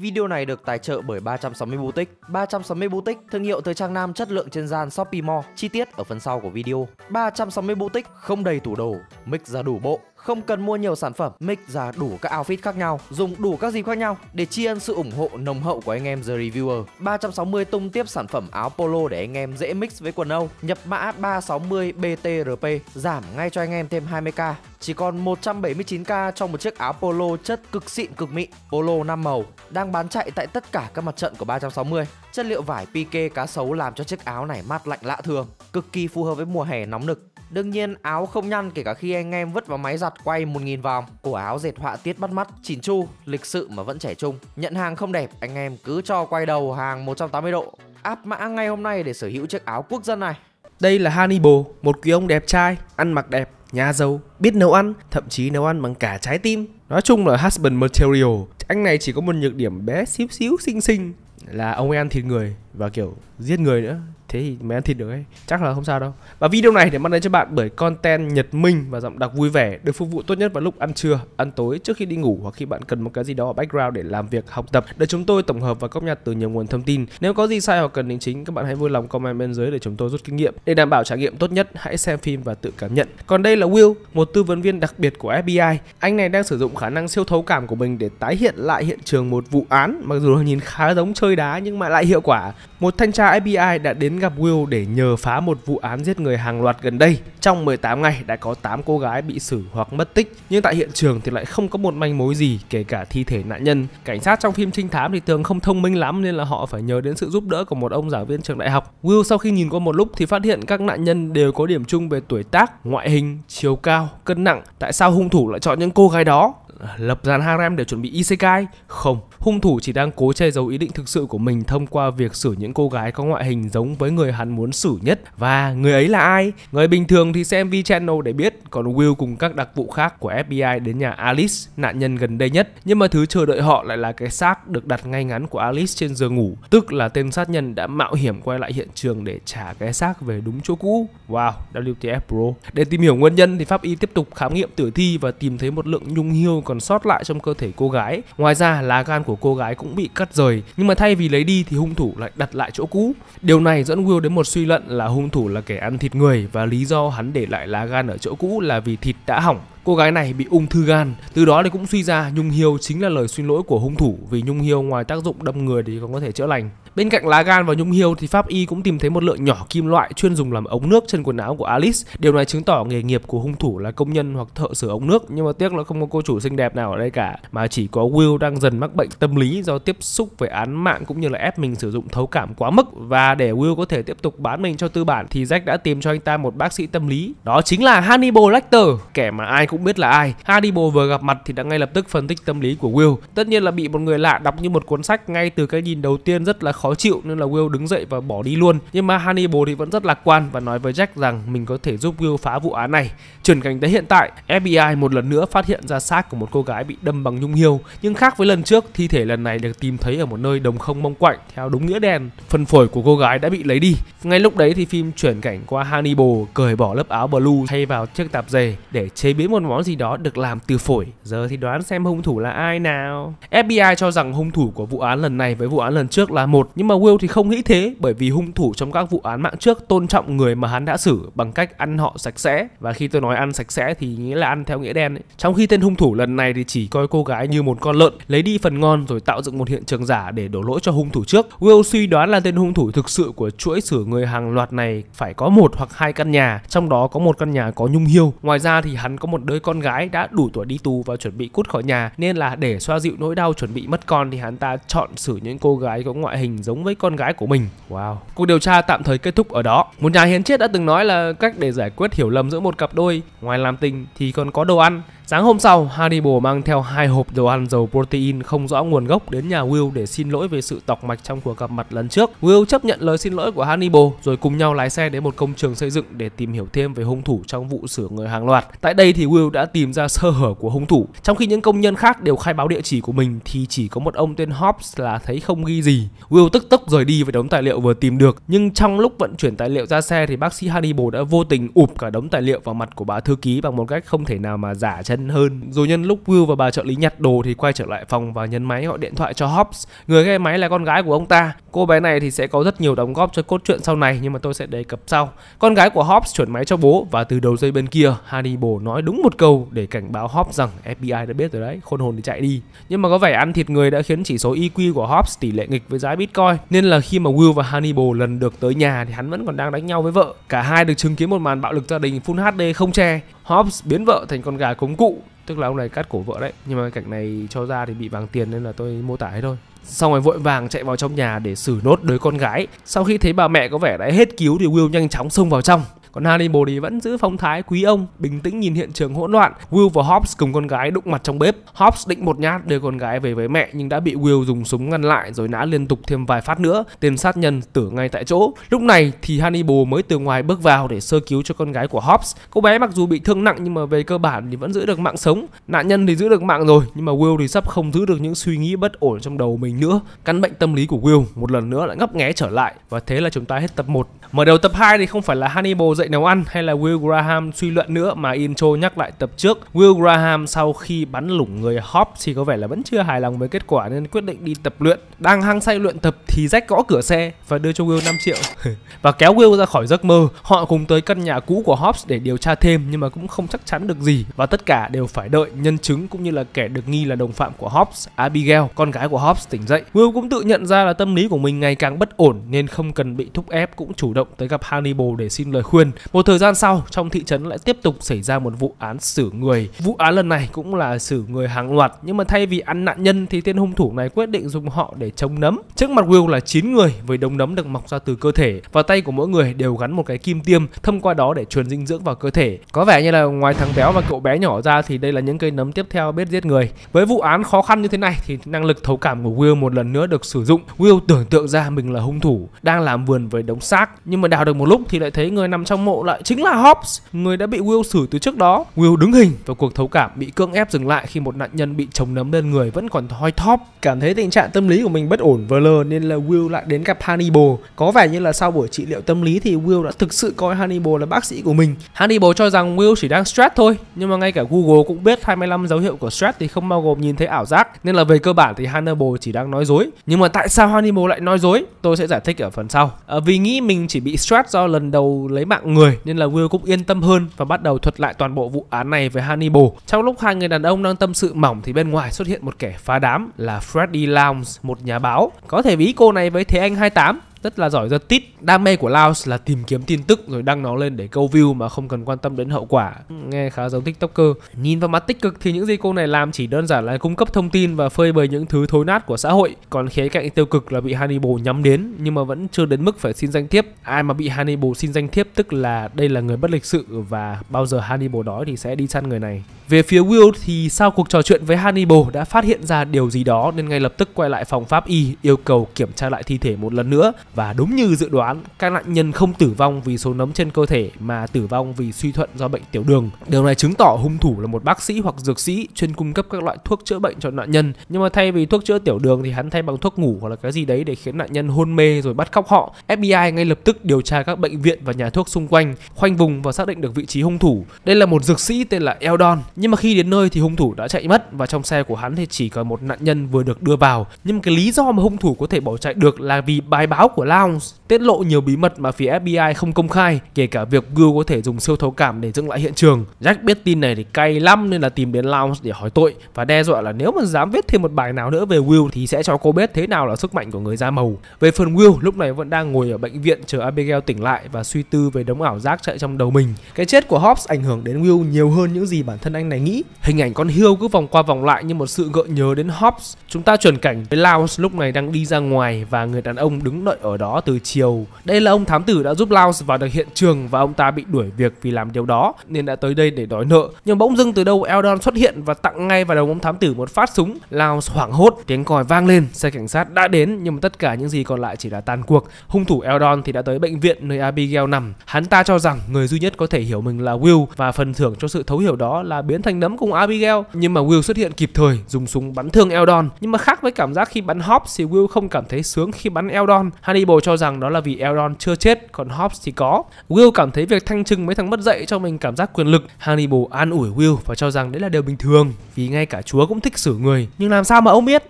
Video này được tài trợ bởi 360 Boutique. 360 Boutique, thương hiệu thời trang nam chất lượng trên gian Shopee Mall. Chi tiết ở phần sau của video. 360 Boutique không đầy tủ đồ, mix ra đủ bộ. Không cần mua nhiều sản phẩm, mix ra đủ các outfit khác nhau, dùng đủ các dịp khác nhau để tri ân sự ủng hộ nồng hậu của anh em The Reviewer. 360 tung tiếp sản phẩm áo polo để anh em dễ mix với quần Âu. Nhập mã 360 BTRP giảm ngay cho anh em thêm 20k. Chỉ còn 179k cho một chiếc áo polo chất cực xịn cực mịn, polo 5 màu đang bán chạy tại tất cả các mặt trận của 360. Chất liệu vải PK cá sấu làm cho chiếc áo này mát lạnh lạ thường, cực kỳ phù hợp với mùa hè nóng nực. Đương nhiên áo không nhăn kể cả khi anh em vứt vào máy giặt quay 1000 vòng. của áo dệt họa tiết bắt mắt, chỉn chu, lịch sự mà vẫn trẻ trung. Nhận hàng không đẹp, anh em cứ cho quay đầu hàng 180 độ. Áp mã ngay hôm nay để sở hữu chiếc áo quốc dân này. Đây là Hannibal, một quý ông đẹp trai, ăn mặc đẹp, nhà giàu, biết nấu ăn, thậm chí nấu ăn bằng cả trái tim. Nói chung là husband material. Anh này chỉ có một nhược điểm bé xíu xíu xinh xinh là ông ấy ăn thịt người và kiểu giết người nữa thế thì mới ăn thịt được ấy chắc là không sao đâu và video này để mang đến cho bạn bởi content nhật minh và giọng đọc vui vẻ được phục vụ tốt nhất vào lúc ăn trưa ăn tối trước khi đi ngủ hoặc khi bạn cần một cái gì đó ở background để làm việc học tập để chúng tôi tổng hợp và cóp nhặt từ nhiều nguồn thông tin nếu có gì sai hoặc cần đính chính các bạn hãy vui lòng comment bên dưới để chúng tôi rút kinh nghiệm để đảm bảo trải nghiệm tốt nhất hãy xem phim và tự cảm nhận còn đây là Will một tư vấn viên đặc biệt của FBI anh này đang sử dụng khả năng siêu thấu cảm của mình để tái hiện lại hiện trường một vụ án mặc dù nhìn khá giống chơi đá nhưng mà lại hiệu quả một thanh tra FBI đã đến gặp Will để nhờ phá một vụ án giết người hàng loạt gần đây. Trong 18 ngày đã có 8 cô gái bị xử hoặc mất tích, nhưng tại hiện trường thì lại không có một manh mối gì kể cả thi thể nạn nhân. Cảnh sát trong phim trinh thám thì thường không thông minh lắm nên là họ phải nhờ đến sự giúp đỡ của một ông giáo viên trường đại học. Will sau khi nhìn qua một lúc thì phát hiện các nạn nhân đều có điểm chung về tuổi tác, ngoại hình, chiều cao, cân nặng. Tại sao hung thủ lại chọn những cô gái đó? lập dàn harem để chuẩn bị isekai? Không, hung thủ chỉ đang cố che giấu ý định thực sự của mình thông qua việc xử những cô gái có ngoại hình giống với người hắn muốn xử nhất. Và người ấy là ai? Người bình thường thì xem V-Channel để biết, còn Will cùng các đặc vụ khác của FBI đến nhà Alice, nạn nhân gần đây nhất. Nhưng mà thứ chờ đợi họ lại là cái xác được đặt ngay ngắn của Alice trên giường ngủ, tức là tên sát nhân đã mạo hiểm quay lại hiện trường để trả cái xác về đúng chỗ cũ. Wow, WTF bro. Để tìm hiểu nguyên nhân thì pháp y tiếp tục khám nghiệm tử thi và tìm thấy một lượng nhung hiêu còn sót lại trong cơ thể cô gái. Ngoài ra, lá gan của cô gái cũng bị cắt rời, nhưng mà thay vì lấy đi thì hung thủ lại đặt lại chỗ cũ. Điều này dẫn Will đến một suy luận là hung thủ là kẻ ăn thịt người và lý do hắn để lại lá gan ở chỗ cũ là vì thịt đã hỏng cô gái này bị ung thư gan. Từ đó thì cũng suy ra Nhung Hiêu chính là lời xin lỗi của hung thủ vì Nhung Hiêu ngoài tác dụng đâm người thì còn có thể chữa lành. Bên cạnh lá gan và nhung hiêu thì pháp y cũng tìm thấy một lượng nhỏ kim loại chuyên dùng làm ống nước trên quần áo của Alice. Điều này chứng tỏ nghề nghiệp của hung thủ là công nhân hoặc thợ sửa ống nước nhưng mà tiếc là không có cô chủ xinh đẹp nào ở đây cả mà chỉ có Will đang dần mắc bệnh tâm lý do tiếp xúc với án mạng cũng như là ép mình sử dụng thấu cảm quá mức và để Will có thể tiếp tục bán mình cho tư bản thì Jack đã tìm cho anh ta một bác sĩ tâm lý. Đó chính là Hannibal Lecter, kẻ mà ai cũng biết là ai. Hannibal vừa gặp mặt thì đã ngay lập tức phân tích tâm lý của Will. Tất nhiên là bị một người lạ đọc như một cuốn sách ngay từ cái nhìn đầu tiên rất là khó khó chịu nên là Will đứng dậy và bỏ đi luôn. Nhưng mà Hannibal thì vẫn rất lạc quan và nói với Jack rằng mình có thể giúp Will phá vụ án này. Chuyển cảnh tới hiện tại, FBI một lần nữa phát hiện ra xác của một cô gái bị đâm bằng nhung hiêu, nhưng khác với lần trước, thi thể lần này được tìm thấy ở một nơi đồng không mông quạnh theo đúng nghĩa đen. Phần phổi của cô gái đã bị lấy đi. Ngay lúc đấy thì phim chuyển cảnh qua Hannibal cởi bỏ lớp áo blue thay vào chiếc tạp dề để chế biến một món gì đó được làm từ phổi. Giờ thì đoán xem hung thủ là ai nào. FBI cho rằng hung thủ của vụ án lần này với vụ án lần trước là một nhưng mà Will thì không nghĩ thế bởi vì hung thủ trong các vụ án mạng trước tôn trọng người mà hắn đã xử bằng cách ăn họ sạch sẽ và khi tôi nói ăn sạch sẽ thì nghĩa là ăn theo nghĩa đen ấy. Trong khi tên hung thủ lần này thì chỉ coi cô gái như một con lợn, lấy đi phần ngon rồi tạo dựng một hiện trường giả để đổ lỗi cho hung thủ trước. Will suy đoán là tên hung thủ thực sự của chuỗi xử người hàng loạt này phải có một hoặc hai căn nhà, trong đó có một căn nhà có nhung hiêu. Ngoài ra thì hắn có một đứa con gái đã đủ tuổi đi tù và chuẩn bị cút khỏi nhà nên là để xoa dịu nỗi đau chuẩn bị mất con thì hắn ta chọn xử những cô gái có ngoại hình giống với con gái của mình. Wow. Cuộc điều tra tạm thời kết thúc ở đó. Một nhà hiến chết đã từng nói là cách để giải quyết hiểu lầm giữa một cặp đôi, ngoài làm tình thì còn có đồ ăn. Sáng hôm sau, Hannibal mang theo hai hộp đồ ăn dầu protein không rõ nguồn gốc đến nhà Will để xin lỗi về sự tọc mạch trong cuộc gặp mặt lần trước. Will chấp nhận lời xin lỗi của Hannibal rồi cùng nhau lái xe đến một công trường xây dựng để tìm hiểu thêm về hung thủ trong vụ sửa người hàng loạt. Tại đây thì Will đã tìm ra sơ hở của hung thủ. Trong khi những công nhân khác đều khai báo địa chỉ của mình thì chỉ có một ông tên Hobbs là thấy không ghi gì. Will tức tốc rời đi với đống tài liệu vừa tìm được, nhưng trong lúc vận chuyển tài liệu ra xe thì bác sĩ Hannibal đã vô tình ụp cả đống tài liệu vào mặt của bà thư ký bằng một cách không thể nào mà giả chân chân hơn. Rồi nhân lúc Will và bà trợ lý nhặt đồ thì quay trở lại phòng và nhấn máy gọi điện thoại cho Hobbs. Người nghe máy là con gái của ông ta. Cô bé này thì sẽ có rất nhiều đóng góp cho cốt truyện sau này nhưng mà tôi sẽ đề cập sau. Con gái của Hobbs chuyển máy cho bố và từ đầu dây bên kia Hannibal nói đúng một câu để cảnh báo Hobbs rằng FBI đã biết rồi đấy, khôn hồn thì chạy đi. Nhưng mà có vẻ ăn thịt người đã khiến chỉ số IQ của Hobbs tỷ lệ nghịch với giá Bitcoin nên là khi mà Will và Hannibal lần được tới nhà thì hắn vẫn còn đang đánh nhau với vợ. Cả hai được chứng kiến một màn bạo lực gia đình full HD không che. Hobbs biến vợ thành con gà cống cụ tức là ông này cắt cổ vợ đấy nhưng mà cảnh này cho ra thì bị vàng tiền nên là tôi mô tả thế thôi xong rồi vội vàng chạy vào trong nhà để xử nốt đứa con gái sau khi thấy bà mẹ có vẻ đã hết cứu thì will nhanh chóng xông vào trong còn Hannibal thì vẫn giữ phong thái quý ông, bình tĩnh nhìn hiện trường hỗn loạn. Will và Hobbs cùng con gái đụng mặt trong bếp. Hobbs định một nhát đưa con gái về với mẹ nhưng đã bị Will dùng súng ngăn lại rồi nã liên tục thêm vài phát nữa. Tên sát nhân tử ngay tại chỗ. Lúc này thì Hannibal mới từ ngoài bước vào để sơ cứu cho con gái của Hobbs. Cô bé mặc dù bị thương nặng nhưng mà về cơ bản thì vẫn giữ được mạng sống. Nạn nhân thì giữ được mạng rồi nhưng mà Will thì sắp không giữ được những suy nghĩ bất ổn trong đầu mình nữa. Căn bệnh tâm lý của Will một lần nữa lại ngấp nghé trở lại và thế là chúng ta hết tập 1. Mở đầu tập 2 thì không phải là Hannibal dạy nấu ăn hay là Will Graham suy luận nữa mà intro nhắc lại tập trước. Will Graham sau khi bắn lủng người Hobbs thì có vẻ là vẫn chưa hài lòng với kết quả nên quyết định đi tập luyện. Đang hăng say luyện tập thì rách gõ cửa xe và đưa cho Will 5 triệu và kéo Will ra khỏi giấc mơ. Họ cùng tới căn nhà cũ của Hobbs để điều tra thêm nhưng mà cũng không chắc chắn được gì và tất cả đều phải đợi nhân chứng cũng như là kẻ được nghi là đồng phạm của Hobbs, Abigail, con gái của Hobbs tỉnh dậy. Will cũng tự nhận ra là tâm lý của mình ngày càng bất ổn nên không cần bị thúc ép cũng chủ động động tới gặp Hannibal để xin lời khuyên. Một thời gian sau, trong thị trấn lại tiếp tục xảy ra một vụ án xử người. Vụ án lần này cũng là xử người hàng loạt, nhưng mà thay vì ăn nạn nhân thì tên hung thủ này quyết định dùng họ để chống nấm. Trước mặt Will là 9 người với đống nấm được mọc ra từ cơ thể và tay của mỗi người đều gắn một cái kim tiêm, thông qua đó để truyền dinh dưỡng vào cơ thể. Có vẻ như là ngoài thằng béo và cậu bé nhỏ ra thì đây là những cây nấm tiếp theo biết giết người. Với vụ án khó khăn như thế này thì năng lực thấu cảm của Will một lần nữa được sử dụng. Will tưởng tượng ra mình là hung thủ đang làm vườn với đống xác nhưng mà đào được một lúc thì lại thấy người nằm trong mộ lại chính là Hobbs, người đã bị Will xử từ trước đó. Will đứng hình và cuộc thấu cảm bị cưỡng ép dừng lại khi một nạn nhân bị chống nấm lên người vẫn còn thoi thóp. Cảm thấy tình trạng tâm lý của mình bất ổn vờ lờ nên là Will lại đến gặp Hannibal. Có vẻ như là sau buổi trị liệu tâm lý thì Will đã thực sự coi Hannibal là bác sĩ của mình. Hannibal cho rằng Will chỉ đang stress thôi, nhưng mà ngay cả Google cũng biết 25 dấu hiệu của stress thì không bao gồm nhìn thấy ảo giác, nên là về cơ bản thì Hannibal chỉ đang nói dối. Nhưng mà tại sao Hannibal lại nói dối? Tôi sẽ giải thích ở phần sau. À, vì nghĩ mình chỉ chỉ bị stress do lần đầu lấy mạng người nên là Will cũng yên tâm hơn và bắt đầu thuật lại toàn bộ vụ án này với Hannibal. Trong lúc hai người đàn ông đang tâm sự mỏng thì bên ngoài xuất hiện một kẻ phá đám là Freddy Lounge, một nhà báo. Có thể ví cô này với Thế Anh 28 rất là giỏi giật tít đam mê của Laos là tìm kiếm tin tức rồi đăng nó lên để câu view mà không cần quan tâm đến hậu quả nghe khá giống tiktoker nhìn vào mặt tích cực thì những gì cô này làm chỉ đơn giản là cung cấp thông tin và phơi bày những thứ thối nát của xã hội còn khía cạnh tiêu cực là bị Hannibal nhắm đến nhưng mà vẫn chưa đến mức phải xin danh thiếp ai mà bị Hannibal xin danh thiếp tức là đây là người bất lịch sự và bao giờ Hannibal đói thì sẽ đi săn người này về phía Will thì sau cuộc trò chuyện với Hannibal đã phát hiện ra điều gì đó nên ngay lập tức quay lại phòng pháp y yêu cầu kiểm tra lại thi thể một lần nữa và đúng như dự đoán, các nạn nhân không tử vong vì số nấm trên cơ thể mà tử vong vì suy thuận do bệnh tiểu đường. Điều này chứng tỏ hung thủ là một bác sĩ hoặc dược sĩ chuyên cung cấp các loại thuốc chữa bệnh cho nạn nhân. Nhưng mà thay vì thuốc chữa tiểu đường thì hắn thay bằng thuốc ngủ hoặc là cái gì đấy để khiến nạn nhân hôn mê rồi bắt cóc họ. FBI ngay lập tức điều tra các bệnh viện và nhà thuốc xung quanh, khoanh vùng và xác định được vị trí hung thủ. Đây là một dược sĩ tên là Eldon, nhưng mà khi đến nơi thì hung thủ đã chạy mất và trong xe của hắn thì chỉ còn một nạn nhân vừa được đưa vào. Nhưng cái lý do mà hung thủ có thể bỏ chạy được là vì bài báo của Lounge tiết lộ nhiều bí mật mà phía FBI không công khai, kể cả việc Gil có thể dùng siêu thấu cảm để dựng lại hiện trường. Jack biết tin này thì cay lắm nên là tìm đến Lounge để hỏi tội và đe dọa là nếu mà dám viết thêm một bài nào nữa về Will thì sẽ cho cô biết thế nào là sức mạnh của người da màu. Về phần Will, lúc này vẫn đang ngồi ở bệnh viện chờ Abigail tỉnh lại và suy tư về đống ảo giác chạy trong đầu mình. Cái chết của Hobbs ảnh hưởng đến Will nhiều hơn những gì bản thân anh này nghĩ. Hình ảnh con hươu cứ vòng qua vòng lại như một sự gợi nhớ đến Hobbs. Chúng ta chuyển cảnh với Lounge lúc này đang đi ra ngoài và người đàn ông đứng đợi ở ở đó từ chiều. Đây là ông thám tử đã giúp Laos vào được hiện trường và ông ta bị đuổi việc vì làm điều đó nên đã tới đây để đòi nợ. Nhưng bỗng dưng từ đâu Eldon xuất hiện và tặng ngay vào đầu ông thám tử một phát súng. Laos hoảng hốt, tiếng còi vang lên, xe cảnh sát đã đến nhưng mà tất cả những gì còn lại chỉ là tan cuộc. Hung thủ Eldon thì đã tới bệnh viện nơi Abigail nằm. Hắn ta cho rằng người duy nhất có thể hiểu mình là Will và phần thưởng cho sự thấu hiểu đó là biến thành nấm cùng Abigail. Nhưng mà Will xuất hiện kịp thời, dùng súng bắn thương Eldon. Nhưng mà khác với cảm giác khi bắn Hobbs thì Will không cảm thấy sướng khi bắn Eldon. Hắn Hannibal cho rằng đó là vì Elrond chưa chết, còn Hobbs thì có. Will cảm thấy việc thanh trừng mấy thằng mất dạy cho mình cảm giác quyền lực. Hannibal an ủi Will và cho rằng đấy là điều bình thường, vì ngay cả chúa cũng thích xử người. Nhưng làm sao mà ông biết?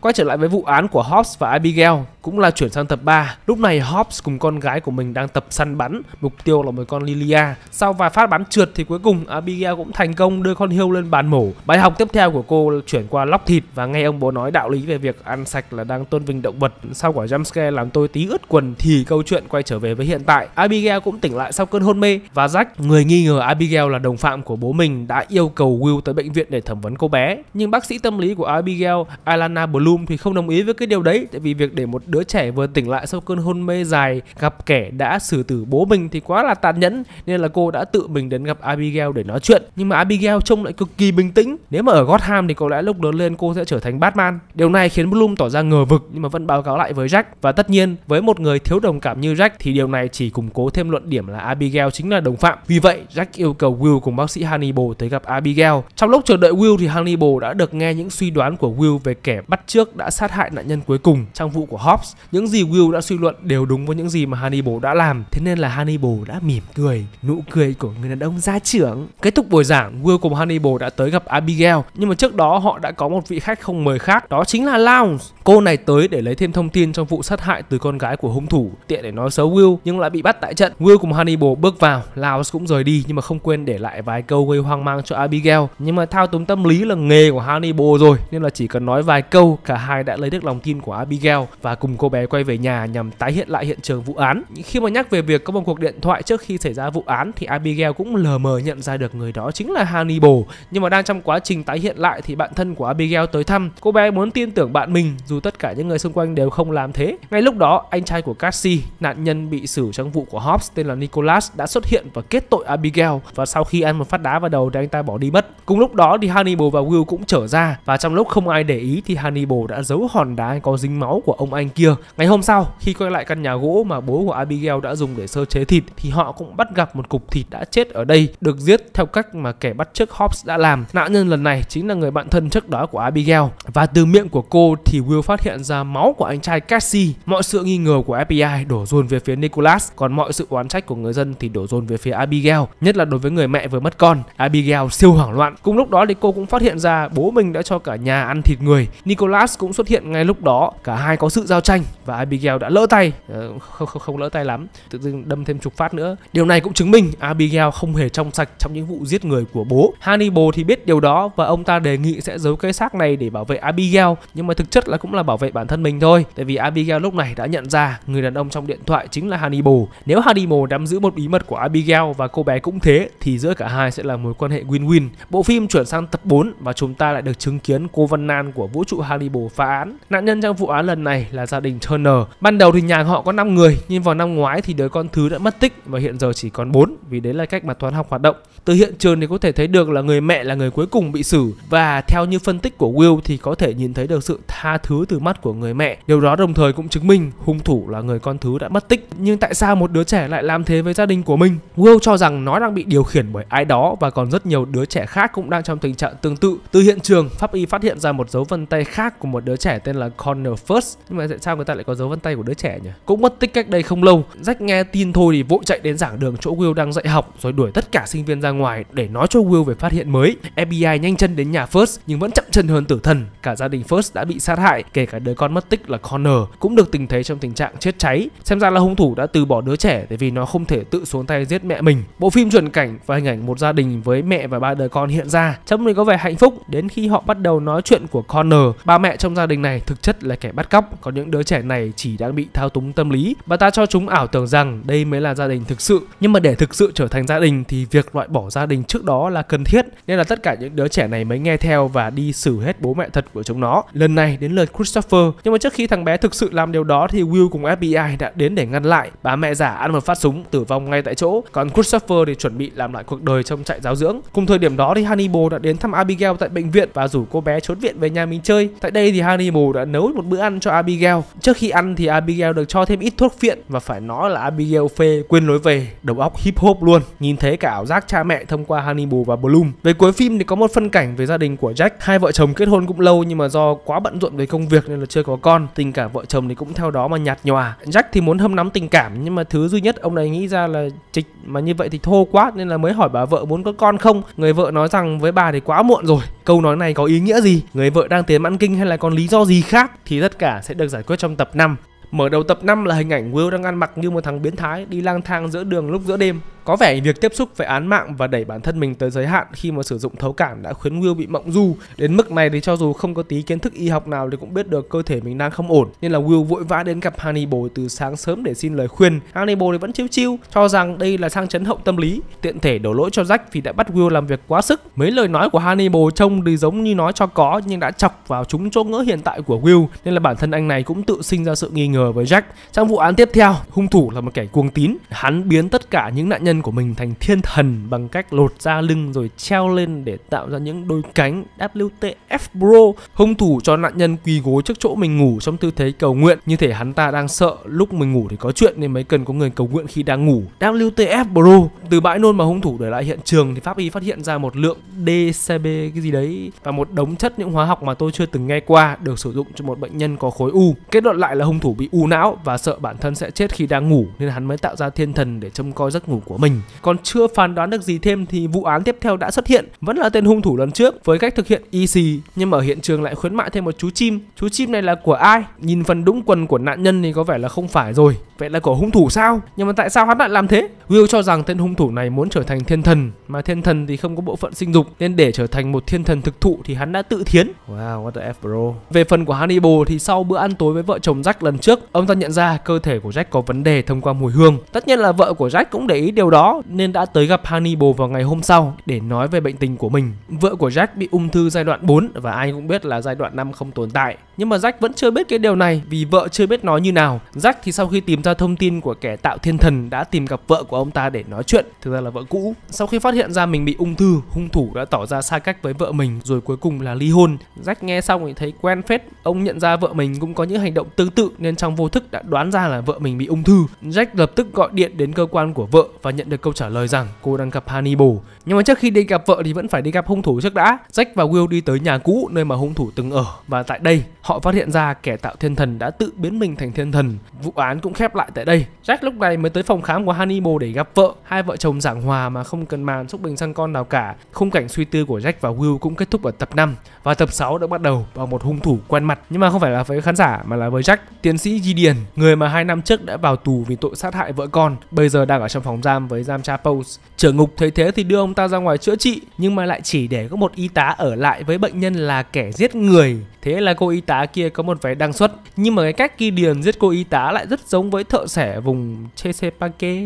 Quay trở lại với vụ án của Hobbs và Abigail, cũng là chuyển sang tập 3. Lúc này Hobbs cùng con gái của mình đang tập săn bắn, mục tiêu là một con Lilia. Sau vài phát bắn trượt thì cuối cùng Abigail cũng thành công đưa con hươu lên bàn mổ. Bài học tiếp theo của cô chuyển qua lóc thịt và nghe ông bố nói đạo lý về việc ăn sạch là đang tôn vinh động vật. Sau quả jumpscare làm tôi tí ướt quần thì câu chuyện quay trở về với hiện tại. Abigail cũng tỉnh lại sau cơn hôn mê và Jack, người nghi ngờ Abigail là đồng phạm của bố mình đã yêu cầu Will tới bệnh viện để thẩm vấn cô bé. Nhưng bác sĩ tâm lý của Abigail, Alana Bloom thì không đồng ý với cái điều đấy tại vì việc để một đứa trẻ vừa tỉnh lại sau cơn hôn mê dài gặp kẻ đã xử tử bố mình thì quá là tàn nhẫn nên là cô đã tự mình đến gặp Abigail để nói chuyện nhưng mà Abigail trông lại cực kỳ bình tĩnh nếu mà ở Gotham thì có lẽ lúc lớn lên cô sẽ trở thành Batman điều này khiến Bloom tỏ ra ngờ vực nhưng mà vẫn báo cáo lại với Jack và tất nhiên với một người thiếu đồng cảm như Jack thì điều này chỉ củng cố thêm luận điểm là Abigail chính là đồng phạm vì vậy Jack yêu cầu Will cùng bác sĩ Hannibal tới gặp Abigail trong lúc chờ đợi Will thì Hannibal đã được nghe những suy đoán của Will về kẻ bắt trước đã sát hại nạn nhân cuối cùng trong vụ của Hobbs Forbes. Những gì Will đã suy luận đều đúng với những gì mà Hannibal đã làm. Thế nên là Hannibal đã mỉm cười, nụ cười của người đàn ông gia trưởng. Kết thúc buổi giảng, Will cùng Hannibal đã tới gặp Abigail, nhưng mà trước đó họ đã có một vị khách không mời khác, đó chính là Lounge. Cô này tới để lấy thêm thông tin trong vụ sát hại từ con gái của hung thủ, tiện để nói xấu Will nhưng lại bị bắt tại trận. Will cùng Hannibal bước vào, Lounge cũng rời đi nhưng mà không quên để lại vài câu gây hoang mang cho Abigail. Nhưng mà thao túng tâm lý là nghề của Hannibal rồi nên là chỉ cần nói vài câu cả hai đã lấy được lòng tin của Abigail và cùng cô bé quay về nhà nhằm tái hiện lại hiện trường vụ án. Khi mà nhắc về việc có một cuộc điện thoại trước khi xảy ra vụ án thì Abigail cũng lờ mờ nhận ra được người đó chính là Hannibal. Nhưng mà đang trong quá trình tái hiện lại thì bạn thân của Abigail tới thăm. Cô bé muốn tin tưởng bạn mình dù tất cả những người xung quanh đều không làm thế. Ngay lúc đó, anh trai của Cassie, nạn nhân bị xử trong vụ của Hobbs tên là Nicholas đã xuất hiện và kết tội Abigail và sau khi ăn một phát đá vào đầu thì anh ta bỏ đi mất. Cùng lúc đó thì Hannibal và Will cũng trở ra và trong lúc không ai để ý thì Hannibal đã giấu hòn đá có dính máu của ông anh kia kia. Ngày hôm sau, khi quay lại căn nhà gỗ mà bố của Abigail đã dùng để sơ chế thịt thì họ cũng bắt gặp một cục thịt đã chết ở đây, được giết theo cách mà kẻ bắt chước Hobbs đã làm. Nạn nhân lần này chính là người bạn thân trước đó của Abigail và từ miệng của cô thì Will phát hiện ra máu của anh trai Cassie. Mọi sự nghi ngờ của FBI đổ dồn về phía Nicholas, còn mọi sự oán trách của người dân thì đổ dồn về phía Abigail, nhất là đối với người mẹ vừa mất con. Abigail siêu hoảng loạn. Cùng lúc đó thì cô cũng phát hiện ra bố mình đã cho cả nhà ăn thịt người. Nicholas cũng xuất hiện ngay lúc đó, cả hai có sự giao tranh xanh và Abigail đã lỡ tay ờ, không, không không lỡ tay lắm tự dưng đâm thêm chục phát nữa điều này cũng chứng minh Abigail không hề trong sạch trong những vụ giết người của bố Hannibal thì biết điều đó và ông ta đề nghị sẽ giấu cái xác này để bảo vệ Abigail nhưng mà thực chất là cũng là bảo vệ bản thân mình thôi tại vì Abigail lúc này đã nhận ra người đàn ông trong điện thoại chính là Hannibal nếu Hannibal nắm giữ một bí mật của Abigail và cô bé cũng thế thì giữa cả hai sẽ là mối quan hệ win-win bộ phim chuyển sang tập 4 và chúng ta lại được chứng kiến cô Vân Nan của vũ trụ Hannibal phá án nạn nhân trong vụ án lần này là gia đình Turner. Ban đầu thì nhà họ có 5 người nhưng vào năm ngoái thì đứa con thứ đã mất tích và hiện giờ chỉ còn 4 vì đấy là cách mà toán học hoạt động. Từ hiện trường thì có thể thấy được là người mẹ là người cuối cùng bị xử và theo như phân tích của Will thì có thể nhìn thấy được sự tha thứ từ mắt của người mẹ. Điều đó đồng thời cũng chứng minh hung thủ là người con thứ đã mất tích. Nhưng tại sao một đứa trẻ lại làm thế với gia đình của mình? Will cho rằng nó đang bị điều khiển bởi ai đó và còn rất nhiều đứa trẻ khác cũng đang trong tình trạng tương tự. Từ hiện trường, pháp y phát hiện ra một dấu vân tay khác của một đứa trẻ tên là Connor First nhưng mà sẽ sao người ta lại có dấu vân tay của đứa trẻ nhỉ cũng mất tích cách đây không lâu rách nghe tin thôi thì vội chạy đến giảng đường chỗ will đang dạy học rồi đuổi tất cả sinh viên ra ngoài để nói cho will về phát hiện mới fbi nhanh chân đến nhà first nhưng vẫn chậm chân hơn tử thần cả gia đình first đã bị sát hại kể cả đứa con mất tích là connor cũng được tình thấy trong tình trạng chết cháy xem ra là hung thủ đã từ bỏ đứa trẻ tại vì nó không thể tự xuống tay giết mẹ mình bộ phim chuẩn cảnh và hình ảnh một gia đình với mẹ và ba đứa con hiện ra trông thì có vẻ hạnh phúc đến khi họ bắt đầu nói chuyện của connor ba mẹ trong gia đình này thực chất là kẻ bắt cóc có những đứa trẻ này chỉ đang bị thao túng tâm lý. Bà ta cho chúng ảo tưởng rằng đây mới là gia đình thực sự. Nhưng mà để thực sự trở thành gia đình thì việc loại bỏ gia đình trước đó là cần thiết. Nên là tất cả những đứa trẻ này mới nghe theo và đi xử hết bố mẹ thật của chúng nó. Lần này đến lượt Christopher. Nhưng mà trước khi thằng bé thực sự làm điều đó thì Will cùng FBI đã đến để ngăn lại. Bà mẹ giả ăn một phát súng tử vong ngay tại chỗ. Còn Christopher thì chuẩn bị làm lại cuộc đời trong trại giáo dưỡng. Cùng thời điểm đó thì Hannibal đã đến thăm Abigail tại bệnh viện và rủ cô bé trốn viện về nhà mình chơi. Tại đây thì Hannibal đã nấu một bữa ăn cho Abigail Trước khi ăn thì Abigail được cho thêm ít thuốc phiện và phải nói là Abigail phê quên lối về, đầu óc hip hop luôn. Nhìn thấy cả ảo giác cha mẹ thông qua Hannibal và Bloom. Về cuối phim thì có một phân cảnh về gia đình của Jack. Hai vợ chồng kết hôn cũng lâu nhưng mà do quá bận rộn với công việc nên là chưa có con. Tình cảm vợ chồng thì cũng theo đó mà nhạt nhòa. Jack thì muốn hâm nắm tình cảm nhưng mà thứ duy nhất ông này nghĩ ra là trịch mà như vậy thì thô quá nên là mới hỏi bà vợ muốn có con không. Người vợ nói rằng với bà thì quá muộn rồi câu nói này có ý nghĩa gì, người vợ đang tiến mãn kinh hay là còn lý do gì khác thì tất cả sẽ được giải quyết trong tập 5. Mở đầu tập 5 là hình ảnh Will đang ăn mặc như một thằng biến thái đi lang thang giữa đường lúc giữa đêm có vẻ việc tiếp xúc với án mạng và đẩy bản thân mình tới giới hạn khi mà sử dụng thấu cảm đã khiến Will bị mộng du. Đến mức này thì cho dù không có tí kiến thức y học nào thì cũng biết được cơ thể mình đang không ổn. Nên là Will vội vã đến gặp Hannibal từ sáng sớm để xin lời khuyên. Hannibal thì vẫn chiêu chiêu cho rằng đây là sang chấn hậu tâm lý, tiện thể đổ lỗi cho Jack vì đã bắt Will làm việc quá sức. Mấy lời nói của Hannibal trông thì giống như nói cho có nhưng đã chọc vào chúng chỗ ngỡ hiện tại của Will nên là bản thân anh này cũng tự sinh ra sự nghi ngờ với Jack. Trong vụ án tiếp theo, hung thủ là một kẻ cuồng tín, hắn biến tất cả những nạn nhân nhân của mình thành thiên thần bằng cách lột da lưng rồi treo lên để tạo ra những đôi cánh WTF Bro. Hung thủ cho nạn nhân quỳ gối trước chỗ mình ngủ trong tư thế cầu nguyện như thể hắn ta đang sợ lúc mình ngủ thì có chuyện nên mới cần có người cầu nguyện khi đang ngủ. WTF Bro. Từ bãi nôn mà hung thủ để lại hiện trường thì pháp y phát hiện ra một lượng DCB cái gì đấy và một đống chất những hóa học mà tôi chưa từng nghe qua được sử dụng cho một bệnh nhân có khối u. Kết luận lại là hung thủ bị u não và sợ bản thân sẽ chết khi đang ngủ nên hắn mới tạo ra thiên thần để trông coi giấc ngủ của mình mình. Còn chưa phán đoán được gì thêm thì vụ án tiếp theo đã xuất hiện, vẫn là tên hung thủ lần trước với cách thực hiện y xì nhưng mà ở hiện trường lại khuyến mại thêm một chú chim. Chú chim này là của ai? Nhìn phần đũng quần của nạn nhân thì có vẻ là không phải rồi. Vậy là của hung thủ sao? Nhưng mà tại sao hắn lại làm thế? Will cho rằng tên hung thủ này muốn trở thành thiên thần, mà thiên thần thì không có bộ phận sinh dục nên để trở thành một thiên thần thực thụ thì hắn đã tự thiến. Wow, what the F bro. Về phần của Hannibal thì sau bữa ăn tối với vợ chồng Jack lần trước, ông ta nhận ra cơ thể của Jack có vấn đề thông qua mùi hương. Tất nhiên là vợ của Jack cũng để ý điều đó đó nên đã tới gặp Hannibal vào ngày hôm sau để nói về bệnh tình của mình. Vợ của Jack bị ung thư giai đoạn 4 và ai cũng biết là giai đoạn 5 không tồn tại. Nhưng mà Jack vẫn chưa biết cái điều này vì vợ chưa biết nói như nào. Jack thì sau khi tìm ra thông tin của kẻ tạo thiên thần đã tìm gặp vợ của ông ta để nói chuyện, thực ra là vợ cũ. Sau khi phát hiện ra mình bị ung thư, hung thủ đã tỏ ra xa cách với vợ mình rồi cuối cùng là ly hôn. Jack nghe xong thì thấy quen phết, ông nhận ra vợ mình cũng có những hành động tương tự nên trong vô thức đã đoán ra là vợ mình bị ung thư. Jack lập tức gọi điện đến cơ quan của vợ và nhận nhận được câu trả lời rằng cô đang gặp Hannibal. Nhưng mà trước khi đi gặp vợ thì vẫn phải đi gặp hung thủ trước đã. Jack và Will đi tới nhà cũ nơi mà hung thủ từng ở và tại đây họ phát hiện ra kẻ tạo thiên thần đã tự biến mình thành thiên thần. Vụ án cũng khép lại tại đây. Jack lúc này mới tới phòng khám của Hannibal để gặp vợ. Hai vợ chồng giảng hòa mà không cần màn xúc bình sang con nào cả. Khung cảnh suy tư của Jack và Will cũng kết thúc ở tập 5 và tập 6 đã bắt đầu bằng một hung thủ quen mặt nhưng mà không phải là với khán giả mà là với Jack, tiến sĩ Gideon, người mà hai năm trước đã vào tù vì tội sát hại vợ con, bây giờ đang ở trong phòng giam với với Jamcha Pose. Trưởng ngục thấy thế thì đưa ông ta ra ngoài chữa trị nhưng mà lại chỉ để có một y tá ở lại với bệnh nhân là kẻ giết người. Thế là cô y tá kia có một vé đăng xuất nhưng mà cái cách Kỳ Điền giết cô y tá lại rất giống với thợ sẻ vùng Chesapeake.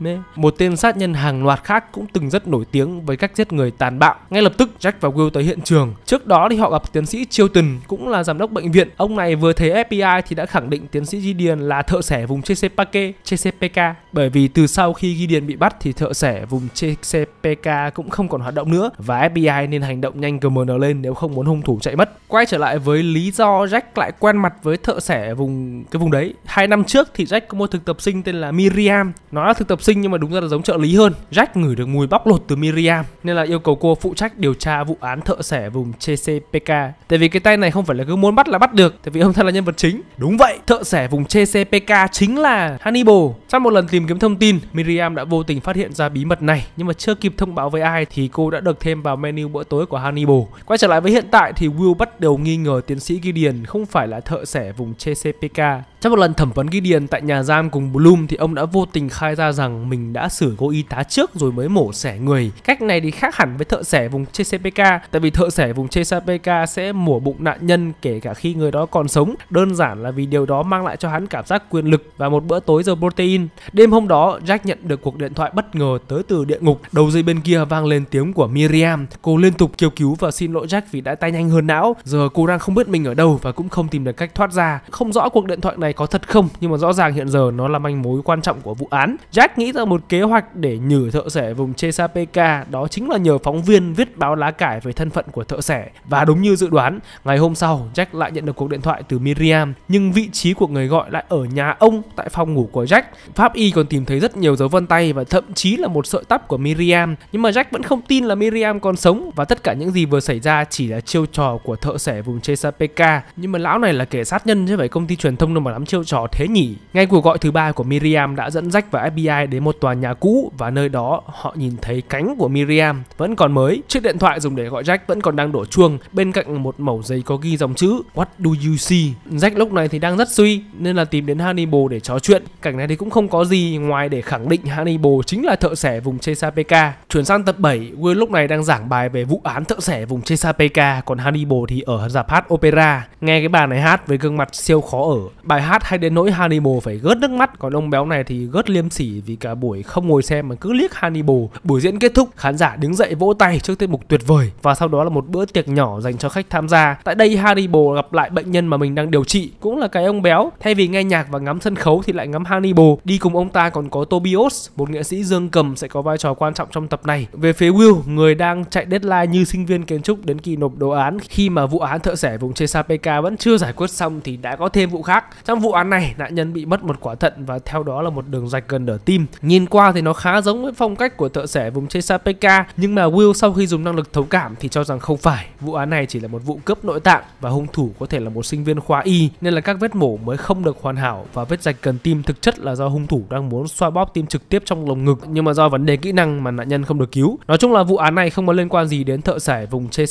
Mê. Một tên sát nhân hàng loạt khác cũng từng rất nổi tiếng với cách giết người tàn bạo. Ngay lập tức Jack và Will tới hiện trường. Trước đó thì họ gặp tiến sĩ Chilton cũng là giám đốc bệnh viện. Ông này vừa thấy FBI thì đã khẳng định tiến sĩ Gideon là thợ sẻ vùng CCPK Chesapeake. Bởi vì từ sau khi Gideon bị bắt thì thợ sẻ vùng CCPK cũng không còn hoạt động nữa và FBI nên hành động nhanh GMN lên nếu không muốn hung thủ chạy mất. Quay trở lại với lý do Jack lại quen mặt với thợ sẻ vùng cái vùng đấy. Hai năm trước thì Jack có một thực tập sinh tên là Miriam. Nó là thực tập sinh nhưng mà đúng ra là giống trợ lý hơn. Jack ngửi được mùi bóc lột từ Miriam nên là yêu cầu cô phụ trách điều tra vụ án thợ sẻ vùng CCPK. Tại vì cái tay này không phải là cứ muốn bắt là bắt được, tại vì ông ta là nhân vật chính. Đúng vậy, thợ sẻ vùng CCPK chính là Hannibal. Trong một lần tìm kiếm thông tin, Miriam đã vô tình phát hiện ra bí mật này nhưng mà chưa kịp thông báo với ai thì cô đã được thêm vào menu bữa tối của Hannibal. Quay trở lại với hiện tại thì Will bắt đầu nghi ngờ tiến sĩ Gideon không phải là thợ sẻ vùng CCPK. Trong một lần thẩm vấn Gideon tại nhà giam cùng Bloom thì ông đã vô tình khai ra rằng rằng mình đã xử cô y tá trước rồi mới mổ xẻ người. Cách này thì khác hẳn với thợ xẻ vùng CCPK, tại vì thợ xẻ vùng CCPK sẽ mổ bụng nạn nhân kể cả khi người đó còn sống, đơn giản là vì điều đó mang lại cho hắn cảm giác quyền lực và một bữa tối dầu protein. Đêm hôm đó, Jack nhận được cuộc điện thoại bất ngờ tới từ địa ngục. Đầu dây bên kia vang lên tiếng của Miriam. Cô liên tục kêu cứu và xin lỗi Jack vì đã tay nhanh hơn não. Giờ cô đang không biết mình ở đâu và cũng không tìm được cách thoát ra. Không rõ cuộc điện thoại này có thật không, nhưng mà rõ ràng hiện giờ nó là manh mối quan trọng của vụ án. Jack nghĩ nghĩ ra một kế hoạch để nhử thợ sẻ vùng Chesapeka đó chính là nhờ phóng viên viết báo lá cải về thân phận của thợ sẻ. Và đúng như dự đoán, ngày hôm sau Jack lại nhận được cuộc điện thoại từ Miriam nhưng vị trí của người gọi lại ở nhà ông tại phòng ngủ của Jack. Pháp y còn tìm thấy rất nhiều dấu vân tay và thậm chí là một sợi tóc của Miriam nhưng mà Jack vẫn không tin là Miriam còn sống và tất cả những gì vừa xảy ra chỉ là chiêu trò của thợ sẻ vùng Chesapeka. Nhưng mà lão này là kẻ sát nhân chứ phải công ty truyền thông đâu mà lắm chiêu trò thế nhỉ. Ngay cuộc gọi thứ ba của Miriam đã dẫn Jack và FBI đến đến một tòa nhà cũ và nơi đó họ nhìn thấy cánh của Miriam vẫn còn mới. Chiếc điện thoại dùng để gọi Jack vẫn còn đang đổ chuông, bên cạnh một mẩu giấy có ghi dòng chữ What do you see? Jack lúc này thì đang rất suy nên là tìm đến Hannibal để trò chuyện. Cảnh này thì cũng không có gì ngoài để khẳng định Hannibal chính là thợ sẻ vùng Chesapeake. Chuyển sang tập 7, Will lúc này đang giảng bài về vụ án thợ sẻ vùng Chesapeake, còn Hannibal thì ở dạp hát opera. Nghe cái bà này hát với gương mặt siêu khó ở. Bài hát hay đến nỗi Hannibal phải gớt nước mắt, còn ông béo này thì gớt liêm sỉ vì cả cả buổi không ngồi xem mà cứ liếc Hannibal. Buổi diễn kết thúc, khán giả đứng dậy vỗ tay trước tiết mục tuyệt vời và sau đó là một bữa tiệc nhỏ dành cho khách tham gia. Tại đây Hannibal gặp lại bệnh nhân mà mình đang điều trị, cũng là cái ông béo. Thay vì nghe nhạc và ngắm sân khấu thì lại ngắm Hannibal. Đi cùng ông ta còn có Tobias, một nghệ sĩ dương cầm sẽ có vai trò quan trọng trong tập này. Về phía Will, người đang chạy deadline như sinh viên kiến trúc đến kỳ nộp đồ án khi mà vụ án thợ sẻ vùng Chesapeake vẫn chưa giải quyết xong thì đã có thêm vụ khác. Trong vụ án này, nạn nhân bị mất một quả thận và theo đó là một đường rạch gần ở tim. Nhìn qua thì nó khá giống với phong cách của thợ sẻ vùng chê nhưng mà Will sau khi dùng năng lực thấu cảm thì cho rằng không phải. Vụ án này chỉ là một vụ cướp nội tạng và hung thủ có thể là một sinh viên khoa y nên là các vết mổ mới không được hoàn hảo và vết rạch cần tim thực chất là do hung thủ đang muốn xoa bóp tim trực tiếp trong lồng ngực nhưng mà do vấn đề kỹ năng mà nạn nhân không được cứu. Nói chung là vụ án này không có liên quan gì đến thợ sẻ vùng chê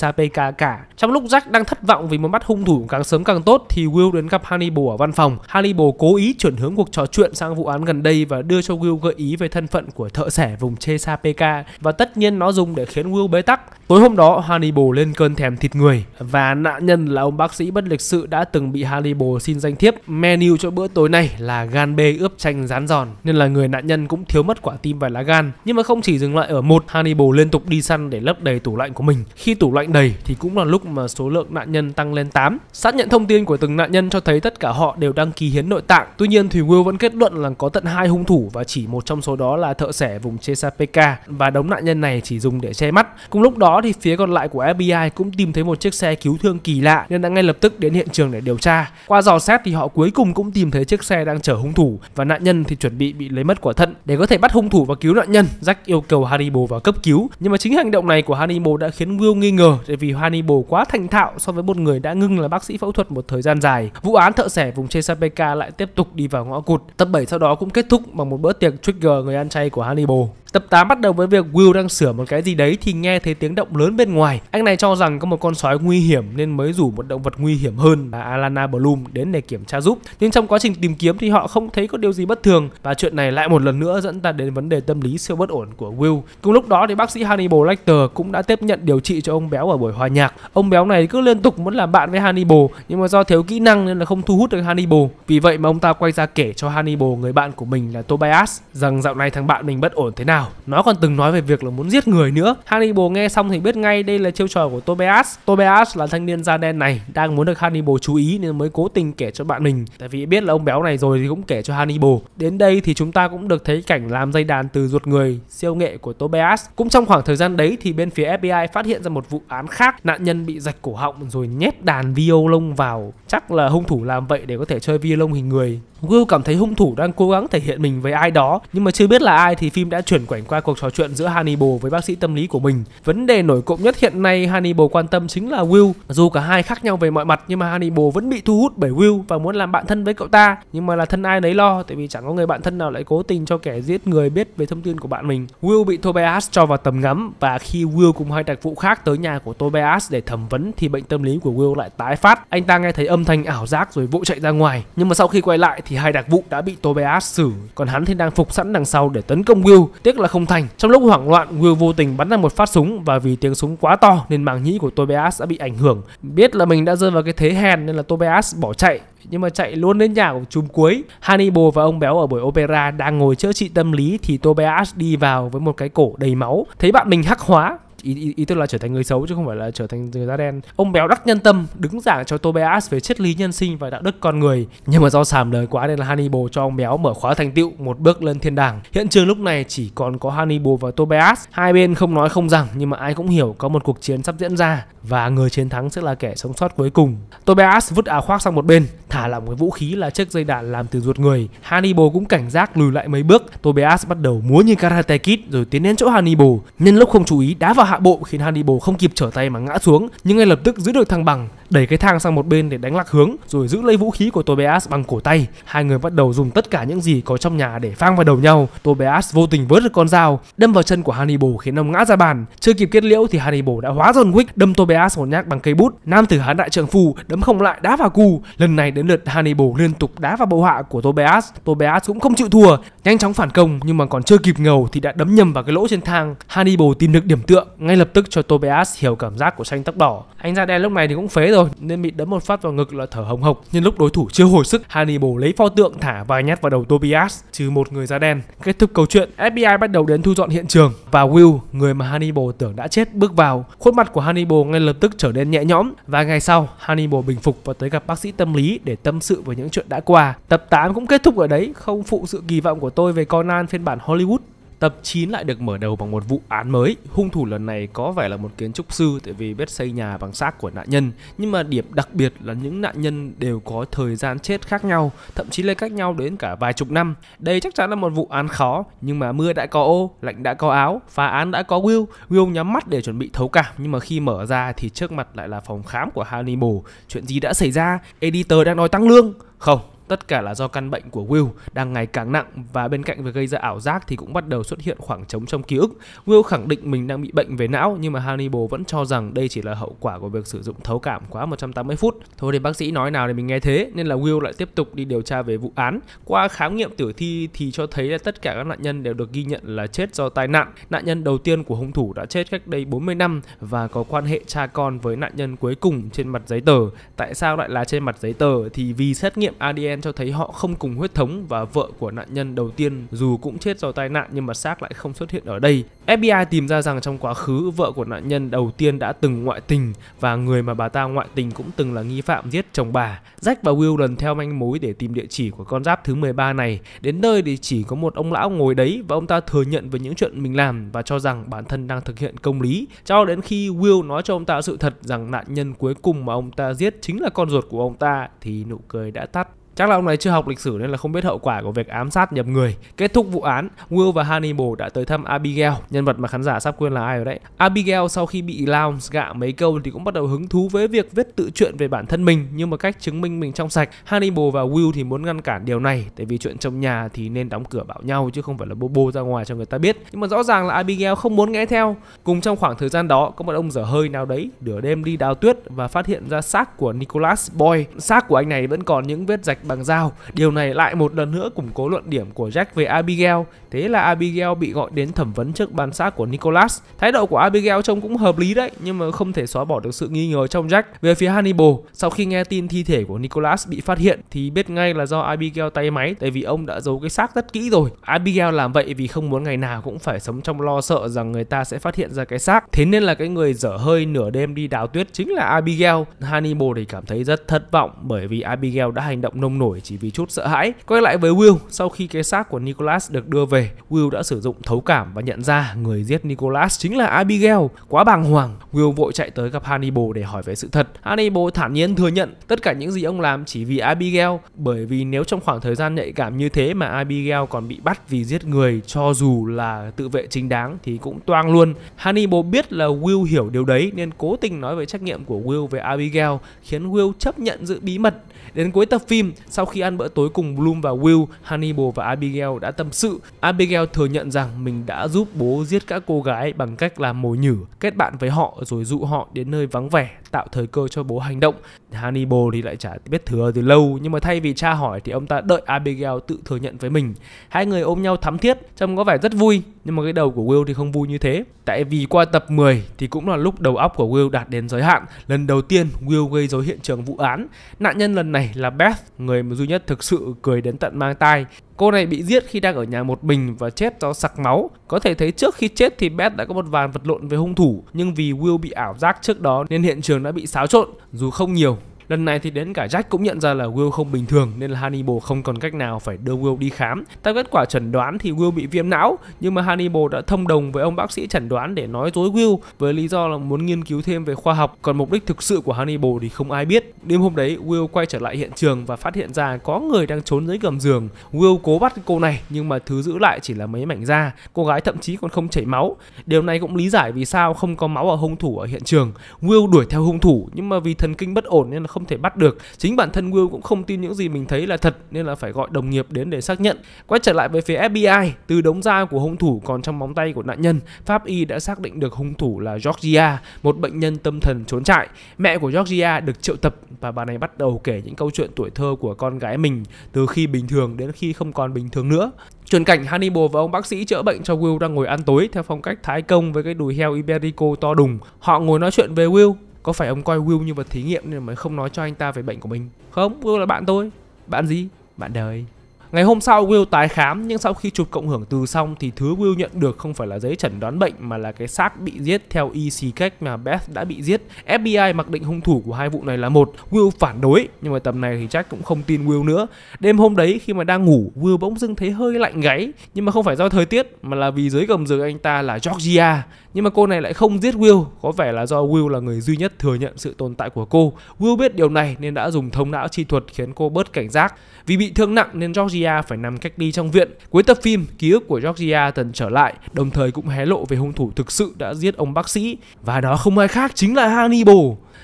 cả. Trong lúc Jack đang thất vọng vì muốn bắt hung thủ càng sớm càng tốt thì Will đến gặp Hannibal ở văn phòng. Hannibal cố ý chuyển hướng cuộc trò chuyện sang vụ án gần đây và đưa cho Will gợi ý về thân phận của thợ sẻ vùng Chesa PK và tất nhiên nó dùng để khiến Will bế tắc. Tối hôm đó, Hannibal lên cơn thèm thịt người và nạn nhân là ông bác sĩ bất lịch sự đã từng bị Hannibal xin danh thiếp menu cho bữa tối này là gan bê ướp chanh rán giòn nên là người nạn nhân cũng thiếu mất quả tim và lá gan. Nhưng mà không chỉ dừng lại ở một, Hannibal liên tục đi săn để lấp đầy tủ lạnh của mình. Khi tủ lạnh đầy thì cũng là lúc mà số lượng nạn nhân tăng lên 8. Xác nhận thông tin của từng nạn nhân cho thấy tất cả họ đều đăng ký hiến nội tạng. Tuy nhiên thì Will vẫn kết luận là có tận hai hung thủ và chỉ một một trong số đó là thợ sẻ vùng Chesapeake và đống nạn nhân này chỉ dùng để che mắt. Cùng lúc đó thì phía còn lại của FBI cũng tìm thấy một chiếc xe cứu thương kỳ lạ nên đã ngay lập tức đến hiện trường để điều tra. Qua dò xét thì họ cuối cùng cũng tìm thấy chiếc xe đang chở hung thủ và nạn nhân thì chuẩn bị bị lấy mất quả thận. Để có thể bắt hung thủ và cứu nạn nhân, Jack yêu cầu Hannibal vào cấp cứu. Nhưng mà chính hành động này của Hannibal đã khiến Will nghi ngờ tại vì Hannibal quá thành thạo so với một người đã ngưng là bác sĩ phẫu thuật một thời gian dài. Vụ án thợ sẻ vùng Chesapeake lại tiếp tục đi vào ngõ cụt. Tập 7 sau đó cũng kết thúc bằng một bữa tiệc trigger người ăn chay của Hannibal Tập 8 bắt đầu với việc Will đang sửa một cái gì đấy thì nghe thấy tiếng động lớn bên ngoài. Anh này cho rằng có một con sói nguy hiểm nên mới rủ một động vật nguy hiểm hơn là Alana Bloom đến để kiểm tra giúp. Nhưng trong quá trình tìm kiếm thì họ không thấy có điều gì bất thường và chuyện này lại một lần nữa dẫn ta đến vấn đề tâm lý siêu bất ổn của Will. Cùng lúc đó thì bác sĩ Hannibal Lecter cũng đã tiếp nhận điều trị cho ông béo ở buổi hòa nhạc. Ông béo này cứ liên tục muốn làm bạn với Hannibal nhưng mà do thiếu kỹ năng nên là không thu hút được Hannibal. Vì vậy mà ông ta quay ra kể cho Hannibal người bạn của mình là Tobias rằng dạo này thằng bạn mình bất ổn thế nào nào nó còn từng nói về việc là muốn giết người nữa Hannibal nghe xong thì biết ngay đây là chiêu trò của Tobias Tobias là thanh niên da đen này đang muốn được Hannibal chú ý nên mới cố tình kể cho bạn mình tại vì biết là ông béo này rồi thì cũng kể cho Hannibal đến đây thì chúng ta cũng được thấy cảnh làm dây đàn từ ruột người siêu nghệ của Tobias cũng trong khoảng thời gian đấy thì bên phía FBI phát hiện ra một vụ án khác nạn nhân bị rạch cổ họng rồi nhét đàn violon vào chắc là hung thủ làm vậy để có thể chơi violon hình người Will cảm thấy hung thủ đang cố gắng thể hiện mình với ai đó nhưng mà chưa biết là ai thì phim đã chuyển quảnh qua cuộc trò chuyện giữa Hannibal với bác sĩ tâm lý của mình. Vấn đề nổi cộng nhất hiện nay Hannibal quan tâm chính là Will. Dù cả hai khác nhau về mọi mặt nhưng mà Hannibal vẫn bị thu hút bởi Will và muốn làm bạn thân với cậu ta. Nhưng mà là thân ai nấy lo tại vì chẳng có người bạn thân nào lại cố tình cho kẻ giết người biết về thông tin của bạn mình. Will bị Tobias cho vào tầm ngắm và khi Will cùng hai đặc vụ khác tới nhà của Tobias để thẩm vấn thì bệnh tâm lý của Will lại tái phát. Anh ta nghe thấy âm thanh ảo giác rồi vội chạy ra ngoài. Nhưng mà sau khi quay lại thì hai đặc vụ đã bị Tobias xử, còn hắn thì đang phục sẵn đằng sau để tấn công Will. Tiếc tiếc là không thành. Trong lúc hoảng loạn, Will vô tình bắn ra một phát súng và vì tiếng súng quá to nên màng nhĩ của Tobias đã bị ảnh hưởng. Biết là mình đã rơi vào cái thế hèn nên là Tobias bỏ chạy nhưng mà chạy luôn đến nhà của chùm cuối. Hannibal và ông béo ở buổi opera đang ngồi chữa trị tâm lý thì Tobias đi vào với một cái cổ đầy máu. Thấy bạn mình hắc hóa ý, ý, ý tôi là trở thành người xấu chứ không phải là trở thành người da đen ông béo đắc nhân tâm đứng giảng cho Tobias về triết lý nhân sinh và đạo đức con người nhưng mà do sàm đời quá nên là Hannibal cho ông béo mở khóa thành tựu một bước lên thiên đàng hiện trường lúc này chỉ còn có Hannibal và Tobias hai bên không nói không rằng nhưng mà ai cũng hiểu có một cuộc chiến sắp diễn ra và người chiến thắng sẽ là kẻ sống sót cuối cùng Tobias vứt áo khoác sang một bên thả lỏng cái vũ khí là chiếc dây đạn làm từ ruột người Hannibal cũng cảnh giác lùi lại mấy bước Tobias bắt đầu múa như karate kid rồi tiến đến chỗ Hannibal nhân lúc không chú ý đá vào hạ bộ khiến Hannibal không kịp trở tay mà ngã xuống, nhưng ngay lập tức giữ được thăng bằng đẩy cái thang sang một bên để đánh lạc hướng rồi giữ lấy vũ khí của Tobias bằng cổ tay. Hai người bắt đầu dùng tất cả những gì có trong nhà để phang vào đầu nhau. Tobias vô tình vớt được con dao, đâm vào chân của Hannibal khiến ông ngã ra bàn. Chưa kịp kết liễu thì Hannibal đã hóa John Wick đâm Tobias một nhát bằng cây bút. Nam tử hán đại trượng phu đấm không lại đá vào cu. Lần này đến lượt Hannibal liên tục đá vào bộ hạ của Tobias. Tobias cũng không chịu thua, nhanh chóng phản công nhưng mà còn chưa kịp ngầu thì đã đấm nhầm vào cái lỗ trên thang. Hannibal tìm được điểm tựa ngay lập tức cho Tobias hiểu cảm giác của xanh tóc đỏ. Anh ra đen lúc này thì cũng phế rồi rồi nên bị đấm một phát vào ngực là thở hồng hộc. Nhân lúc đối thủ chưa hồi sức, Hannibal lấy pho tượng thả vài nhát vào đầu Tobias, trừ một người da đen. Kết thúc câu chuyện, FBI bắt đầu đến thu dọn hiện trường và Will, người mà Hannibal tưởng đã chết bước vào. Khuôn mặt của Hannibal ngay lập tức trở nên nhẹ nhõm. và ngày sau, Hannibal bình phục và tới gặp bác sĩ tâm lý để tâm sự về những chuyện đã qua. Tập 8 cũng kết thúc ở đấy, không phụ sự kỳ vọng của tôi về Conan phiên bản Hollywood. Tập 9 lại được mở đầu bằng một vụ án mới. Hung thủ lần này có vẻ là một kiến trúc sư tại vì biết xây nhà bằng xác của nạn nhân. Nhưng mà điểm đặc biệt là những nạn nhân đều có thời gian chết khác nhau, thậm chí là cách nhau đến cả vài chục năm. Đây chắc chắn là một vụ án khó, nhưng mà mưa đã có ô, lạnh đã có áo, phá án đã có Will. Will nhắm mắt để chuẩn bị thấu cảm, nhưng mà khi mở ra thì trước mặt lại là phòng khám của Hannibal. Chuyện gì đã xảy ra? Editor đang nói tăng lương. Không, Tất cả là do căn bệnh của Will đang ngày càng nặng và bên cạnh việc gây ra ảo giác thì cũng bắt đầu xuất hiện khoảng trống trong ký ức. Will khẳng định mình đang bị bệnh về não nhưng mà Hannibal vẫn cho rằng đây chỉ là hậu quả của việc sử dụng thấu cảm quá 180 phút. Thôi thì bác sĩ nói nào thì mình nghe thế nên là Will lại tiếp tục đi điều tra về vụ án. Qua khám nghiệm tử thi thì cho thấy là tất cả các nạn nhân đều được ghi nhận là chết do tai nạn. Nạn nhân đầu tiên của hung thủ đã chết cách đây 40 năm và có quan hệ cha con với nạn nhân cuối cùng trên mặt giấy tờ. Tại sao lại là trên mặt giấy tờ thì vì xét nghiệm ADN gen cho thấy họ không cùng huyết thống và vợ của nạn nhân đầu tiên dù cũng chết do tai nạn nhưng mà xác lại không xuất hiện ở đây. FBI tìm ra rằng trong quá khứ vợ của nạn nhân đầu tiên đã từng ngoại tình và người mà bà ta ngoại tình cũng từng là nghi phạm giết chồng bà. Jack và Will lần theo manh mối để tìm địa chỉ của con giáp thứ 13 này. Đến nơi thì chỉ có một ông lão ngồi đấy và ông ta thừa nhận về những chuyện mình làm và cho rằng bản thân đang thực hiện công lý. Cho đến khi Will nói cho ông ta sự thật rằng nạn nhân cuối cùng mà ông ta giết chính là con ruột của ông ta thì nụ cười đã tắt. Chắc là ông này chưa học lịch sử nên là không biết hậu quả của việc ám sát nhầm người. Kết thúc vụ án, Will và Hannibal đã tới thăm Abigail, nhân vật mà khán giả sắp quên là ai rồi đấy. Abigail sau khi bị Lounge gạ mấy câu thì cũng bắt đầu hứng thú với việc viết tự truyện về bản thân mình nhưng mà cách chứng minh mình trong sạch. Hannibal và Will thì muốn ngăn cản điều này tại vì chuyện trong nhà thì nên đóng cửa bảo nhau chứ không phải là bô bô ra ngoài cho người ta biết. Nhưng mà rõ ràng là Abigail không muốn nghe theo. Cùng trong khoảng thời gian đó có một ông dở hơi nào đấy nửa đêm đi đào tuyết và phát hiện ra xác của Nicholas Boy. Xác của anh này vẫn còn những vết rạch bằng dao. Điều này lại một lần nữa củng cố luận điểm của Jack về Abigail. Thế là Abigail bị gọi đến thẩm vấn trước ban xã của Nicholas. Thái độ của Abigail trông cũng hợp lý đấy, nhưng mà không thể xóa bỏ được sự nghi ngờ trong Jack. Về phía Hannibal, sau khi nghe tin thi thể của Nicholas bị phát hiện thì biết ngay là do Abigail tay máy tại vì ông đã giấu cái xác rất kỹ rồi. Abigail làm vậy vì không muốn ngày nào cũng phải sống trong lo sợ rằng người ta sẽ phát hiện ra cái xác. Thế nên là cái người dở hơi nửa đêm đi đào tuyết chính là Abigail. Hannibal thì cảm thấy rất thất vọng bởi vì Abigail đã hành động nông nổi chỉ vì chút sợ hãi. Quay lại với Will, sau khi cái xác của Nicholas được đưa về, Will đã sử dụng thấu cảm và nhận ra người giết Nicholas chính là Abigail. Quá bàng hoàng, Will vội chạy tới gặp Hannibal để hỏi về sự thật. Hannibal thản nhiên thừa nhận tất cả những gì ông làm chỉ vì Abigail, bởi vì nếu trong khoảng thời gian nhạy cảm như thế mà Abigail còn bị bắt vì giết người cho dù là tự vệ chính đáng thì cũng toang luôn. Hannibal biết là Will hiểu điều đấy nên cố tình nói về trách nhiệm của Will về Abigail khiến Will chấp nhận giữ bí mật. Đến cuối tập phim, sau khi ăn bữa tối cùng Bloom và Will, Hannibal và Abigail đã tâm sự. Abigail thừa nhận rằng mình đã giúp bố giết các cô gái bằng cách làm mồi nhử, kết bạn với họ rồi dụ họ đến nơi vắng vẻ tạo thời cơ cho bố hành động. Hannibal thì lại chả biết thừa từ lâu nhưng mà thay vì tra hỏi thì ông ta đợi Abigail tự thừa nhận với mình. Hai người ôm nhau thắm thiết trông có vẻ rất vui nhưng mà cái đầu của Will thì không vui như thế. Tại vì qua tập 10 thì cũng là lúc đầu óc của Will đạt đến giới hạn. Lần đầu tiên Will gây rối hiện trường vụ án. Nạn nhân lần này là Beth, người duy nhất thực sự cười đến tận mang tai. Cô này bị giết khi đang ở nhà một mình và chết do sặc máu. Có thể thấy trước khi chết thì Beth đã có một vài vật lộn với hung thủ, nhưng vì Will bị ảo giác trước đó nên hiện trường đã bị xáo trộn, dù không nhiều Lần này thì đến cả Jack cũng nhận ra là Will không bình thường nên là Hannibal không còn cách nào phải đưa Will đi khám. Theo kết quả chẩn đoán thì Will bị viêm não nhưng mà Hannibal đã thông đồng với ông bác sĩ chẩn đoán để nói dối Will với lý do là muốn nghiên cứu thêm về khoa học. Còn mục đích thực sự của Hannibal thì không ai biết. Đêm hôm đấy Will quay trở lại hiện trường và phát hiện ra có người đang trốn dưới gầm giường. Will cố bắt cô này nhưng mà thứ giữ lại chỉ là mấy mảnh da. Cô gái thậm chí còn không chảy máu. Điều này cũng lý giải vì sao không có máu ở hung thủ ở hiện trường. Will đuổi theo hung thủ nhưng mà vì thần kinh bất ổn nên là không không thể bắt được chính bản thân Will cũng không tin những gì mình thấy là thật nên là phải gọi đồng nghiệp đến để xác nhận quay trở lại với phía FBI từ đống da của hung thủ còn trong móng tay của nạn nhân pháp y đã xác định được hung thủ là Georgia một bệnh nhân tâm thần trốn trại mẹ của Georgia được triệu tập và bà này bắt đầu kể những câu chuyện tuổi thơ của con gái mình từ khi bình thường đến khi không còn bình thường nữa Chuyển cảnh Hannibal và ông bác sĩ chữa bệnh cho Will đang ngồi ăn tối theo phong cách Thái công với cái đùi heo Iberico to đùng. Họ ngồi nói chuyện về Will có phải ông coi Will như vật thí nghiệm nên mới không nói cho anh ta về bệnh của mình? Không, Will là bạn tôi. Bạn gì? Bạn đời. Ngày hôm sau Will tái khám nhưng sau khi chụp cộng hưởng từ xong thì thứ Will nhận được không phải là giấy chẩn đoán bệnh mà là cái xác bị giết theo y e xì cách mà Beth đã bị giết. FBI mặc định hung thủ của hai vụ này là một. Will phản đối nhưng mà tầm này thì Jack cũng không tin Will nữa. Đêm hôm đấy khi mà đang ngủ Will bỗng dưng thấy hơi lạnh gáy nhưng mà không phải do thời tiết mà là vì dưới gầm giường anh ta là Georgia. Nhưng mà cô này lại không giết Will, có vẻ là do Will là người duy nhất thừa nhận sự tồn tại của cô. Will biết điều này nên đã dùng thông não chi thuật khiến cô bớt cảnh giác. Vì bị thương nặng nên Georgia phải nằm cách ly trong viện. Cuối tập phim, ký ức của Georgia dần trở lại, đồng thời cũng hé lộ về hung thủ thực sự đã giết ông bác sĩ. Và đó không ai khác chính là Hannibal.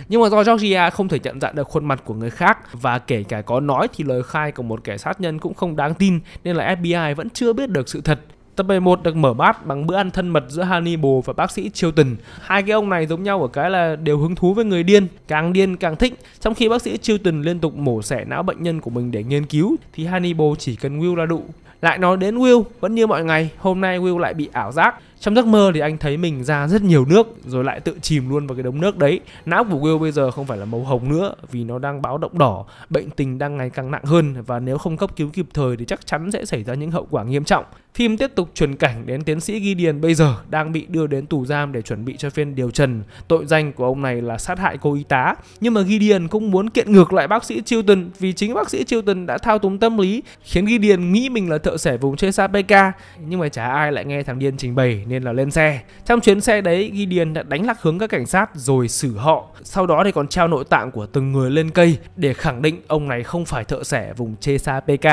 Nhưng mà do Georgia không thể nhận dạng được khuôn mặt của người khác và kể cả có nói thì lời khai của một kẻ sát nhân cũng không đáng tin nên là FBI vẫn chưa biết được sự thật. Tập 11 được mở bát bằng bữa ăn thân mật giữa Hannibal và bác sĩ Chilton. Hai cái ông này giống nhau ở cái là đều hứng thú với người điên, càng điên càng thích. Trong khi bác sĩ Chilton liên tục mổ xẻ não bệnh nhân của mình để nghiên cứu, thì Hannibal chỉ cần Will là đủ. Lại nói đến Will, vẫn như mọi ngày, hôm nay Will lại bị ảo giác. Trong giấc mơ thì anh thấy mình ra rất nhiều nước rồi lại tự chìm luôn vào cái đống nước đấy. Não của Will bây giờ không phải là màu hồng nữa vì nó đang báo động đỏ, bệnh tình đang ngày càng nặng hơn và nếu không cấp cứu kịp thời thì chắc chắn sẽ xảy ra những hậu quả nghiêm trọng. Phim tiếp tục truyền cảnh đến tiến sĩ Ghi Điền bây giờ đang bị đưa đến tù giam để chuẩn bị cho phiên điều trần. Tội danh của ông này là sát hại cô y tá. Nhưng mà Ghi Điền cũng muốn kiện ngược lại bác sĩ Chilton vì chính bác sĩ Chilton đã thao túng tâm lý khiến Ghi Điền nghĩ mình là thợ sẻ vùng chơi xa Nhưng mà chả ai lại nghe thằng Điền trình bày nên là lên xe. Trong chuyến xe đấy Ghi Điền đã đánh lạc hướng các cảnh sát rồi xử họ. Sau đó thì còn treo nội tạng của từng người lên cây để khẳng định ông này không phải thợ sẻ vùng chê xa PK.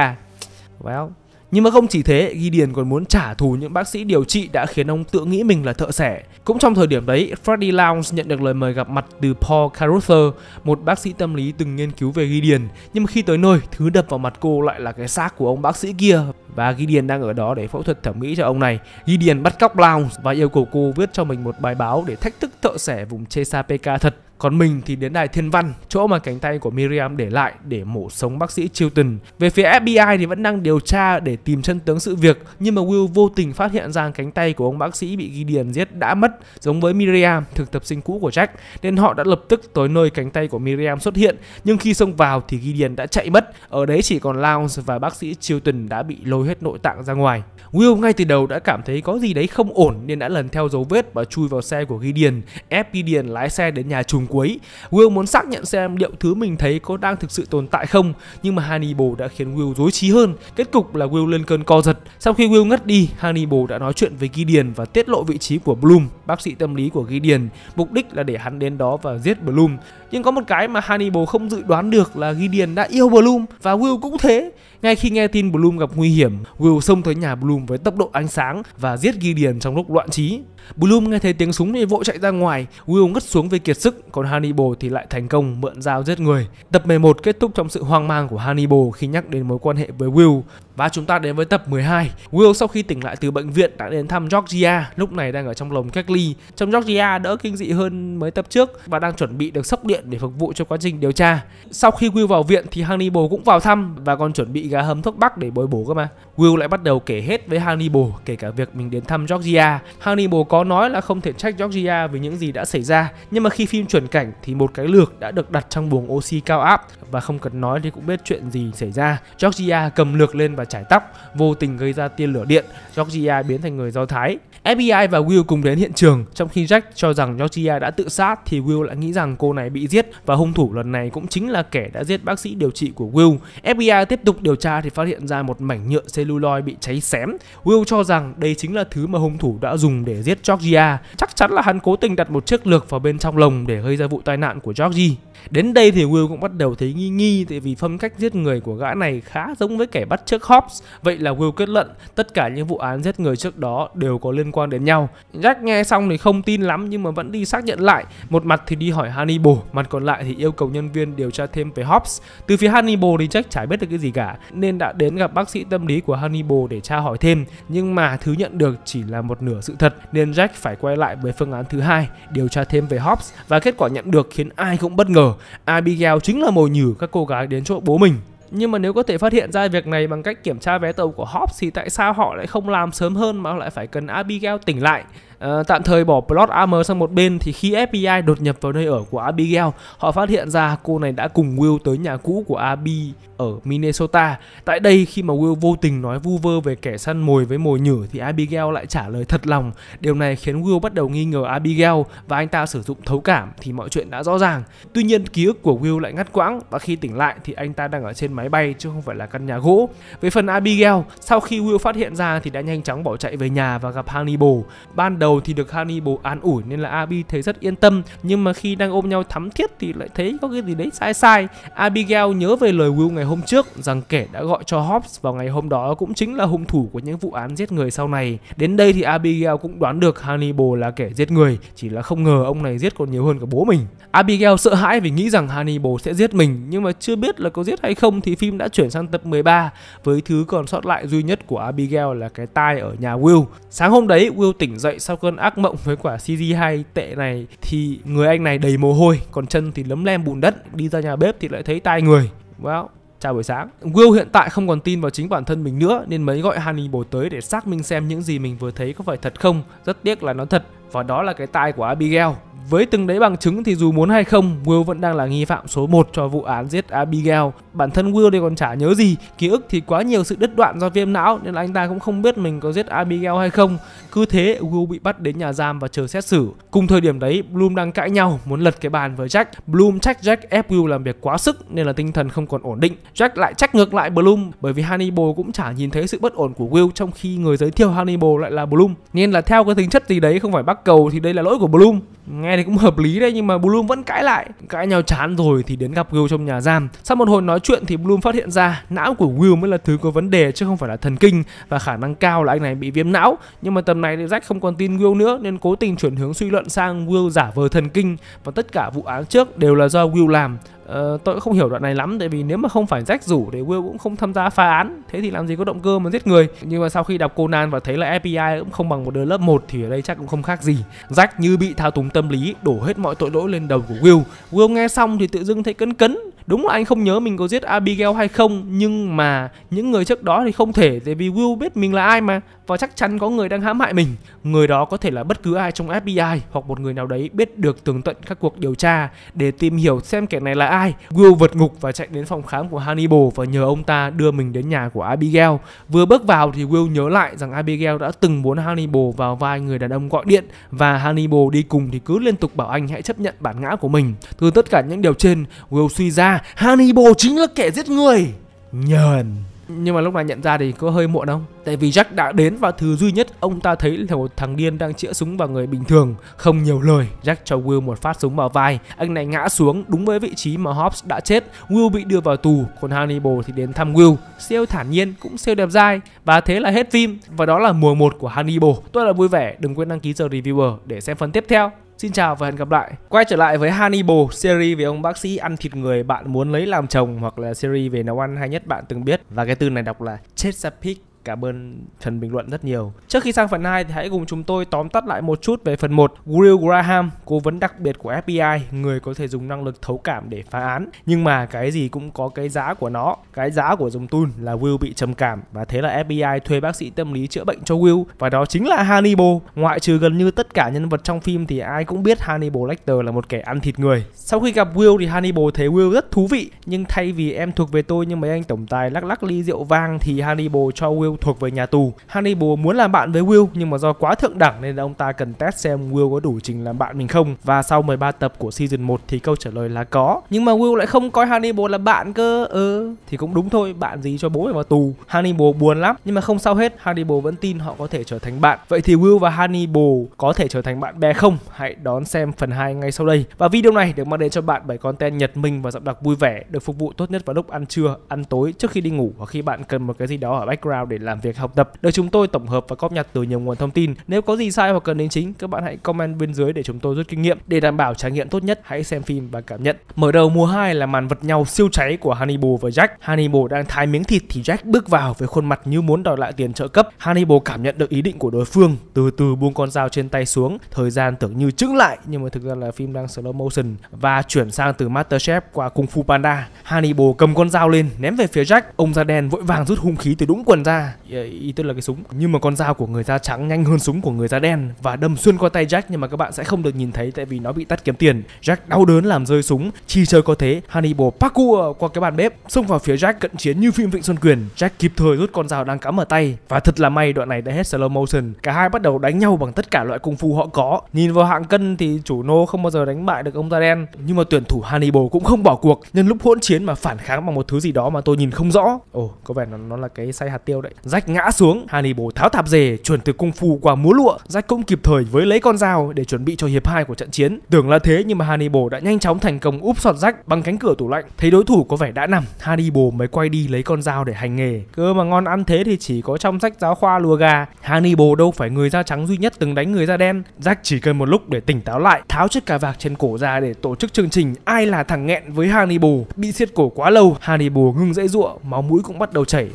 Well, nhưng mà không chỉ thế, Ghi Điền còn muốn trả thù những bác sĩ điều trị đã khiến ông tự nghĩ mình là thợ sẻ. Cũng trong thời điểm đấy, Freddy Lounge nhận được lời mời gặp mặt từ Paul Caruther, một bác sĩ tâm lý từng nghiên cứu về Ghi Điền. Nhưng mà khi tới nơi, thứ đập vào mặt cô lại là cái xác của ông bác sĩ kia và Ghi Điền đang ở đó để phẫu thuật thẩm mỹ cho ông này. Ghi Điền bắt cóc Lounge và yêu cầu cô viết cho mình một bài báo để thách thức thợ sẻ vùng Chesapeake thật. Còn mình thì đến đài Thiên Văn, chỗ mà cánh tay của Miriam để lại để mổ sống bác sĩ Chilton. Về phía FBI thì vẫn đang điều tra để tìm chân tướng sự việc, nhưng mà Will vô tình phát hiện ra cánh tay của ông bác sĩ bị Gideon giết đã mất, giống với Miriam, thực tập sinh cũ của Jack, nên họ đã lập tức tới nơi cánh tay của Miriam xuất hiện, nhưng khi xông vào thì Gideon đã chạy mất, ở đấy chỉ còn Lounge và bác sĩ Chilton đã bị lôi hết nội tạng ra ngoài. Will ngay từ đầu đã cảm thấy có gì đấy không ổn nên đã lần theo dấu vết và chui vào xe của Gideon, ép Gideon lái xe đến nhà trùng cuối. Will muốn xác nhận xem liệu thứ mình thấy có đang thực sự tồn tại không, nhưng mà Hannibal đã khiến Will rối trí hơn. Kết cục là Will lên cơn co giật. Sau khi Will ngất đi, Hannibal đã nói chuyện với Gideon và tiết lộ vị trí của Bloom, bác sĩ tâm lý của Gideon. Mục đích là để hắn đến đó và giết Bloom. Nhưng có một cái mà Hannibal không dự đoán được là Gideon đã yêu Bloom và Will cũng thế. Ngay khi nghe tin Bloom gặp nguy hiểm, Will xông tới nhà Bloom với tốc độ ánh sáng và giết Gideon trong lúc loạn trí. Bloom nghe thấy tiếng súng thì vội chạy ra ngoài, Will ngất xuống vì kiệt sức, còn Hannibal thì lại thành công mượn dao giết người. Tập 11 kết thúc trong sự hoang mang của Hannibal khi nhắc đến mối quan hệ với Will. Và chúng ta đến với tập 12. Will sau khi tỉnh lại từ bệnh viện đã đến thăm Georgia, lúc này đang ở trong lồng cách ly. Trong Georgia đỡ kinh dị hơn mấy tập trước và đang chuẩn bị được sốc điện để phục vụ cho quá trình điều tra. Sau khi Will vào viện thì Hannibal cũng vào thăm và còn chuẩn bị gà hầm thuốc bắc để bồi bổ cơ mà. Will lại bắt đầu kể hết với Hannibal kể cả việc mình đến thăm Georgia. Hannibal có nói là không thể trách Georgia vì những gì đã xảy ra, nhưng mà khi phim chuẩn cảnh thì một cái lược đã được đặt trong buồng oxy cao áp và không cần nói thì cũng biết chuyện gì xảy ra. Georgia cầm lược lên và chải tóc, vô tình gây ra tia lửa điện, Georgia biến thành người Do Thái. FBI và Will cùng đến hiện trường, trong khi Jack cho rằng Georgia đã tự sát thì Will lại nghĩ rằng cô này bị giết và hung thủ lần này cũng chính là kẻ đã giết bác sĩ điều trị của Will. FBI tiếp tục điều tra thì phát hiện ra một mảnh nhựa celluloid bị cháy xém. Will cho rằng đây chính là thứ mà hung thủ đã dùng để giết Georgia. Chắc chắn là hắn cố tình đặt một chiếc lược vào bên trong lồng để gây ra vụ tai nạn của Georgie. Đến đây thì Will cũng bắt đầu thấy nghi nghi tại vì phong cách giết người của gã này khá giống với kẻ bắt trước Hobbs. Vậy là Will kết luận tất cả những vụ án giết người trước đó đều có liên quan đến nhau. Jack nghe xong thì không tin lắm nhưng mà vẫn đi xác nhận lại. Một mặt thì đi hỏi Hannibal, mặt còn lại thì yêu cầu nhân viên điều tra thêm về Hobbs. Từ phía Hannibal thì Jack chả biết được cái gì cả nên đã đến gặp bác sĩ tâm lý của Hannibal để tra hỏi thêm. Nhưng mà thứ nhận được chỉ là một nửa sự thật nên Jack phải quay lại với phương án thứ hai điều tra thêm về Hobbs và kết quả nhận được khiến ai cũng bất ngờ Abigail chính là mồi nhử các cô gái đến chỗ bố mình. Nhưng mà nếu có thể phát hiện ra việc này bằng cách kiểm tra vé tàu của Hobbs thì tại sao họ lại không làm sớm hơn mà lại phải cần Abigail tỉnh lại? uh, tạm thời bỏ Plot Armor sang một bên thì khi FBI đột nhập vào nơi ở của Abigail, họ phát hiện ra cô này đã cùng Will tới nhà cũ của Abby ở Minnesota. Tại đây khi mà Will vô tình nói vu vơ về kẻ săn mồi với mồi nhử thì Abigail lại trả lời thật lòng. Điều này khiến Will bắt đầu nghi ngờ Abigail và anh ta sử dụng thấu cảm thì mọi chuyện đã rõ ràng. Tuy nhiên ký ức của Will lại ngắt quãng và khi tỉnh lại thì anh ta đang ở trên máy bay chứ không phải là căn nhà gỗ. Về phần Abigail, sau khi Will phát hiện ra thì đã nhanh chóng bỏ chạy về nhà và gặp Hannibal. Ban đầu đầu thì được Hani bố an ủi nên là Abi thấy rất yên tâm nhưng mà khi đang ôm nhau thắm thiết thì lại thấy có cái gì đấy sai sai. Abigail nhớ về lời Will ngày hôm trước rằng kẻ đã gọi cho Hobbs vào ngày hôm đó cũng chính là hung thủ của những vụ án giết người sau này. Đến đây thì Abigail cũng đoán được Hannibal là kẻ giết người, chỉ là không ngờ ông này giết còn nhiều hơn cả bố mình. Abigail sợ hãi vì nghĩ rằng Hannibal sẽ giết mình nhưng mà chưa biết là có giết hay không thì phim đã chuyển sang tập 13 với thứ còn sót lại duy nhất của Abigail là cái tai ở nhà Will. Sáng hôm đấy Will tỉnh dậy sau cơn ác mộng với quả CG hay tệ này thì người anh này đầy mồ hôi, còn chân thì lấm lem bùn đất, đi ra nhà bếp thì lại thấy tai người. Wow, chào buổi sáng. Will hiện tại không còn tin vào chính bản thân mình nữa nên mới gọi Hannibal tới để xác minh xem những gì mình vừa thấy có phải thật không. Rất tiếc là nó thật và đó là cái tai của Abigail. Với từng đấy bằng chứng thì dù muốn hay không, Will vẫn đang là nghi phạm số 1 cho vụ án giết Abigail. Bản thân Will thì còn chả nhớ gì, ký ức thì quá nhiều sự đứt đoạn do viêm não nên là anh ta cũng không biết mình có giết Abigail hay không. Cứ thế, Will bị bắt đến nhà giam và chờ xét xử. Cùng thời điểm đấy, Bloom đang cãi nhau, muốn lật cái bàn với Jack. Bloom trách Jack ép Will làm việc quá sức nên là tinh thần không còn ổn định. Jack lại trách ngược lại Bloom bởi vì Hannibal cũng chả nhìn thấy sự bất ổn của Will trong khi người giới thiệu Hannibal lại là Bloom. Nên là theo cái tính chất gì đấy không phải bắt cầu thì đây là lỗi của Bloom. Nghe nghe thì cũng hợp lý đấy nhưng mà Bloom vẫn cãi lại cãi nhau chán rồi thì đến gặp Will trong nhà giam sau một hồi nói chuyện thì Bloom phát hiện ra não của Will mới là thứ có vấn đề chứ không phải là thần kinh và khả năng cao là anh này bị viêm não nhưng mà tầm này thì Jack không còn tin Will nữa nên cố tình chuyển hướng suy luận sang Will giả vờ thần kinh và tất cả vụ án trước đều là do Will làm Ờ, tôi cũng không hiểu đoạn này lắm tại vì nếu mà không phải rách rủ thì Will cũng không tham gia phá án thế thì làm gì có động cơ mà giết người nhưng mà sau khi đọc Conan và thấy là FBI cũng không bằng một đứa lớp 1 thì ở đây chắc cũng không khác gì rách như bị thao túng tâm lý đổ hết mọi tội lỗi lên đầu của Will Will nghe xong thì tự dưng thấy cấn cấn đúng là anh không nhớ mình có giết Abigail hay không nhưng mà những người trước đó thì không thể tại vì Will biết mình là ai mà và chắc chắn có người đang hãm hại mình người đó có thể là bất cứ ai trong FBI hoặc một người nào đấy biết được tường tận các cuộc điều tra để tìm hiểu xem kẻ này là ai Will vượt ngục và chạy đến phòng khám của Hannibal và nhờ ông ta đưa mình đến nhà của Abigail vừa bước vào thì Will nhớ lại rằng Abigail đã từng muốn Hannibal vào vai người đàn ông gọi điện và Hannibal đi cùng thì cứ liên tục bảo anh hãy chấp nhận bản ngã của mình từ tất cả những điều trên Will suy ra Hannibal chính là kẻ giết người Nhờn nhưng mà lúc này nhận ra thì có hơi muộn không? Tại vì Jack đã đến và thứ duy nhất ông ta thấy là một thằng điên đang chĩa súng vào người bình thường, không nhiều lời. Jack cho Will một phát súng vào vai, anh này ngã xuống đúng với vị trí mà Hobbs đã chết. Will bị đưa vào tù, còn Hannibal thì đến thăm Will, siêu thản nhiên cũng siêu đẹp dai. Và thế là hết phim, và đó là mùa 1 của Hannibal. Tôi là vui vẻ, đừng quên đăng ký giờ reviewer để xem phần tiếp theo. Xin chào và hẹn gặp lại. Quay trở lại với Hannibal, series về ông bác sĩ ăn thịt người bạn muốn lấy làm chồng hoặc là series về nấu ăn hay nhất bạn từng biết. Và cái từ này đọc là Chesapeake Cảm ơn phần bình luận rất nhiều. Trước khi sang phần 2 thì hãy cùng chúng tôi tóm tắt lại một chút về phần 1. Will Graham, cố vấn đặc biệt của FBI, người có thể dùng năng lực thấu cảm để phá án. Nhưng mà cái gì cũng có cái giá của nó. Cái giá của dòng tun là Will bị trầm cảm và thế là FBI thuê bác sĩ tâm lý chữa bệnh cho Will và đó chính là Hannibal. Ngoại trừ gần như tất cả nhân vật trong phim thì ai cũng biết Hannibal Lecter là một kẻ ăn thịt người. Sau khi gặp Will thì Hannibal thấy Will rất thú vị nhưng thay vì em thuộc về tôi như mấy anh tổng tài lắc lắc ly rượu vang thì Hannibal cho Will Will thuộc về nhà tù. Hannibal muốn làm bạn với Will nhưng mà do quá thượng đẳng nên ông ta cần test xem Will có đủ trình làm bạn mình không. Và sau 13 tập của season 1 thì câu trả lời là có. Nhưng mà Will lại không coi Hannibal là bạn cơ. Ừ thì cũng đúng thôi, bạn gì cho bố phải vào tù. Hannibal buồn lắm nhưng mà không sao hết, Hannibal vẫn tin họ có thể trở thành bạn. Vậy thì Will và Hannibal có thể trở thành bạn bè không? Hãy đón xem phần 2 ngay sau đây. Và video này được mang đến cho bạn bởi content Nhật Minh và giọng đọc vui vẻ được phục vụ tốt nhất vào lúc ăn trưa, ăn tối, trước khi đi ngủ hoặc khi bạn cần một cái gì đó ở background để làm việc học tập được chúng tôi tổng hợp và góp nhặt từ nhiều nguồn thông tin. Nếu có gì sai hoặc cần đến chính, các bạn hãy comment bên dưới để chúng tôi rút kinh nghiệm. Để đảm bảo trải nghiệm tốt nhất, hãy xem phim và cảm nhận. Mở đầu mùa 2 là màn vật nhau siêu cháy của Hannibal và Jack. Hannibal đang thái miếng thịt thì Jack bước vào với khuôn mặt như muốn đòi lại tiền trợ cấp. Hannibal cảm nhận được ý định của đối phương, từ từ buông con dao trên tay xuống. Thời gian tưởng như trứng lại nhưng mà thực ra là phim đang slow motion và chuyển sang từ MasterChef qua Kung Fu Panda. Hannibal cầm con dao lên ném về phía Jack. Ông da đen vội vàng rút hung khí từ đũng quần ra Ờ, ý tức là cái súng nhưng mà con dao của người da trắng nhanh hơn súng của người da đen và đâm xuyên qua tay Jack nhưng mà các bạn sẽ không được nhìn thấy tại vì nó bị tắt kiếm tiền Jack đau đớn làm rơi súng chi chơi có thế Hannibal parkour qua cái bàn bếp xông vào phía Jack cận chiến như phim Vịnh Xuân Quyền Jack kịp thời rút con dao đang cắm ở tay và thật là may đoạn này đã hết slow motion cả hai bắt đầu đánh nhau bằng tất cả loại cung phu họ có nhìn vào hạng cân thì chủ nô không bao giờ đánh bại được ông da đen nhưng mà tuyển thủ Hannibal cũng không bỏ cuộc nhân lúc hỗn chiến mà phản kháng bằng một thứ gì đó mà tôi nhìn không rõ ồ oh, có vẻ nó, nó là cái say hạt tiêu đấy Rách ngã xuống, Hannibal tháo tạp dề, chuẩn từ cung phu qua múa lụa. Rách cũng kịp thời với lấy con dao để chuẩn bị cho hiệp 2 của trận chiến. Tưởng là thế nhưng mà Hannibal đã nhanh chóng thành công úp sọt rách bằng cánh cửa tủ lạnh. Thấy đối thủ có vẻ đã nằm, Hannibal mới quay đi lấy con dao để hành nghề. Cơ mà ngon ăn thế thì chỉ có trong sách giáo khoa lùa gà. Hannibal đâu phải người da trắng duy nhất từng đánh người da đen. Rách chỉ cần một lúc để tỉnh táo lại, tháo chiếc cà vạt trên cổ ra để tổ chức chương trình ai là thằng nghẹn với Hannibal. Bị siết cổ quá lâu, Hannibal ngưng dãy ruộng, máu mũi cũng bắt đầu chảy.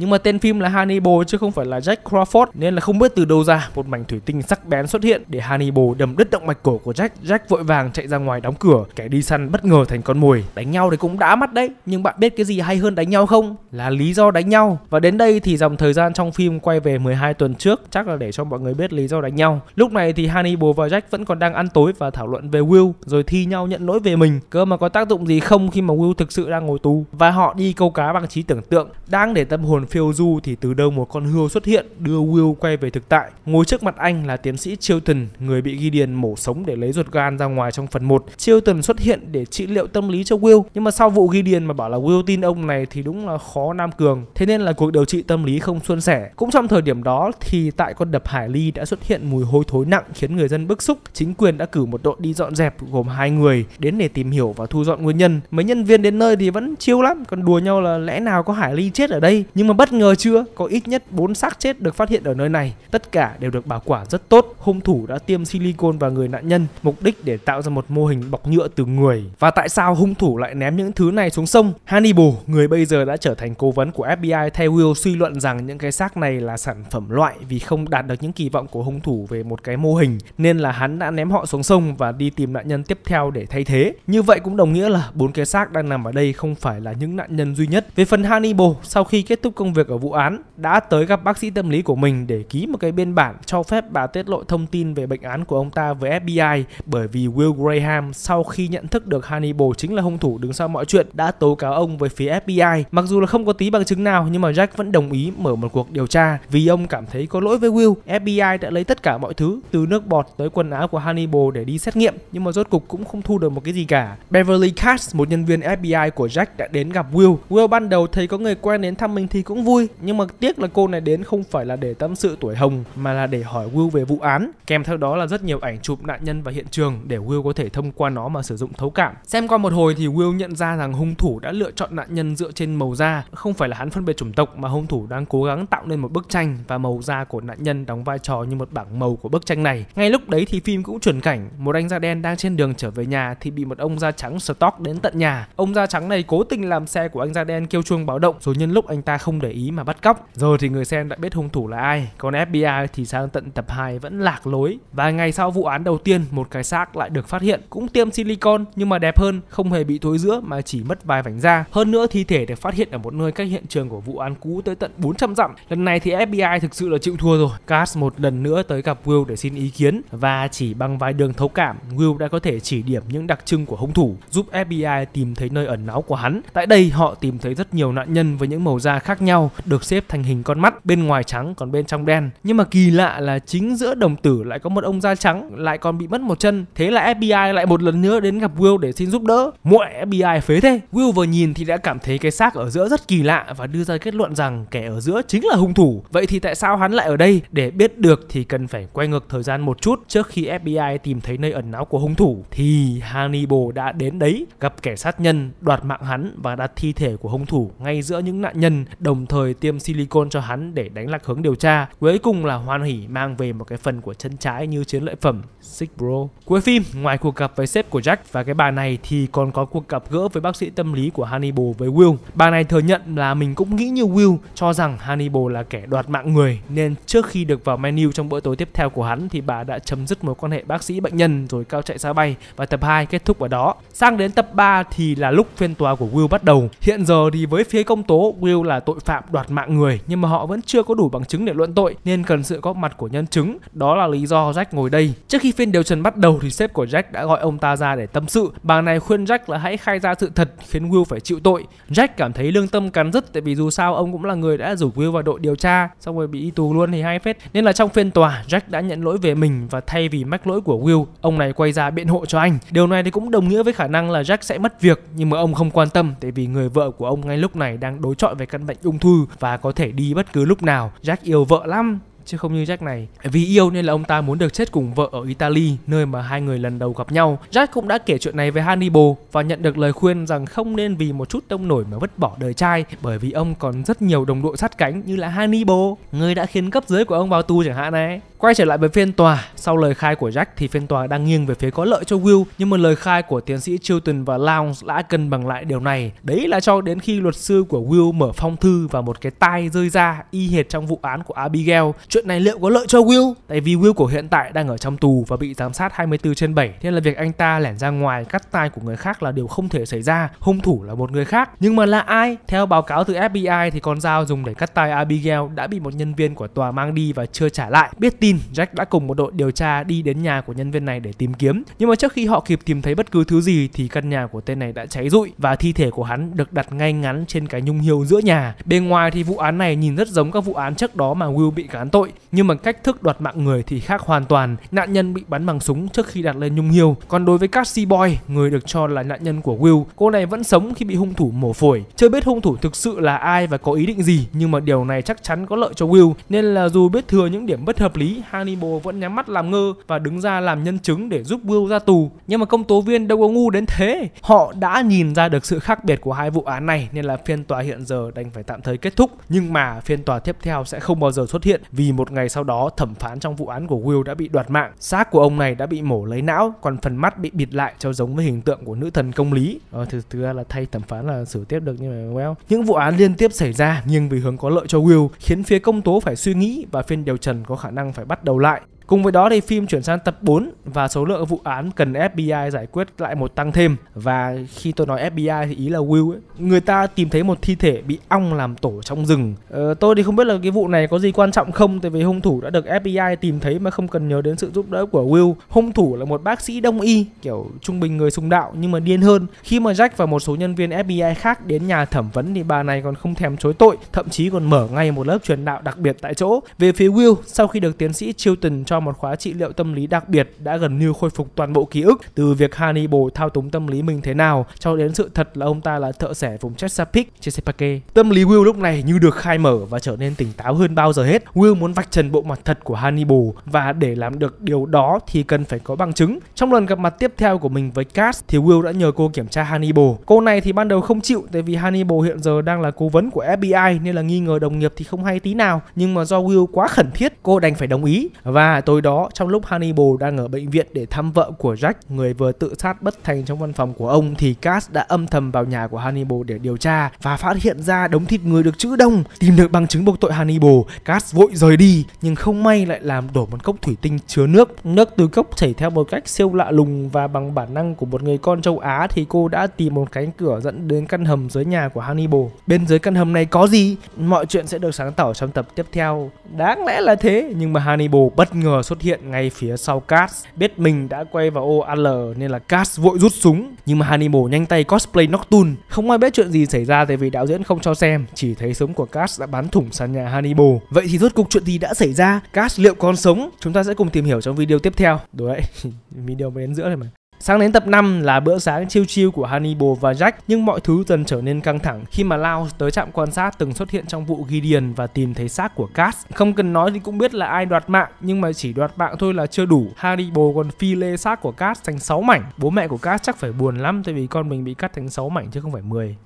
Nhưng mà tên phim là Hannibal chứ không phải là Jack Crawford nên là không biết từ đâu ra một mảnh thủy tinh sắc bén xuất hiện để Hannibal đâm đứt động mạch cổ của Jack. Jack vội vàng chạy ra ngoài đóng cửa, kẻ đi săn bất ngờ thành con mồi. Đánh nhau thì cũng đã mắt đấy, nhưng bạn biết cái gì hay hơn đánh nhau không? Là lý do đánh nhau. Và đến đây thì dòng thời gian trong phim quay về 12 tuần trước, chắc là để cho mọi người biết lý do đánh nhau. Lúc này thì Hannibal và Jack vẫn còn đang ăn tối và thảo luận về Will rồi thi nhau nhận lỗi về mình. Cơ mà có tác dụng gì không khi mà Will thực sự đang ngồi tù và họ đi câu cá bằng trí tưởng tượng, đang để tâm hồn phiêu du thì từ đâu một con hươu xuất hiện đưa Will quay về thực tại. Ngồi trước mặt anh là tiến sĩ Chilton, người bị ghi điền mổ sống để lấy ruột gan ra ngoài trong phần 1. Chilton xuất hiện để trị liệu tâm lý cho Will, nhưng mà sau vụ ghi điền mà bảo là Will tin ông này thì đúng là khó nam cường. Thế nên là cuộc điều trị tâm lý không suôn sẻ. Cũng trong thời điểm đó thì tại con đập Hải Ly đã xuất hiện mùi hôi thối nặng khiến người dân bức xúc. Chính quyền đã cử một đội đi dọn dẹp gồm hai người đến để tìm hiểu và thu dọn nguyên nhân. Mấy nhân viên đến nơi thì vẫn chiêu lắm, còn đùa nhau là lẽ nào có Hải Ly chết ở đây. Nhưng mà bất ngờ chưa? Có ít nhất 4 xác chết được phát hiện ở nơi này. Tất cả đều được bảo quản rất tốt. Hung thủ đã tiêm silicon vào người nạn nhân, mục đích để tạo ra một mô hình bọc nhựa từ người. Và tại sao hung thủ lại ném những thứ này xuống sông? Hannibal, người bây giờ đã trở thành cố vấn của FBI theo Will suy luận rằng những cái xác này là sản phẩm loại vì không đạt được những kỳ vọng của hung thủ về một cái mô hình nên là hắn đã ném họ xuống sông và đi tìm nạn nhân tiếp theo để thay thế. Như vậy cũng đồng nghĩa là bốn cái xác đang nằm ở đây không phải là những nạn nhân duy nhất. Về phần Hannibal, sau khi kết thúc công công việc ở vụ án đã tới gặp bác sĩ tâm lý của mình để ký một cái biên bản cho phép bà tiết lộ thông tin về bệnh án của ông ta với FBI bởi vì Will Graham sau khi nhận thức được Hannibal chính là hung thủ đứng sau mọi chuyện đã tố cáo ông với phía FBI. Mặc dù là không có tí bằng chứng nào nhưng mà Jack vẫn đồng ý mở một cuộc điều tra vì ông cảm thấy có lỗi với Will. FBI đã lấy tất cả mọi thứ từ nước bọt tới quần áo của Hannibal để đi xét nghiệm nhưng mà rốt cục cũng không thu được một cái gì cả. Beverly Katz, một nhân viên FBI của Jack đã đến gặp Will. Will ban đầu thấy có người quen đến thăm mình thì cũng vui nhưng mà tiếc là cô này đến không phải là để tâm sự tuổi hồng mà là để hỏi Will về vụ án. Kèm theo đó là rất nhiều ảnh chụp nạn nhân và hiện trường để Will có thể thông qua nó mà sử dụng thấu cảm. Xem qua một hồi thì Will nhận ra rằng hung thủ đã lựa chọn nạn nhân dựa trên màu da, không phải là hắn phân biệt chủng tộc mà hung thủ đang cố gắng tạo nên một bức tranh và màu da của nạn nhân đóng vai trò như một bảng màu của bức tranh này. Ngay lúc đấy thì phim cũng chuyển cảnh, một anh da đen đang trên đường trở về nhà thì bị một ông da trắng stalk đến tận nhà. Ông da trắng này cố tình làm xe của anh da đen kêu chuông báo động rồi nhân lúc anh ta không để ý mà bắt cóc. Rồi thì người xem đã biết hung thủ là ai, còn FBI thì sang tận tập 2 vẫn lạc lối. Vài ngày sau vụ án đầu tiên, một cái xác lại được phát hiện, cũng tiêm silicon nhưng mà đẹp hơn, không hề bị thối giữa mà chỉ mất vài vành da. Hơn nữa thi thể được phát hiện ở một nơi cách hiện trường của vụ án cũ tới tận 400 dặm. Lần này thì FBI thực sự là chịu thua rồi. Cass một lần nữa tới gặp Will để xin ý kiến và chỉ bằng vài đường thấu cảm, Will đã có thể chỉ điểm những đặc trưng của hung thủ, giúp FBI tìm thấy nơi ẩn náu của hắn. Tại đây họ tìm thấy rất nhiều nạn nhân với những màu da khác nhau nhau được xếp thành hình con mắt, bên ngoài trắng còn bên trong đen. Nhưng mà kỳ lạ là chính giữa đồng tử lại có một ông da trắng lại còn bị mất một chân. Thế là FBI lại một lần nữa đến gặp Will để xin giúp đỡ. Muội FBI phế thế. Will vừa nhìn thì đã cảm thấy cái xác ở giữa rất kỳ lạ và đưa ra kết luận rằng kẻ ở giữa chính là hung thủ. Vậy thì tại sao hắn lại ở đây? Để biết được thì cần phải quay ngược thời gian một chút trước khi FBI tìm thấy nơi ẩn náu của hung thủ thì Hannibal đã đến đấy, gặp kẻ sát nhân, đoạt mạng hắn và đặt thi thể của hung thủ ngay giữa những nạn nhân, đồng đồng thời tiêm silicon cho hắn để đánh lạc hướng điều tra. Cuối cùng là hoan hỉ mang về một cái phần của chân trái như chiến lợi phẩm. Sick bro. Cuối phim, ngoài cuộc gặp với sếp của Jack và cái bà này thì còn có cuộc gặp gỡ với bác sĩ tâm lý của Hannibal với Will. Bà này thừa nhận là mình cũng nghĩ như Will cho rằng Hannibal là kẻ đoạt mạng người nên trước khi được vào menu trong bữa tối tiếp theo của hắn thì bà đã chấm dứt mối quan hệ bác sĩ bệnh nhân rồi cao chạy xa bay và tập 2 kết thúc ở đó. Sang đến tập 3 thì là lúc phiên tòa của Will bắt đầu. Hiện giờ thì với phía công tố Will là tội phạm phạm đoạt mạng người nhưng mà họ vẫn chưa có đủ bằng chứng để luận tội nên cần sự góp mặt của nhân chứng. Đó là lý do Jack ngồi đây. Trước khi phiên điều trần bắt đầu thì sếp của Jack đã gọi ông ta ra để tâm sự. Bà này khuyên Jack là hãy khai ra sự thật khiến Will phải chịu tội. Jack cảm thấy lương tâm cắn rứt tại vì dù sao ông cũng là người đã rủ Will vào đội điều tra xong rồi bị y tù luôn thì hai phết. Nên là trong phiên tòa Jack đã nhận lỗi về mình và thay vì mắc lỗi của Will, ông này quay ra biện hộ cho anh. Điều này thì cũng đồng nghĩa với khả năng là Jack sẽ mất việc nhưng mà ông không quan tâm tại vì người vợ của ông ngay lúc này đang đối chọi về căn bệnh ung thư và có thể đi bất cứ lúc nào. Jack yêu vợ lắm, chứ không như Jack này. Vì yêu nên là ông ta muốn được chết cùng vợ ở Italy, nơi mà hai người lần đầu gặp nhau. Jack cũng đã kể chuyện này với Hannibal và nhận được lời khuyên rằng không nên vì một chút tông nổi mà vứt bỏ đời trai, bởi vì ông còn rất nhiều đồng đội sát cánh như là Hannibal, người đã khiến cấp dưới của ông vào tù chẳng hạn này. Quay trở lại với phiên tòa, sau lời khai của Jack thì phiên tòa đang nghiêng về phía có lợi cho Will, nhưng mà lời khai của tiến sĩ Chilton và Lounge đã cân bằng lại điều này. Đấy là cho đến khi luật sư của Will mở phong thư và một cái tai rơi ra y hệt trong vụ án của Abigail. Chuyện này liệu có lợi cho Will? Tại vì Will của hiện tại đang ở trong tù và bị giám sát 24 trên 7, nên là việc anh ta lẻn ra ngoài cắt tai của người khác là điều không thể xảy ra. Hung thủ là một người khác. Nhưng mà là ai? Theo báo cáo từ FBI thì con dao dùng để cắt tai Abigail đã bị một nhân viên của tòa mang đi và chưa trả lại. Biết tin tin, Jack đã cùng một đội điều tra đi đến nhà của nhân viên này để tìm kiếm. Nhưng mà trước khi họ kịp tìm thấy bất cứ thứ gì thì căn nhà của tên này đã cháy rụi và thi thể của hắn được đặt ngay ngắn trên cái nhung hiêu giữa nhà. Bên ngoài thì vụ án này nhìn rất giống các vụ án trước đó mà Will bị cán tội, nhưng mà cách thức đoạt mạng người thì khác hoàn toàn. Nạn nhân bị bắn bằng súng trước khi đặt lên nhung hiêu. Còn đối với Cassie Boy, người được cho là nạn nhân của Will, cô này vẫn sống khi bị hung thủ mổ phổi. Chưa biết hung thủ thực sự là ai và có ý định gì, nhưng mà điều này chắc chắn có lợi cho Will, nên là dù biết thừa những điểm bất hợp lý Hannibal vẫn nhắm mắt làm ngơ và đứng ra làm nhân chứng để giúp Will ra tù. Nhưng mà công tố viên đâu có ngu đến thế. Họ đã nhìn ra được sự khác biệt của hai vụ án này nên là phiên tòa hiện giờ đành phải tạm thời kết thúc. Nhưng mà phiên tòa tiếp theo sẽ không bao giờ xuất hiện vì một ngày sau đó thẩm phán trong vụ án của Will đã bị đoạt mạng. Xác của ông này đã bị mổ lấy não, còn phần mắt bị bịt lại cho giống với hình tượng của nữ thần công lý. Ờ, thực, ra là thay thẩm phán là xử tiếp được nhưng mà well. Những vụ án liên tiếp xảy ra nhưng vì hướng có lợi cho Will khiến phía công tố phải suy nghĩ và phiên điều trần có khả năng phải bắt đầu lại Cùng với đó thì phim chuyển sang tập 4 và số lượng vụ án cần FBI giải quyết lại một tăng thêm và khi tôi nói FBI thì ý là Will ấy. Người ta tìm thấy một thi thể bị ong làm tổ trong rừng. Ờ, tôi thì không biết là cái vụ này có gì quan trọng không tại vì hung thủ đã được FBI tìm thấy mà không cần nhớ đến sự giúp đỡ của Will. Hung thủ là một bác sĩ đông y kiểu trung bình người sùng đạo nhưng mà điên hơn. Khi mà Jack và một số nhân viên FBI khác đến nhà thẩm vấn thì bà này còn không thèm chối tội, thậm chí còn mở ngay một lớp truyền đạo đặc biệt tại chỗ. Về phía Will, sau khi được tiến sĩ Chilton cho sau một khóa trị liệu tâm lý đặc biệt đã gần như khôi phục toàn bộ ký ức từ việc Hannibal thao túng tâm lý mình thế nào cho đến sự thật là ông ta là thợ sẻ vùng Chesapeake, trên Sepake. Tâm lý Will lúc này như được khai mở và trở nên tỉnh táo hơn bao giờ hết. Will muốn vạch trần bộ mặt thật của Hannibal và để làm được điều đó thì cần phải có bằng chứng. Trong lần gặp mặt tiếp theo của mình với Cass thì Will đã nhờ cô kiểm tra Hannibal. Cô này thì ban đầu không chịu tại vì Hannibal hiện giờ đang là cố vấn của FBI nên là nghi ngờ đồng nghiệp thì không hay tí nào. Nhưng mà do Will quá khẩn thiết, cô đành phải đồng ý và tối đó, trong lúc Hannibal đang ở bệnh viện để thăm vợ của Jack, người vừa tự sát bất thành trong văn phòng của ông, thì Cass đã âm thầm vào nhà của Hannibal để điều tra và phát hiện ra đống thịt người được chữ đông. Tìm được bằng chứng buộc tội Hannibal, Cass vội rời đi, nhưng không may lại làm đổ một cốc thủy tinh chứa nước. Nước từ cốc chảy theo một cách siêu lạ lùng và bằng bản năng của một người con châu Á thì cô đã tìm một cánh cửa dẫn đến căn hầm dưới nhà của Hannibal. Bên dưới căn hầm này có gì? Mọi chuyện sẽ được sáng tỏ trong tập tiếp theo. Đáng lẽ là thế, nhưng mà Hannibal bất ngờ ngờ xuất hiện ngay phía sau Cass. Biết mình đã quay vào ô AL nên là Cass vội rút súng, nhưng mà Hannibal nhanh tay cosplay Nocturne. Không ai biết chuyện gì xảy ra tại vì đạo diễn không cho xem, chỉ thấy súng của Cass đã bắn thủng sàn nhà Hannibal. Vậy thì rốt cuộc chuyện gì đã xảy ra? Cass liệu còn sống? Chúng ta sẽ cùng tìm hiểu trong video tiếp theo. Đúng đấy, video mới đến giữa rồi mà. Sáng đến tập 5 là bữa sáng chiêu chiêu của Hannibal và Jack, nhưng mọi thứ dần trở nên căng thẳng khi mà Lao tới trạm quan sát từng xuất hiện trong vụ Gideon và tìm thấy xác của Cass. Không cần nói thì cũng biết là ai đoạt mạng, nhưng mà chỉ đoạt mạng thôi là chưa đủ. Hannibal còn phi lê xác của Cass thành 6 mảnh. Bố mẹ của Cass chắc phải buồn lắm tại vì con mình bị cắt thành 6 mảnh chứ không phải 10.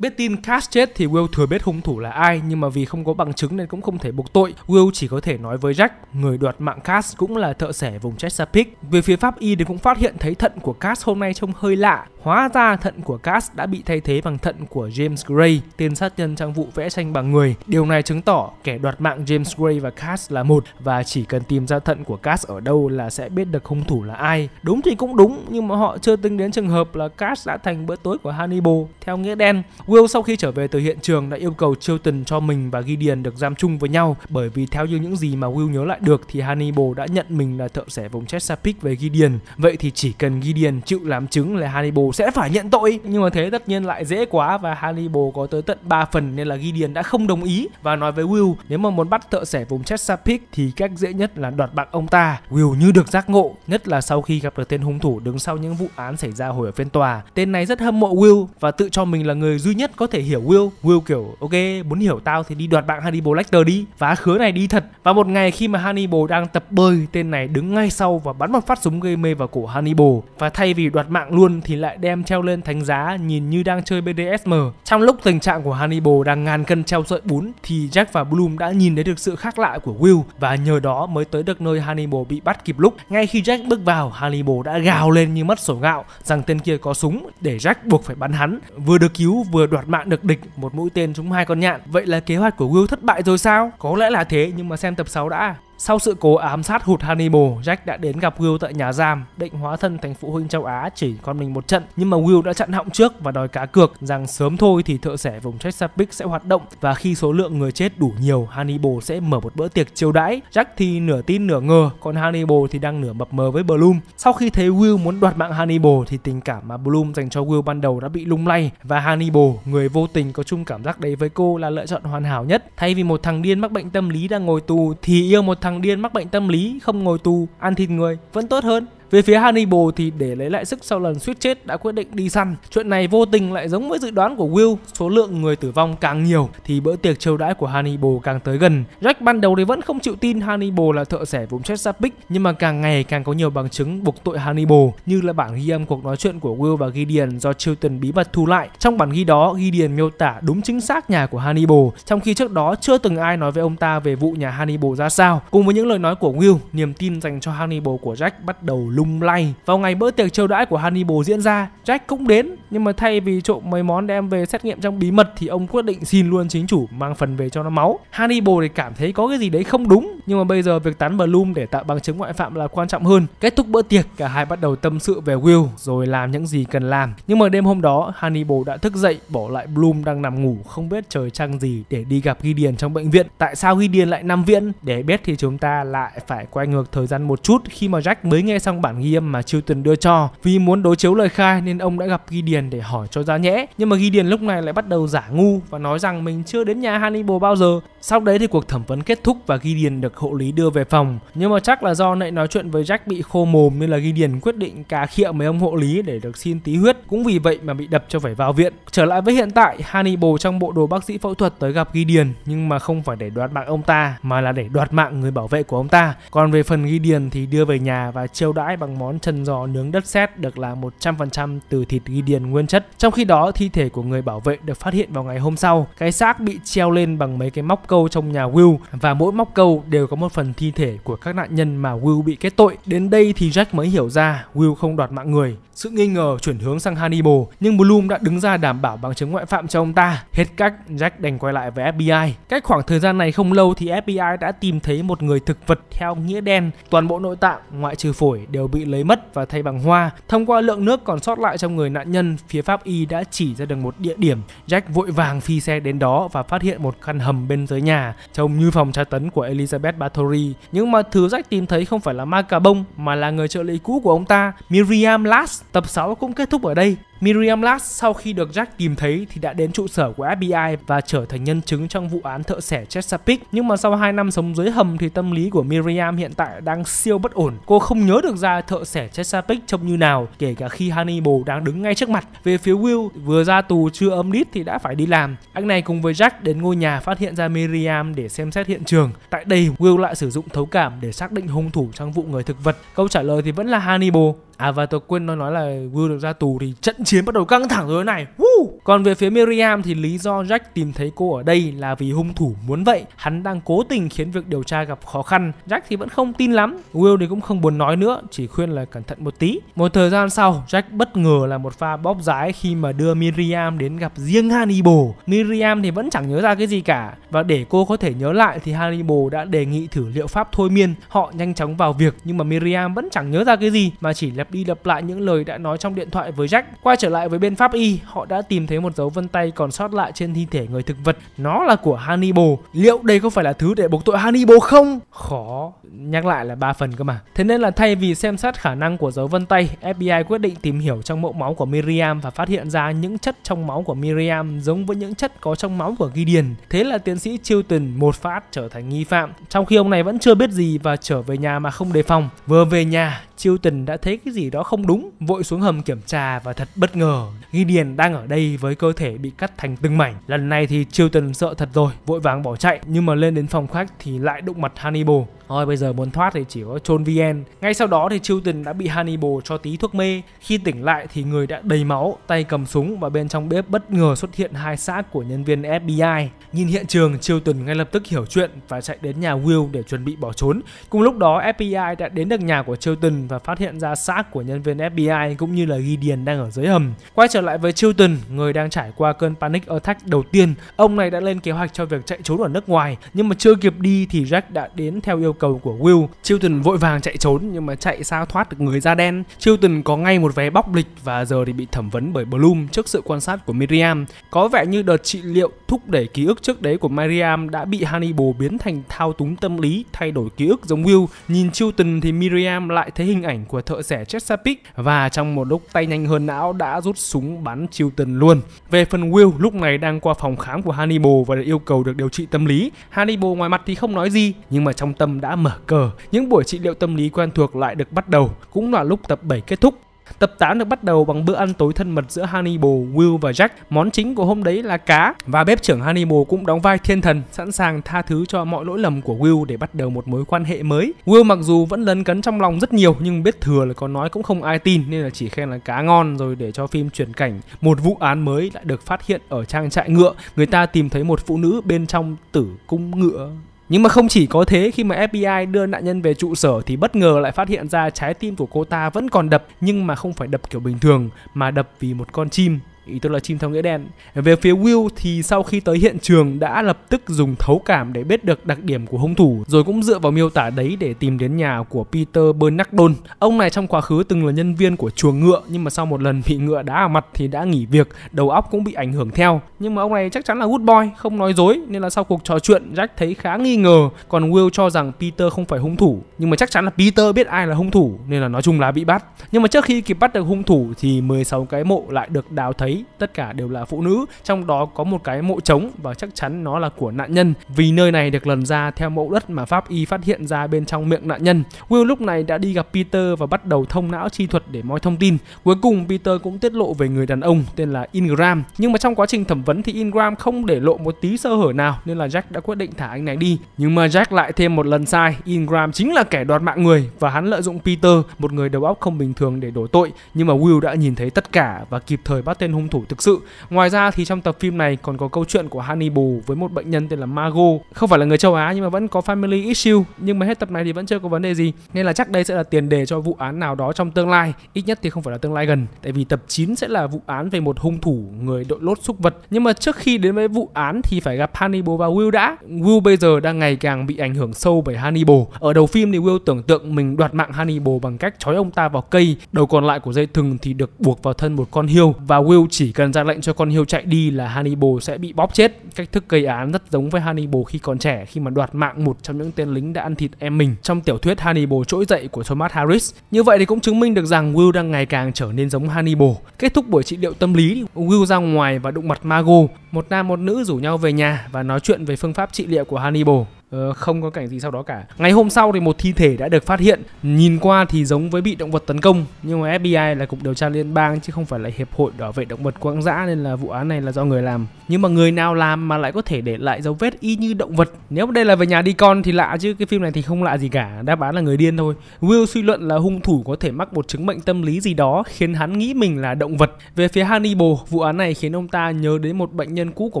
Biết tin Cass chết thì Will thừa biết hung thủ là ai nhưng mà vì không có bằng chứng nên cũng không thể buộc tội. Will chỉ có thể nói với Jack, người đoạt mạng Cass cũng là thợ sẻ vùng Chesapeake. Về phía pháp y thì cũng phát hiện thấy thận của Cass hôm nay trông hơi lạ. Hóa ra thận của Cass đã bị thay thế bằng thận của James Gray, tên sát nhân trong vụ vẽ tranh bằng người. Điều này chứng tỏ kẻ đoạt mạng James Gray và Cass là một và chỉ cần tìm ra thận của Cass ở đâu là sẽ biết được hung thủ là ai. Đúng thì cũng đúng nhưng mà họ chưa tính đến trường hợp là Cass đã thành bữa tối của Hannibal theo nghĩa đen. Will sau khi trở về từ hiện trường đã yêu cầu Chilton cho mình và Gideon được giam chung với nhau bởi vì theo như những gì mà Will nhớ lại được thì Hannibal đã nhận mình là thợ sẻ vùng Chesapeake về Gideon. Vậy thì chỉ cần Gideon chịu làm chứng là Hannibal sẽ phải nhận tội nhưng mà thế tất nhiên lại dễ quá và Hannibal có tới tận 3 phần nên là Gideon đã không đồng ý và nói với Will nếu mà muốn bắt thợ sẻ vùng Chesapeake thì cách dễ nhất là đoạt bạc ông ta. Will như được giác ngộ, nhất là sau khi gặp được tên hung thủ đứng sau những vụ án xảy ra hồi ở phiên tòa. Tên này rất hâm mộ Will và tự cho mình là người duy nhất có thể hiểu Will. Will kiểu ok muốn hiểu tao thì đi đoạt bạn Hannibal Lecter đi và khứa này đi thật. Và một ngày khi mà Hannibal đang tập bơi, tên này đứng ngay sau và bắn một phát súng gây mê vào cổ Hannibal và thay vì đoạt mạng luôn thì lại đem treo lên thánh giá nhìn như đang chơi BDSM. Trong lúc tình trạng của Hannibal đang ngàn cân treo sợi bún thì Jack và Bloom đã nhìn thấy được sự khác lạ của Will và nhờ đó mới tới được nơi Hannibal bị bắt kịp lúc. Ngay khi Jack bước vào, Hannibal đã gào lên như mất sổ gạo rằng tên kia có súng để Jack buộc phải bắn hắn. Vừa được cứu vừa đoạt mạng được địch, một mũi tên trúng hai con nhạn. Vậy là kế hoạch của Will thất bại rồi sao? Có lẽ là thế nhưng mà xem tập 6 đã. Sau sự cố ám sát hụt Hannibal, Jack đã đến gặp Will tại nhà giam, định hóa thân thành phụ huynh châu Á chỉ con mình một trận, nhưng mà Will đã chặn họng trước và đòi cá cược rằng sớm thôi thì thợ sẻ vùng Chesapeake sẽ hoạt động và khi số lượng người chết đủ nhiều, Hannibal sẽ mở một bữa tiệc chiêu đãi. Jack thì nửa tin nửa ngờ, còn Hannibal thì đang nửa mập mờ với Bloom. Sau khi thấy Will muốn đoạt mạng Hannibal thì tình cảm mà Bloom dành cho Will ban đầu đã bị lung lay và Hannibal, người vô tình có chung cảm giác đấy với cô là lựa chọn hoàn hảo nhất. Thay vì một thằng điên mắc bệnh tâm lý đang ngồi tù thì yêu một thằng thằng điên mắc bệnh tâm lý không ngồi tù ăn thịt người vẫn tốt hơn về phía Hannibal thì để lấy lại sức sau lần suýt chết đã quyết định đi săn. Chuyện này vô tình lại giống với dự đoán của Will, số lượng người tử vong càng nhiều thì bữa tiệc chiêu đãi của Hannibal càng tới gần. Jack ban đầu thì vẫn không chịu tin Hannibal là thợ sẻ vùng chết Sapic, nhưng mà càng ngày càng có nhiều bằng chứng buộc tội Hannibal như là bản ghi âm cuộc nói chuyện của Will và Gideon do Chilton bí mật thu lại. Trong bản ghi đó, Gideon miêu tả đúng chính xác nhà của Hannibal, trong khi trước đó chưa từng ai nói với ông ta về vụ nhà Hannibal ra sao. Cùng với những lời nói của Will, niềm tin dành cho Hannibal của Jack bắt đầu lung lung lay. Vào ngày bữa tiệc chiêu đãi của Hannibal diễn ra, Jack cũng đến nhưng mà thay vì trộm mấy món đem về xét nghiệm trong bí mật thì ông quyết định xin luôn chính chủ mang phần về cho nó máu. Hannibal thì cảm thấy có cái gì đấy không đúng nhưng mà bây giờ việc tán Bloom để tạo bằng chứng ngoại phạm là quan trọng hơn. Kết thúc bữa tiệc, cả hai bắt đầu tâm sự về Will rồi làm những gì cần làm. Nhưng mà đêm hôm đó, Hannibal đã thức dậy bỏ lại Bloom đang nằm ngủ không biết trời trăng gì để đi gặp Ghi Điền trong bệnh viện. Tại sao Ghi Điền lại nằm viện? Để biết thì chúng ta lại phải quay ngược thời gian một chút khi mà Jack mới nghe xong bản bản ghi âm mà Chiêu Tần đưa cho. Vì muốn đối chiếu lời khai nên ông đã gặp Ghi Điền để hỏi cho ra nhẽ. Nhưng mà Ghi Điền lúc này lại bắt đầu giả ngu và nói rằng mình chưa đến nhà Hannibal bao giờ sau đấy thì cuộc thẩm vấn kết thúc và Gideon được hộ lý đưa về phòng. Nhưng mà chắc là do nãy nói chuyện với Jack bị khô mồm nên là Gideon quyết định cà khịa mấy ông hộ lý để được xin tí huyết. Cũng vì vậy mà bị đập cho phải vào viện. Trở lại với hiện tại, Hannibal trong bộ đồ bác sĩ phẫu thuật tới gặp Gideon nhưng mà không phải để đoạt mạng ông ta mà là để đoạt mạng người bảo vệ của ông ta. Còn về phần Gideon thì đưa về nhà và chiêu đãi bằng món chân giò nướng đất sét được làm 100% từ thịt Gideon nguyên chất. Trong khi đó, thi thể của người bảo vệ được phát hiện vào ngày hôm sau. Cái xác bị treo lên bằng mấy cái móc câu trong nhà Will và mỗi móc câu đều có một phần thi thể của các nạn nhân mà Will bị kết tội. Đến đây thì Jack mới hiểu ra Will không đoạt mạng người. Sự nghi ngờ chuyển hướng sang Hannibal nhưng Bloom đã đứng ra đảm bảo bằng chứng ngoại phạm cho ông ta. Hết cách, Jack đành quay lại với FBI. Cách khoảng thời gian này không lâu thì FBI đã tìm thấy một người thực vật theo nghĩa đen. Toàn bộ nội tạng ngoại trừ phổi đều bị lấy mất và thay bằng hoa. Thông qua lượng nước còn sót lại trong người nạn nhân, phía pháp y đã chỉ ra được một địa điểm. Jack vội vàng phi xe đến đó và phát hiện một căn hầm bên dưới nhà, trông như phòng tra tấn của Elizabeth Bathory. Nhưng mà thứ rách tìm thấy không phải là ma cà bông mà là người trợ lý cũ của ông ta, Miriam Lass. Tập 6 cũng kết thúc ở đây. Miriam Lass sau khi được Jack tìm thấy thì đã đến trụ sở của FBI và trở thành nhân chứng trong vụ án thợ xẻ Chesapeake. Nhưng mà sau 2 năm sống dưới hầm thì tâm lý của Miriam hiện tại đang siêu bất ổn. Cô không nhớ được ra thợ xẻ Chesapeake trông như nào, kể cả khi Hannibal đang đứng ngay trước mặt. Về phía Will, vừa ra tù chưa ấm đít thì đã phải đi làm. Anh này cùng với Jack đến ngôi nhà phát hiện ra Miriam để xem xét hiện trường. Tại đây, Will lại sử dụng thấu cảm để xác định hung thủ trong vụ người thực vật. Câu trả lời thì vẫn là Hannibal. À và tôi quên nói nói là Will được ra tù thì trận chiến bắt đầu căng thẳng rồi này. Woo! Còn về phía Miriam thì lý do Jack tìm thấy cô ở đây là vì hung thủ muốn vậy. Hắn đang cố tình khiến việc điều tra gặp khó khăn. Jack thì vẫn không tin lắm. Will thì cũng không buồn nói nữa, chỉ khuyên là cẩn thận một tí. Một thời gian sau, Jack bất ngờ là một pha bóp giái khi mà đưa Miriam đến gặp riêng Hannibal. Miriam thì vẫn chẳng nhớ ra cái gì cả. Và để cô có thể nhớ lại thì Hannibal đã đề nghị thử liệu pháp thôi miên. Họ nhanh chóng vào việc nhưng mà Miriam vẫn chẳng nhớ ra cái gì mà chỉ lặp đi lặp lại những lời đã nói trong điện thoại với Jack. Quay trở lại với bên pháp y, họ đã tìm thấy một dấu vân tay còn sót lại trên thi thể người thực vật. Nó là của Hannibal. Liệu đây có phải là thứ để buộc tội Hannibal không? Khó, nhắc lại là ba phần cơ mà. Thế nên là thay vì xem xét khả năng của dấu vân tay, FBI quyết định tìm hiểu trong mẫu máu của Miriam và phát hiện ra những chất trong máu của Miriam giống với những chất có trong máu của Gideon. Thế là tiến sĩ Chilton một phát trở thành nghi phạm, trong khi ông này vẫn chưa biết gì và trở về nhà mà không đề phòng. Vừa về nhà, Chiêu Tần đã thấy cái gì đó không đúng, vội xuống hầm kiểm tra và thật bất ngờ, Gideon đang ở đây với cơ thể bị cắt thành từng mảnh. Lần này thì Chiêu Tần sợ thật rồi, vội vàng bỏ chạy nhưng mà lên đến phòng khách thì lại đụng mặt Hannibal. Thôi bây giờ muốn thoát thì chỉ có chôn VN. Ngay sau đó thì Chilton đã bị Hannibal cho tí thuốc mê. Khi tỉnh lại thì người đã đầy máu, tay cầm súng và bên trong bếp bất ngờ xuất hiện hai xác của nhân viên FBI. Nhìn hiện trường, Chilton ngay lập tức hiểu chuyện và chạy đến nhà Will để chuẩn bị bỏ trốn. Cùng lúc đó FBI đã đến được nhà của Chilton và phát hiện ra xác của nhân viên FBI cũng như là ghi Gideon đang ở dưới hầm. Quay trở lại với Chilton, người đang trải qua cơn panic attack đầu tiên, ông này đã lên kế hoạch cho việc chạy trốn ở nước ngoài, nhưng mà chưa kịp đi thì Jack đã đến theo yêu cầu của Will. Chilton vội vàng chạy trốn nhưng mà chạy sao thoát được người da đen. Chilton có ngay một vé bóc lịch và giờ thì bị thẩm vấn bởi Bloom trước sự quan sát của Miriam. Có vẻ như đợt trị liệu thúc đẩy ký ức trước đấy của Miriam đã bị Hannibal biến thành thao túng tâm lý thay đổi ký ức giống Will. Nhìn Chilton thì Miriam lại thấy hình ảnh của thợ rẻ Chesapeake và trong một lúc tay nhanh hơn não đã rút súng bắn Chilton luôn. Về phần Will lúc này đang qua phòng khám của Hannibal và được yêu cầu được điều trị tâm lý. Hannibal ngoài mặt thì không nói gì nhưng mà trong tâm đã mở cờ. Những buổi trị liệu tâm lý quen thuộc lại được bắt đầu, cũng là lúc tập 7 kết thúc. Tập 8 được bắt đầu bằng bữa ăn tối thân mật giữa Hannibal, Will và Jack. Món chính của hôm đấy là cá và bếp trưởng Hannibal cũng đóng vai thiên thần, sẵn sàng tha thứ cho mọi lỗi lầm của Will để bắt đầu một mối quan hệ mới. Will mặc dù vẫn lấn cấn trong lòng rất nhiều nhưng biết thừa là có nói cũng không ai tin nên là chỉ khen là cá ngon rồi để cho phim chuyển cảnh. Một vụ án mới lại được phát hiện ở trang trại ngựa, người ta tìm thấy một phụ nữ bên trong tử cung ngựa nhưng mà không chỉ có thế, khi mà FBI đưa nạn nhân về trụ sở thì bất ngờ lại phát hiện ra trái tim của cô ta vẫn còn đập nhưng mà không phải đập kiểu bình thường mà đập vì một con chim ý tôi là chim theo nghĩa đen. Về phía Will thì sau khi tới hiện trường đã lập tức dùng thấu cảm để biết được đặc điểm của hung thủ rồi cũng dựa vào miêu tả đấy để tìm đến nhà của Peter Bernardon. Ông này trong quá khứ từng là nhân viên của chuồng ngựa nhưng mà sau một lần bị ngựa đá vào mặt thì đã nghỉ việc, đầu óc cũng bị ảnh hưởng theo. Nhưng mà ông này chắc chắn là good boy, không nói dối nên là sau cuộc trò chuyện Jack thấy khá nghi ngờ, còn Will cho rằng Peter không phải hung thủ, nhưng mà chắc chắn là Peter biết ai là hung thủ nên là nói chung là bị bắt. Nhưng mà trước khi kịp bắt được hung thủ thì 16 cái mộ lại được đào thấy ấy tất cả đều là phụ nữ trong đó có một cái mộ trống và chắc chắn nó là của nạn nhân vì nơi này được lần ra theo mẫu đất mà pháp y phát hiện ra bên trong miệng nạn nhân Will lúc này đã đi gặp Peter và bắt đầu thông não chi thuật để moi thông tin cuối cùng Peter cũng tiết lộ về người đàn ông tên là Ingram nhưng mà trong quá trình thẩm vấn thì Ingram không để lộ một tí sơ hở nào nên là Jack đã quyết định thả anh này đi nhưng mà Jack lại thêm một lần sai Ingram chính là kẻ đoạt mạng người và hắn lợi dụng Peter một người đầu óc không bình thường để đổ tội nhưng mà Will đã nhìn thấy tất cả và kịp thời bắt tên hung hung thủ thực sự. Ngoài ra thì trong tập phim này còn có câu chuyện của Hannibal với một bệnh nhân tên là Margot, không phải là người châu Á nhưng mà vẫn có family issue, nhưng mà hết tập này thì vẫn chưa có vấn đề gì. Nên là chắc đây sẽ là tiền đề cho vụ án nào đó trong tương lai, ít nhất thì không phải là tương lai gần, tại vì tập 9 sẽ là vụ án về một hung thủ người đội lốt xúc vật. Nhưng mà trước khi đến với vụ án thì phải gặp Hannibal và Will đã. Will bây giờ đang ngày càng bị ảnh hưởng sâu bởi Hannibal. Ở đầu phim thì Will tưởng tượng mình đoạt mạng Hannibal bằng cách trói ông ta vào cây, đầu còn lại của dây thừng thì được buộc vào thân một con hiêu và Will chỉ cần ra lệnh cho con hiêu chạy đi là Hannibal sẽ bị bóp chết. Cách thức gây án rất giống với Hannibal khi còn trẻ khi mà đoạt mạng một trong những tên lính đã ăn thịt em mình trong tiểu thuyết Hannibal trỗi dậy của Thomas Harris. Như vậy thì cũng chứng minh được rằng Will đang ngày càng trở nên giống Hannibal. Kết thúc buổi trị liệu tâm lý, Will ra ngoài và đụng mặt Margot. Một nam một nữ rủ nhau về nhà và nói chuyện về phương pháp trị liệu của Hannibal. Ờ, không có cảnh gì sau đó cả. Ngày hôm sau thì một thi thể đã được phát hiện, nhìn qua thì giống với bị động vật tấn công, nhưng mà FBI là cục điều tra liên bang chứ không phải là hiệp hội bảo vệ động vật quang dã nên là vụ án này là do người làm. Nhưng mà người nào làm mà lại có thể để lại dấu vết y như động vật? Nếu đây là về nhà đi con thì lạ chứ cái phim này thì không lạ gì cả, đáp án là người điên thôi. Will suy luận là hung thủ có thể mắc một chứng bệnh tâm lý gì đó khiến hắn nghĩ mình là động vật. Về phía Hannibal, vụ án này khiến ông ta nhớ đến một bệnh nhân nhân cũ của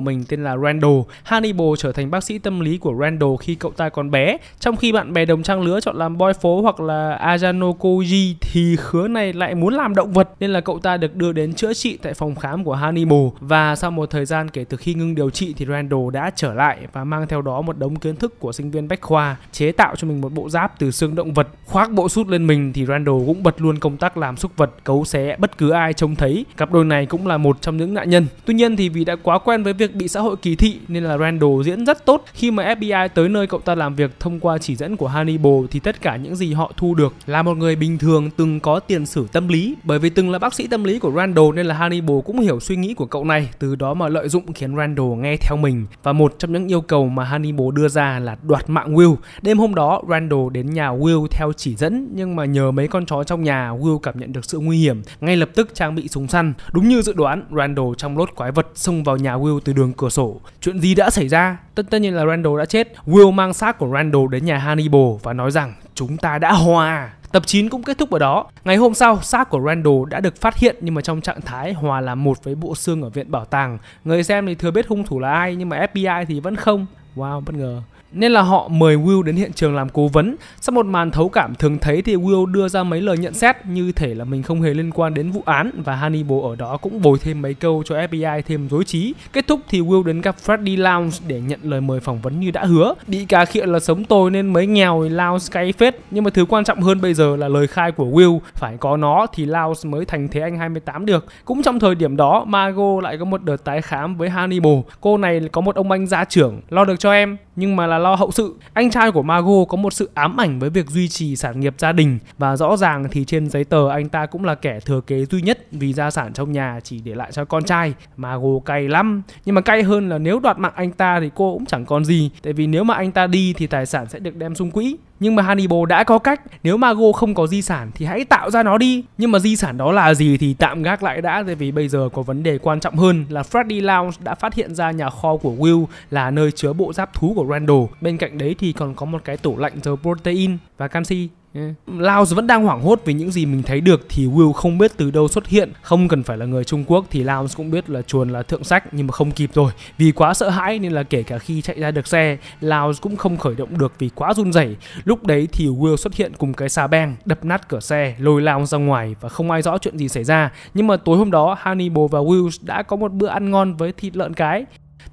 mình tên là Randall. Hannibal trở thành bác sĩ tâm lý của Randall khi cậu ta còn bé, trong khi bạn bè đồng trang lứa chọn làm boy phố hoặc là Ajano Koji thì khứa này lại muốn làm động vật nên là cậu ta được đưa đến chữa trị tại phòng khám của Hannibal và sau một thời gian kể từ khi ngưng điều trị thì Randall đã trở lại và mang theo đó một đống kiến thức của sinh viên bách khoa chế tạo cho mình một bộ giáp từ xương động vật khoác bộ sút lên mình thì Randall cũng bật luôn công tác làm xúc vật cấu xé bất cứ ai trông thấy cặp đôi này cũng là một trong những nạn nhân tuy nhiên thì vì đã quá quen quen với việc bị xã hội kỳ thị nên là Randall diễn rất tốt. Khi mà FBI tới nơi cậu ta làm việc thông qua chỉ dẫn của Hannibal thì tất cả những gì họ thu được là một người bình thường từng có tiền sử tâm lý. Bởi vì từng là bác sĩ tâm lý của Randall nên là Hannibal cũng hiểu suy nghĩ của cậu này, từ đó mà lợi dụng khiến Randall nghe theo mình. Và một trong những yêu cầu mà Hannibal đưa ra là đoạt mạng Will. Đêm hôm đó Randall đến nhà Will theo chỉ dẫn nhưng mà nhờ mấy con chó trong nhà Will cảm nhận được sự nguy hiểm, ngay lập tức trang bị súng săn. Đúng như dự đoán, Randall trong lốt quái vật xông vào nhà Will từ đường cửa sổ. Chuyện gì đã xảy ra? Tất tất nhiên là Randall đã chết. Will mang xác của Randall đến nhà Hannibal và nói rằng chúng ta đã hòa. Tập 9 cũng kết thúc ở đó. Ngày hôm sau, xác của Randall đã được phát hiện nhưng mà trong trạng thái hòa là một với bộ xương ở viện bảo tàng. Người xem thì thừa biết hung thủ là ai nhưng mà FBI thì vẫn không. Wow, bất ngờ nên là họ mời Will đến hiện trường làm cố vấn. Sau một màn thấu cảm thường thấy thì Will đưa ra mấy lời nhận xét như thể là mình không hề liên quan đến vụ án và Hannibal ở đó cũng bồi thêm mấy câu cho FBI thêm dối trí. Kết thúc thì Will đến gặp Freddy Lounge để nhận lời mời phỏng vấn như đã hứa. Bị cà khịa là sống tồi nên mới nghèo Lounge cay phết. Nhưng mà thứ quan trọng hơn bây giờ là lời khai của Will. Phải có nó thì Lounge mới thành thế anh 28 được. Cũng trong thời điểm đó, Margot lại có một đợt tái khám với Hannibal. Cô này có một ông anh gia trưởng lo được cho em nhưng mà là lo hậu sự. Anh trai của Mago có một sự ám ảnh với việc duy trì sản nghiệp gia đình và rõ ràng thì trên giấy tờ anh ta cũng là kẻ thừa kế duy nhất vì gia sản trong nhà chỉ để lại cho con trai. Mago cay lắm, nhưng mà cay hơn là nếu đoạt mạng anh ta thì cô cũng chẳng còn gì, tại vì nếu mà anh ta đi thì tài sản sẽ được đem sung quỹ nhưng mà Hannibal đã có cách nếu Mago không có di sản thì hãy tạo ra nó đi nhưng mà di sản đó là gì thì tạm gác lại đã tại vì bây giờ có vấn đề quan trọng hơn là Freddy Lounge đã phát hiện ra nhà kho của Will là nơi chứa bộ giáp thú của Randall bên cạnh đấy thì còn có một cái tủ lạnh dầu protein và canxi Yeah. Ừ. Laos vẫn đang hoảng hốt vì những gì mình thấy được thì Will không biết từ đâu xuất hiện Không cần phải là người Trung Quốc thì Laos cũng biết là chuồn là thượng sách nhưng mà không kịp rồi Vì quá sợ hãi nên là kể cả khi chạy ra được xe Laos cũng không khởi động được vì quá run rẩy Lúc đấy thì Will xuất hiện cùng cái xà beng đập nát cửa xe lôi Laos ra ngoài và không ai rõ chuyện gì xảy ra Nhưng mà tối hôm đó Hannibal và Will đã có một bữa ăn ngon với thịt lợn cái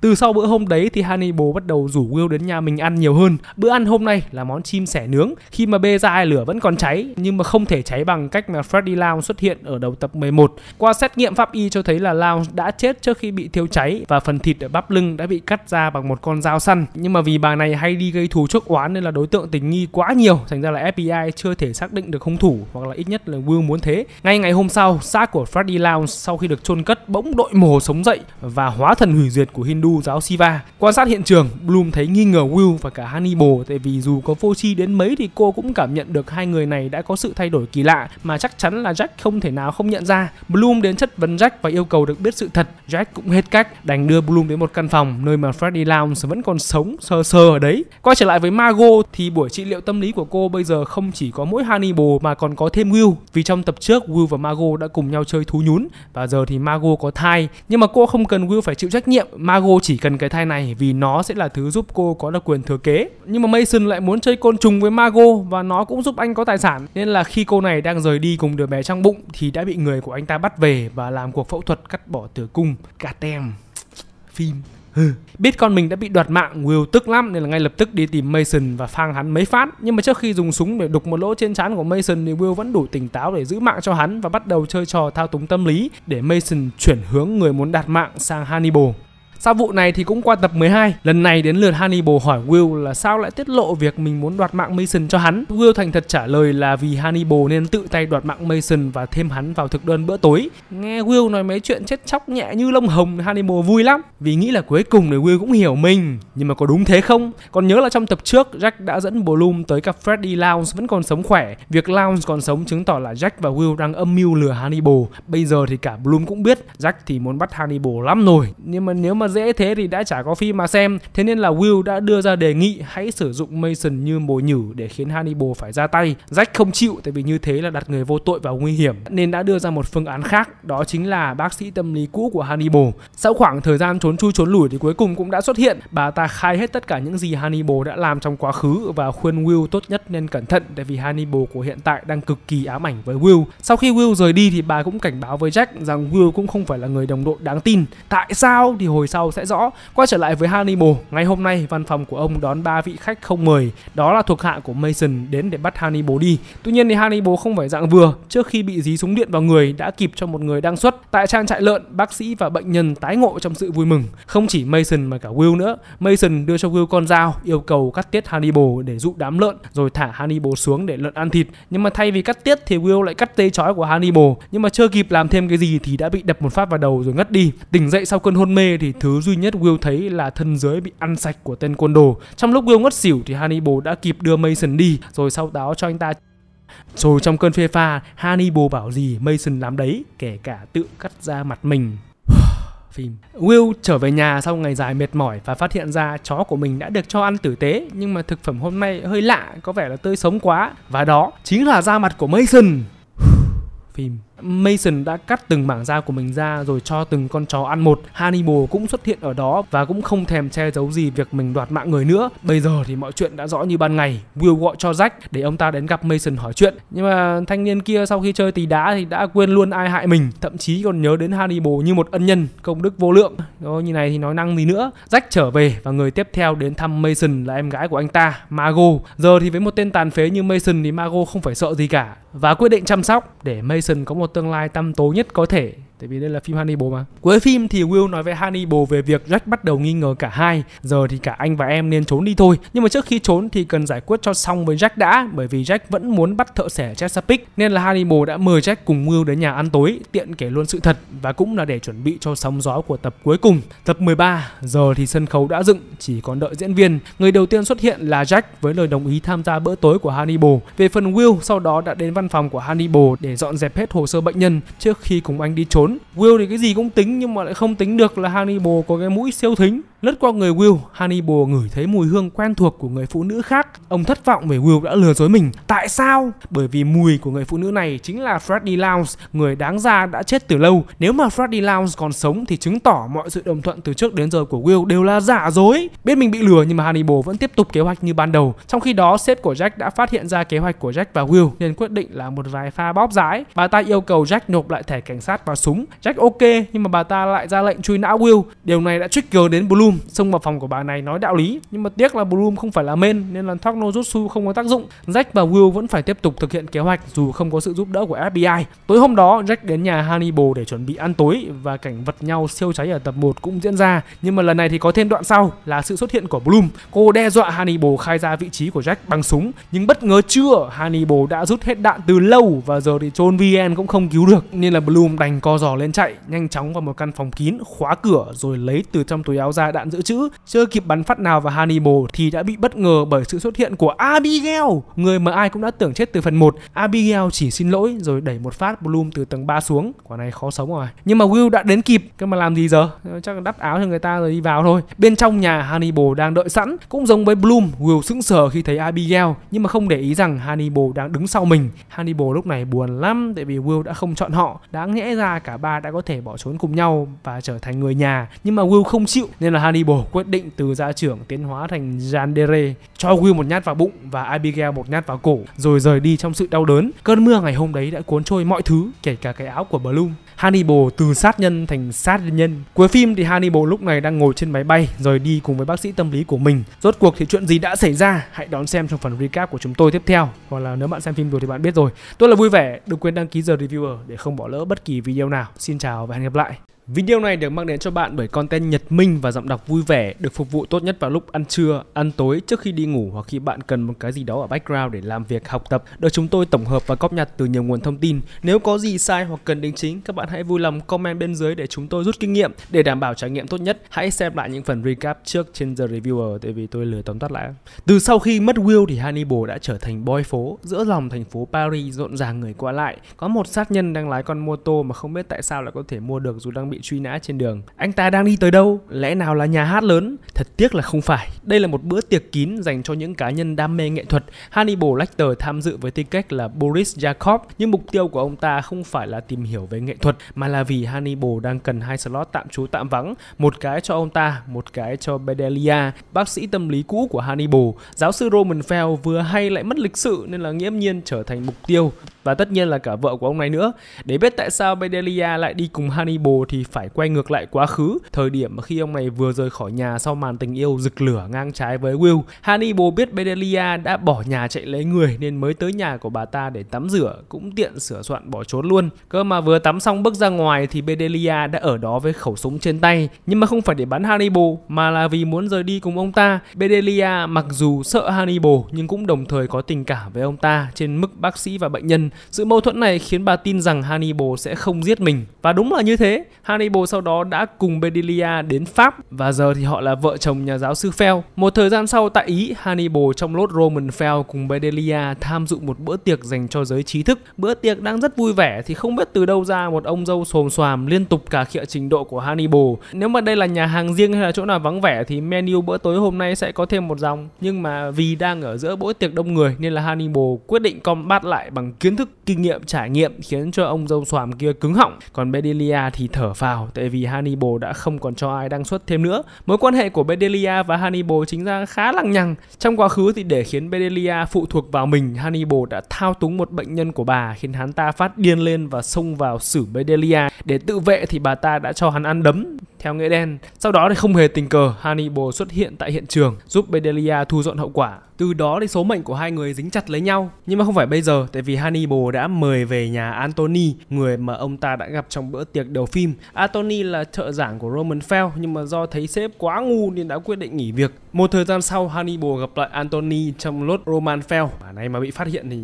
từ sau bữa hôm đấy thì Hannibal bắt đầu rủ Will đến nhà mình ăn nhiều hơn. Bữa ăn hôm nay là món chim sẻ nướng. Khi mà bê ra lửa vẫn còn cháy nhưng mà không thể cháy bằng cách mà Freddy Lounge xuất hiện ở đầu tập 11. Qua xét nghiệm pháp y cho thấy là Lounge đã chết trước khi bị thiêu cháy và phần thịt ở bắp lưng đã bị cắt ra bằng một con dao săn. Nhưng mà vì bà này hay đi gây thù chuốc oán nên là đối tượng tình nghi quá nhiều, thành ra là FBI chưa thể xác định được hung thủ hoặc là ít nhất là Will muốn thế. Ngay ngày hôm sau, xác của Freddy Lounge sau khi được chôn cất bỗng đội mồ sống dậy và hóa thần hủy diệt của Hindu Blue giáo Siva. Quan sát hiện trường, Bloom thấy nghi ngờ Will và cả Hannibal tại vì dù có vô tri đến mấy thì cô cũng cảm nhận được hai người này đã có sự thay đổi kỳ lạ mà chắc chắn là Jack không thể nào không nhận ra. Bloom đến chất vấn Jack và yêu cầu được biết sự thật. Jack cũng hết cách, đành đưa Bloom đến một căn phòng nơi mà Freddy Lounge vẫn còn sống sờ sờ ở đấy. Quay trở lại với Margot thì buổi trị liệu tâm lý của cô bây giờ không chỉ có mỗi Hannibal mà còn có thêm Will vì trong tập trước Will và Margot đã cùng nhau chơi thú nhún và giờ thì Margot có thai nhưng mà cô không cần Will phải chịu trách nhiệm. Margot chỉ cần cái thai này vì nó sẽ là thứ giúp cô có được quyền thừa kế nhưng mà Mason lại muốn chơi côn trùng với Mago và nó cũng giúp anh có tài sản nên là khi cô này đang rời đi cùng đứa bé trong bụng thì đã bị người của anh ta bắt về và làm cuộc phẫu thuật cắt bỏ tử cung cả tem phim Biết con mình đã bị đoạt mạng, Will tức lắm nên là ngay lập tức đi tìm Mason và phang hắn mấy phát. Nhưng mà trước khi dùng súng để đục một lỗ trên trán của Mason thì Will vẫn đủ tỉnh táo để giữ mạng cho hắn và bắt đầu chơi trò thao túng tâm lý để Mason chuyển hướng người muốn đạt mạng sang Hannibal. Sau vụ này thì cũng qua tập 12, lần này đến lượt Hannibal hỏi Will là sao lại tiết lộ việc mình muốn đoạt mạng Mason cho hắn. Will thành thật trả lời là vì Hannibal nên tự tay đoạt mạng Mason và thêm hắn vào thực đơn bữa tối. Nghe Will nói mấy chuyện chết chóc nhẹ như lông hồng Hannibal vui lắm vì nghĩ là cuối cùng thì Will cũng hiểu mình. Nhưng mà có đúng thế không? Còn nhớ là trong tập trước Jack đã dẫn Bloom tới gặp Freddy Lounge vẫn còn sống khỏe. Việc Lounge còn sống chứng tỏ là Jack và Will đang âm mưu lừa Hannibal. Bây giờ thì cả Bloom cũng biết Jack thì muốn bắt Hannibal lắm rồi. Nhưng mà nếu mà dễ thế thì đã chả có phim mà xem. Thế nên là Will đã đưa ra đề nghị hãy sử dụng Mason như mồi nhử để khiến Hannibal phải ra tay. Jack không chịu tại vì như thế là đặt người vô tội vào nguy hiểm nên đã đưa ra một phương án khác đó chính là bác sĩ tâm lý cũ của Hannibal. Sau khoảng thời gian trốn chui trốn lủi thì cuối cùng cũng đã xuất hiện. Bà ta khai hết tất cả những gì Hannibal đã làm trong quá khứ và khuyên Will tốt nhất nên cẩn thận tại vì Hannibal của hiện tại đang cực kỳ ám ảnh với Will. Sau khi Will rời đi thì bà cũng cảnh báo với Jack rằng Will cũng không phải là người đồng đội đáng tin. Tại sao thì hồi sau sau sẽ rõ. Quay trở lại với Hannibal, ngày hôm nay văn phòng của ông đón ba vị khách không mời, đó là thuộc hạ của Mason đến để bắt Hannibal đi. Tuy nhiên thì Hannibal không phải dạng vừa, trước khi bị dí súng điện vào người đã kịp cho một người đang xuất. Tại trang trại lợn, bác sĩ và bệnh nhân tái ngộ trong sự vui mừng. Không chỉ Mason mà cả Will nữa, Mason đưa cho Will con dao, yêu cầu cắt tiết Hannibal để dụ đám lợn rồi thả Hannibal xuống để lợn ăn thịt. Nhưng mà thay vì cắt tiết thì Will lại cắt tê chói của Hannibal, nhưng mà chưa kịp làm thêm cái gì thì đã bị đập một phát vào đầu rồi ngất đi. Tỉnh dậy sau cơn hôn mê thì thứ thứ duy nhất Will thấy là thân dưới bị ăn sạch của tên côn đồ. Trong lúc Will ngất xỉu thì Hannibal đã kịp đưa Mason đi rồi sau đó cho anh ta rồi trong cơn phê pha, Hannibal bảo gì Mason làm đấy, kể cả tự cắt ra mặt mình phim. Will trở về nhà sau ngày dài mệt mỏi và phát hiện ra chó của mình đã được cho ăn tử tế nhưng mà thực phẩm hôm nay hơi lạ, có vẻ là tươi sống quá. Và đó chính là da mặt của Mason. phim. Mason đã cắt từng mảng da của mình ra rồi cho từng con chó ăn một. Hannibal cũng xuất hiện ở đó và cũng không thèm che giấu gì việc mình đoạt mạng người nữa. Bây giờ thì mọi chuyện đã rõ như ban ngày. Will gọi cho Jack để ông ta đến gặp Mason hỏi chuyện. Nhưng mà thanh niên kia sau khi chơi tì đá thì đã quên luôn ai hại mình, thậm chí còn nhớ đến Hannibal như một ân nhân, công đức vô lượng. Rồi như này thì nói năng gì nữa. Jack trở về và người tiếp theo đến thăm Mason là em gái của anh ta, Margot. Giờ thì với một tên tàn phế như Mason thì Margot không phải sợ gì cả và quyết định chăm sóc để Mason có một một tương lai tăm tối nhất có thể Tại vì đây là phim Hannibal mà. Cuối phim thì Will nói với Hannibal về việc Jack bắt đầu nghi ngờ cả hai. Giờ thì cả anh và em nên trốn đi thôi. Nhưng mà trước khi trốn thì cần giải quyết cho xong với Jack đã. Bởi vì Jack vẫn muốn bắt thợ sẻ Chesapeake. Nên là Hannibal đã mời Jack cùng Will đến nhà ăn tối. Tiện kể luôn sự thật. Và cũng là để chuẩn bị cho sóng gió của tập cuối cùng. Tập 13. Giờ thì sân khấu đã dựng. Chỉ còn đợi diễn viên. Người đầu tiên xuất hiện là Jack với lời đồng ý tham gia bữa tối của Hannibal. Về phần Will sau đó đã đến văn phòng của Hannibal để dọn dẹp hết hồ sơ bệnh nhân trước khi cùng anh đi trốn 4. Will thì cái gì cũng tính nhưng mà lại không tính được là Hannibal có cái mũi siêu thính. Lướt qua người Will, Hannibal ngửi thấy mùi hương quen thuộc của người phụ nữ khác. Ông thất vọng về Will đã lừa dối mình. Tại sao? Bởi vì mùi của người phụ nữ này chính là Freddy Lounge, người đáng ra đã chết từ lâu. Nếu mà Freddy Lounge còn sống thì chứng tỏ mọi sự đồng thuận từ trước đến giờ của Will đều là giả dối. Biết mình bị lừa nhưng mà Hannibal vẫn tiếp tục kế hoạch như ban đầu. Trong khi đó, sếp của Jack đã phát hiện ra kế hoạch của Jack và Will nên quyết định là một vài pha bóp giái. Bà ta yêu cầu Jack nộp lại thẻ cảnh sát và súng đúng Jack ok nhưng mà bà ta lại ra lệnh truy nã Will điều này đã trigger đến Bloom xông vào phòng của bà này nói đạo lý nhưng mà tiếc là Bloom không phải là main nên là Thác Nozutsu không có tác dụng Jack và Will vẫn phải tiếp tục thực hiện kế hoạch dù không có sự giúp đỡ của FBI tối hôm đó Jack đến nhà Hannibal để chuẩn bị ăn tối và cảnh vật nhau siêu cháy ở tập 1 cũng diễn ra nhưng mà lần này thì có thêm đoạn sau là sự xuất hiện của Bloom cô đe dọa Hannibal khai ra vị trí của Jack bằng súng nhưng bất ngờ chưa Hannibal đã rút hết đạn từ lâu và giờ thì John VN cũng không cứu được nên là Bloom đành co giò giò lên chạy, nhanh chóng vào một căn phòng kín, khóa cửa rồi lấy từ trong túi áo ra đạn dự trữ. Chưa kịp bắn phát nào vào Hannibal thì đã bị bất ngờ bởi sự xuất hiện của Abigail, người mà ai cũng đã tưởng chết từ phần 1. Abigail chỉ xin lỗi rồi đẩy một phát Bloom từ tầng 3 xuống. Quả này khó sống rồi. Nhưng mà Will đã đến kịp, cái mà làm gì giờ? Ờ, chắc đắp áo cho người ta rồi đi vào thôi. Bên trong nhà Hannibal đang đợi sẵn, cũng giống với Bloom, Will sững sờ khi thấy Abigail nhưng mà không để ý rằng Hannibal đang đứng sau mình. Hannibal lúc này buồn lắm tại vì Will đã không chọn họ. Đáng nhẽ ra cả cả ba đã có thể bỏ trốn cùng nhau và trở thành người nhà nhưng mà Will không chịu nên là Hannibal quyết định từ gia trưởng tiến hóa thành Jandere cho Will một nhát vào bụng và Abigail một nhát vào cổ rồi rời đi trong sự đau đớn cơn mưa ngày hôm đấy đã cuốn trôi mọi thứ kể cả cái áo của Bloom Hannibal từ sát nhân thành sát nhân. Cuối phim thì Hannibal lúc này đang ngồi trên máy bay rồi đi cùng với bác sĩ tâm lý của mình. Rốt cuộc thì chuyện gì đã xảy ra? Hãy đón xem trong phần recap của chúng tôi tiếp theo. Hoặc là nếu bạn xem phim rồi thì bạn biết rồi. Tôi là vui vẻ, đừng quên đăng ký giờ reviewer để không bỏ lỡ bất kỳ video nào. Xin chào và hẹn gặp lại. Video này được mang đến cho bạn bởi content nhật minh và giọng đọc vui vẻ được phục vụ tốt nhất vào lúc ăn trưa, ăn tối, trước khi đi ngủ hoặc khi bạn cần một cái gì đó ở background để làm việc, học tập được chúng tôi tổng hợp và cóp nhặt từ nhiều nguồn thông tin. Nếu có gì sai hoặc cần đính chính, các bạn hãy vui lòng comment bên dưới để chúng tôi rút kinh nghiệm. Để đảm bảo trải nghiệm tốt nhất, hãy xem lại những phần recap trước trên The Reviewer tại vì tôi lừa tóm tắt lại. Từ sau khi mất Will thì Hannibal đã trở thành boy phố giữa lòng thành phố Paris rộn ràng người qua lại. Có một sát nhân đang lái con mô tô mà không biết tại sao lại có thể mua được dù đang bị truy nã trên đường. Anh ta đang đi tới đâu? Lẽ nào là nhà hát lớn? Thật tiếc là không phải. Đây là một bữa tiệc kín dành cho những cá nhân đam mê nghệ thuật. Hannibal Lecter tham dự với tư cách là Boris Jacob, nhưng mục tiêu của ông ta không phải là tìm hiểu về nghệ thuật mà là vì Hannibal đang cần hai slot tạm trú tạm vắng, một cái cho ông ta, một cái cho Bedelia, bác sĩ tâm lý cũ của Hannibal. Giáo sư Roman Fell vừa hay lại mất lịch sự nên là nghiễm nhiên trở thành mục tiêu và tất nhiên là cả vợ của ông này nữa. Để biết tại sao Bedelia lại đi cùng Hannibal thì phải quay ngược lại quá khứ, thời điểm mà khi ông này vừa rời khỏi nhà sau màn tình yêu rực lửa ngang trái với Will. Hannibal biết Bedelia đã bỏ nhà chạy lấy người nên mới tới nhà của bà ta để tắm rửa, cũng tiện sửa soạn bỏ trốn luôn. Cơ mà vừa tắm xong bước ra ngoài thì Bedelia đã ở đó với khẩu súng trên tay, nhưng mà không phải để bắn Hannibal mà là vì muốn rời đi cùng ông ta. Bedelia mặc dù sợ Hannibal nhưng cũng đồng thời có tình cảm với ông ta trên mức bác sĩ và bệnh nhân sự mâu thuẫn này khiến bà tin rằng Hannibal sẽ không giết mình. Và đúng là như thế, Hannibal sau đó đã cùng Bedelia đến Pháp và giờ thì họ là vợ chồng nhà giáo sư Fell. Một thời gian sau tại Ý, Hannibal trong lốt Roman Fell cùng Bedelia tham dự một bữa tiệc dành cho giới trí thức. Bữa tiệc đang rất vui vẻ thì không biết từ đâu ra một ông dâu xồm xoàm liên tục cả khịa trình độ của Hannibal. Nếu mà đây là nhà hàng riêng hay là chỗ nào vắng vẻ thì menu bữa tối hôm nay sẽ có thêm một dòng. Nhưng mà vì đang ở giữa bữa tiệc đông người nên là Hannibal quyết định combat lại bằng kiến thức kinh nghiệm trải nghiệm khiến cho ông dâu xoàm kia cứng họng còn Bedelia thì thở phào tại vì Hannibal đã không còn cho ai đăng xuất thêm nữa mối quan hệ của Bedelia và Hannibal chính ra khá lằng nhằng trong quá khứ thì để khiến Bedelia phụ thuộc vào mình Hannibal đã thao túng một bệnh nhân của bà khiến hắn ta phát điên lên và xông vào xử Bedelia để tự vệ thì bà ta đã cho hắn ăn đấm theo nghĩa đen. Sau đó thì không hề tình cờ, Hannibal xuất hiện tại hiện trường giúp Bedelia thu dọn hậu quả. Từ đó thì số mệnh của hai người dính chặt lấy nhau, nhưng mà không phải bây giờ tại vì Hannibal Hannibal đã mời về nhà Anthony, người mà ông ta đã gặp trong bữa tiệc đầu phim. Anthony là trợ giảng của Roman Fell nhưng mà do thấy sếp quá ngu nên đã quyết định nghỉ việc. Một thời gian sau, Hannibal gặp lại Anthony trong lốt Romanfell. Bản này mà bị phát hiện thì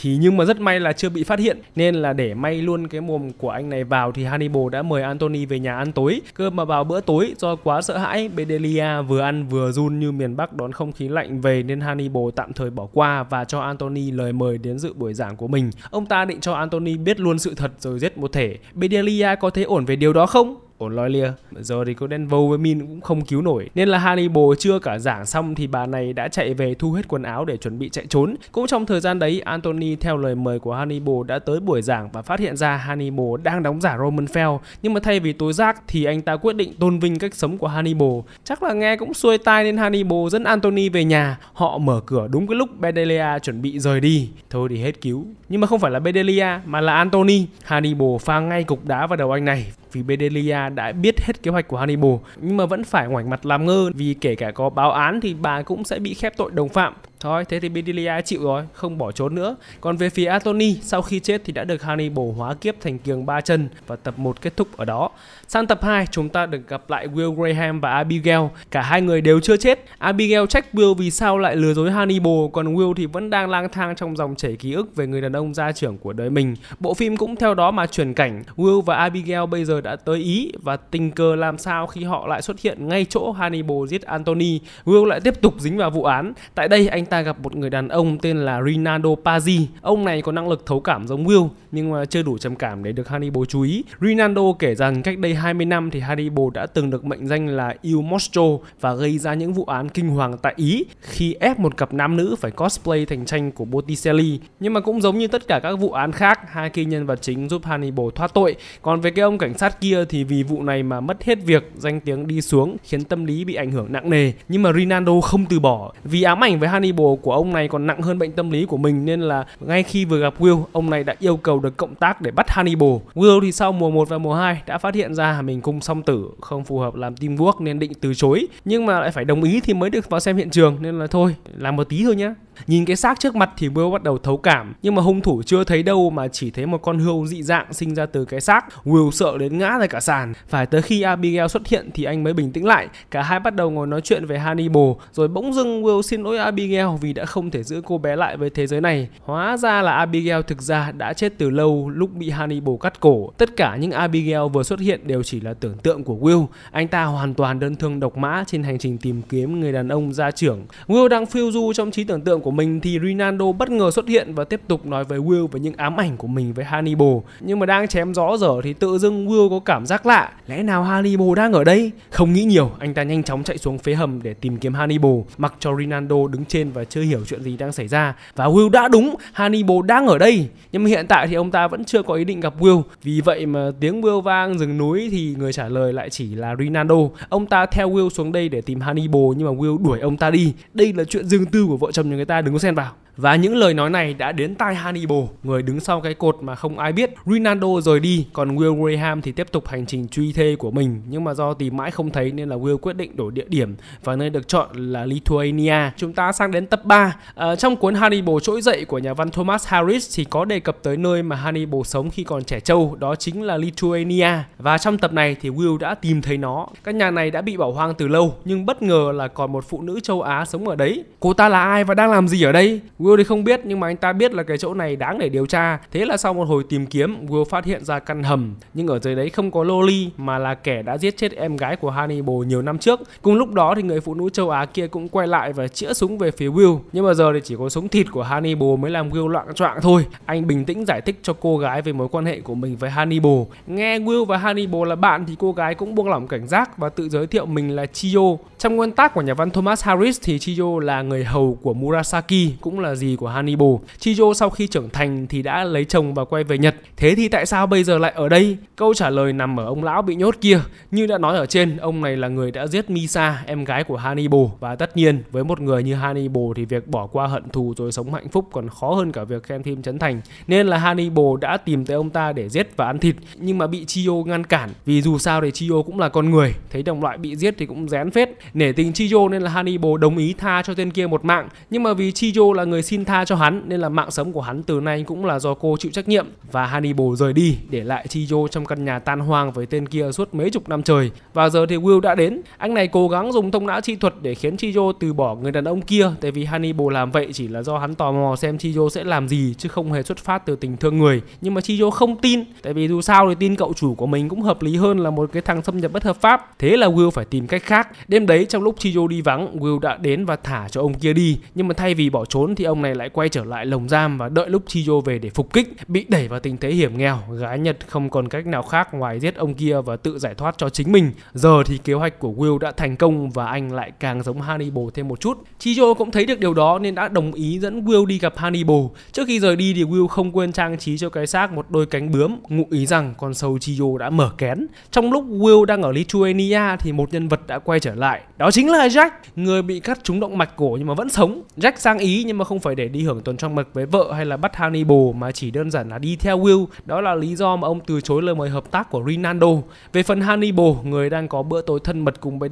thì nhưng mà rất may là chưa bị phát hiện nên là để may luôn cái mồm của anh này vào thì Hannibal đã mời Anthony về nhà ăn tối. cơ mà vào bữa tối do quá sợ hãi, Bedelia vừa ăn vừa run như miền Bắc đón không khí lạnh về nên Hannibal tạm thời bỏ qua và cho Anthony lời mời đến dự buổi giảng của mình. Ông ta định cho Anthony biết luôn sự thật rồi giết một thể. Bedelia có thấy ổn về điều đó không? cồn loi lia giờ thì có đen vô với min cũng không cứu nổi nên là hannibal chưa cả giảng xong thì bà này đã chạy về thu hết quần áo để chuẩn bị chạy trốn cũng trong thời gian đấy antony theo lời mời của hannibal đã tới buổi giảng và phát hiện ra hannibal đang đóng giả roman fell nhưng mà thay vì tối giác thì anh ta quyết định tôn vinh cách sống của hannibal chắc là nghe cũng xuôi tai nên hannibal dẫn antony về nhà họ mở cửa đúng cái lúc bedelia chuẩn bị rời đi thôi thì hết cứu nhưng mà không phải là bedelia mà là antony hannibal phang ngay cục đá vào đầu anh này vì Bedelia đã biết hết kế hoạch của Hannibal nhưng mà vẫn phải ngoảnh mặt làm ngơ vì kể cả có báo án thì bà cũng sẽ bị khép tội đồng phạm Thôi, thế thì Bedelia chịu rồi, không bỏ trốn nữa. Còn về phía Anthony, sau khi chết thì đã được Hannibal hóa kiếp thành kiềng ba chân và tập 1 kết thúc ở đó. Sang tập 2, chúng ta được gặp lại Will Graham và Abigail. Cả hai người đều chưa chết. Abigail trách Will vì sao lại lừa dối Hannibal, còn Will thì vẫn đang lang thang trong dòng chảy ký ức về người đàn ông gia trưởng của đời mình. Bộ phim cũng theo đó mà chuyển cảnh. Will và Abigail bây giờ đã tới Ý và tình cờ làm sao khi họ lại xuất hiện ngay chỗ Hannibal giết Anthony. Will lại tiếp tục dính vào vụ án. Tại đây anh ta ta gặp một người đàn ông tên là Rinaldo Pazzi. Ông này có năng lực thấu cảm giống Will nhưng mà chưa đủ trầm cảm để được Hannibal chú ý. Rinaldo kể rằng cách đây 20 năm thì Hannibal đã từng được mệnh danh là Il Mostro và gây ra những vụ án kinh hoàng tại Ý khi ép một cặp nam nữ phải cosplay thành tranh của Botticelli. Nhưng mà cũng giống như tất cả các vụ án khác, hai kỳ nhân vật chính giúp Hannibal thoát tội. Còn về cái ông cảnh sát kia thì vì vụ này mà mất hết việc, danh tiếng đi xuống khiến tâm lý bị ảnh hưởng nặng nề. Nhưng mà Rinaldo không từ bỏ vì ám ảnh với Hannibal của của ông này còn nặng hơn bệnh tâm lý của mình nên là ngay khi vừa gặp Will, ông này đã yêu cầu được cộng tác để bắt Hannibal. Will thì sau mùa 1 và mùa 2 đã phát hiện ra mình cùng song tử không phù hợp làm teamwork nên định từ chối nhưng mà lại phải đồng ý thì mới được vào xem hiện trường nên là thôi làm một tí thôi nhá Nhìn cái xác trước mặt thì Will bắt đầu thấu cảm, nhưng mà hung thủ chưa thấy đâu mà chỉ thấy một con hươu dị dạng sinh ra từ cái xác. Will sợ đến ngã ra cả sàn. Phải tới khi Abigail xuất hiện thì anh mới bình tĩnh lại. Cả hai bắt đầu ngồi nói chuyện về Hannibal, rồi bỗng dưng Will xin lỗi Abigail vì đã không thể giữ cô bé lại với thế giới này. Hóa ra là Abigail thực ra đã chết từ lâu lúc bị Hannibal cắt cổ. Tất cả những Abigail vừa xuất hiện đều chỉ là tưởng tượng của Will. Anh ta hoàn toàn đơn thương độc mã trên hành trình tìm kiếm người đàn ông gia trưởng. Will đang phiêu du trong trí tưởng tượng của mình thì Rinaldo bất ngờ xuất hiện và tiếp tục nói với Will về những ám ảnh của mình với Hannibal. Nhưng mà đang chém gió dở thì tự dưng Will có cảm giác lạ, lẽ nào Hannibal đang ở đây? Không nghĩ nhiều, anh ta nhanh chóng chạy xuống phế hầm để tìm kiếm Hannibal, mặc cho Rinaldo đứng trên và chưa hiểu chuyện gì đang xảy ra. Và Will đã đúng, Hannibal đang ở đây. Nhưng mà hiện tại thì ông ta vẫn chưa có ý định gặp Will. Vì vậy mà tiếng Will vang rừng núi thì người trả lời lại chỉ là Rinaldo. Ông ta theo Will xuống đây để tìm Hannibal nhưng mà Will đuổi ông ta đi. Đây là chuyện riêng tư của vợ chồng nhà người ta ta đừng có xen vào và những lời nói này đã đến tai Hannibal, người đứng sau cái cột mà không ai biết. Ronaldo rời đi, còn Will Graham thì tiếp tục hành trình truy thê của mình, nhưng mà do tìm mãi không thấy nên là Will quyết định đổi địa điểm và nơi được chọn là Lithuania. Chúng ta sang đến tập 3. À, ờ, trong cuốn Hannibal trỗi dậy của nhà văn Thomas Harris thì có đề cập tới nơi mà Hannibal sống khi còn trẻ trâu, đó chính là Lithuania. Và trong tập này thì Will đã tìm thấy nó. Các nhà này đã bị bỏ hoang từ lâu, nhưng bất ngờ là còn một phụ nữ châu Á sống ở đấy. Cô ta là ai và đang làm gì ở đây? Will thì không biết nhưng mà anh ta biết là cái chỗ này đáng để điều tra. Thế là sau một hồi tìm kiếm, Will phát hiện ra căn hầm nhưng ở dưới đấy không có Loli mà là kẻ đã giết chết em gái của Hannibal nhiều năm trước. Cùng lúc đó thì người phụ nữ châu Á kia cũng quay lại và chĩa súng về phía Will. Nhưng mà giờ thì chỉ có súng thịt của Hannibal mới làm Will loạn choạng thôi. Anh bình tĩnh giải thích cho cô gái về mối quan hệ của mình với Hannibal. Nghe Will và Hannibal là bạn thì cô gái cũng buông lỏng cảnh giác và tự giới thiệu mình là Chio, trong nguyên tác của nhà văn Thomas Harris thì Chijo là người hầu của Murasaki, cũng là gì của Hannibal. Chijo sau khi trưởng thành thì đã lấy chồng và quay về Nhật. Thế thì tại sao bây giờ lại ở đây? Câu trả lời nằm ở ông lão bị nhốt kia. Như đã nói ở trên, ông này là người đã giết Misa, em gái của Hannibal. Và tất nhiên, với một người như Hannibal thì việc bỏ qua hận thù rồi sống hạnh phúc còn khó hơn cả việc khen thêm chấn thành. Nên là Hannibal đã tìm tới ông ta để giết và ăn thịt, nhưng mà bị Chijo ngăn cản. Vì dù sao thì Chijo cũng là con người, thấy đồng loại bị giết thì cũng rén phết Nể tình Chijo nên là Hannibal đồng ý tha cho tên kia một mạng, nhưng mà vì Chijo là người xin tha cho hắn nên là mạng sống của hắn từ nay cũng là do cô chịu trách nhiệm và Hannibal rời đi để lại Chijo trong căn nhà tan hoang với tên kia suốt mấy chục năm trời. Và giờ thì Will đã đến, anh này cố gắng dùng thông não chi thuật để khiến Chijo từ bỏ người đàn ông kia tại vì Hannibal làm vậy chỉ là do hắn tò mò xem Chijo sẽ làm gì chứ không hề xuất phát từ tình thương người. Nhưng mà Chijo không tin, tại vì dù sao thì tin cậu chủ của mình cũng hợp lý hơn là một cái thằng xâm nhập bất hợp pháp. Thế là Will phải tìm cách khác. Đêm đấy trong lúc Chiyo đi vắng, Will đã đến và thả cho ông kia đi. Nhưng mà thay vì bỏ trốn thì ông này lại quay trở lại lồng giam và đợi lúc Chiyo về để phục kích. Bị đẩy vào tình thế hiểm nghèo, gái Nhật không còn cách nào khác ngoài giết ông kia và tự giải thoát cho chính mình. Giờ thì kế hoạch của Will đã thành công và anh lại càng giống Hannibal thêm một chút. Chiyo cũng thấy được điều đó nên đã đồng ý dẫn Will đi gặp Hannibal. Trước khi rời đi thì Will không quên trang trí cho cái xác một đôi cánh bướm, ngụ ý rằng con sâu Chiyo đã mở kén. Trong lúc Will đang ở Lithuania thì một nhân vật đã quay trở lại đó chính là Jack, người bị cắt trúng động mạch cổ nhưng mà vẫn sống. Jack sang Ý nhưng mà không phải để đi hưởng tuần trăng mật với vợ hay là bắt Hannibal mà chỉ đơn giản là đi theo Will. Đó là lý do mà ông từ chối lời mời hợp tác của Rinaldo. Về phần Hannibal, người đang có bữa tối thân mật cùng với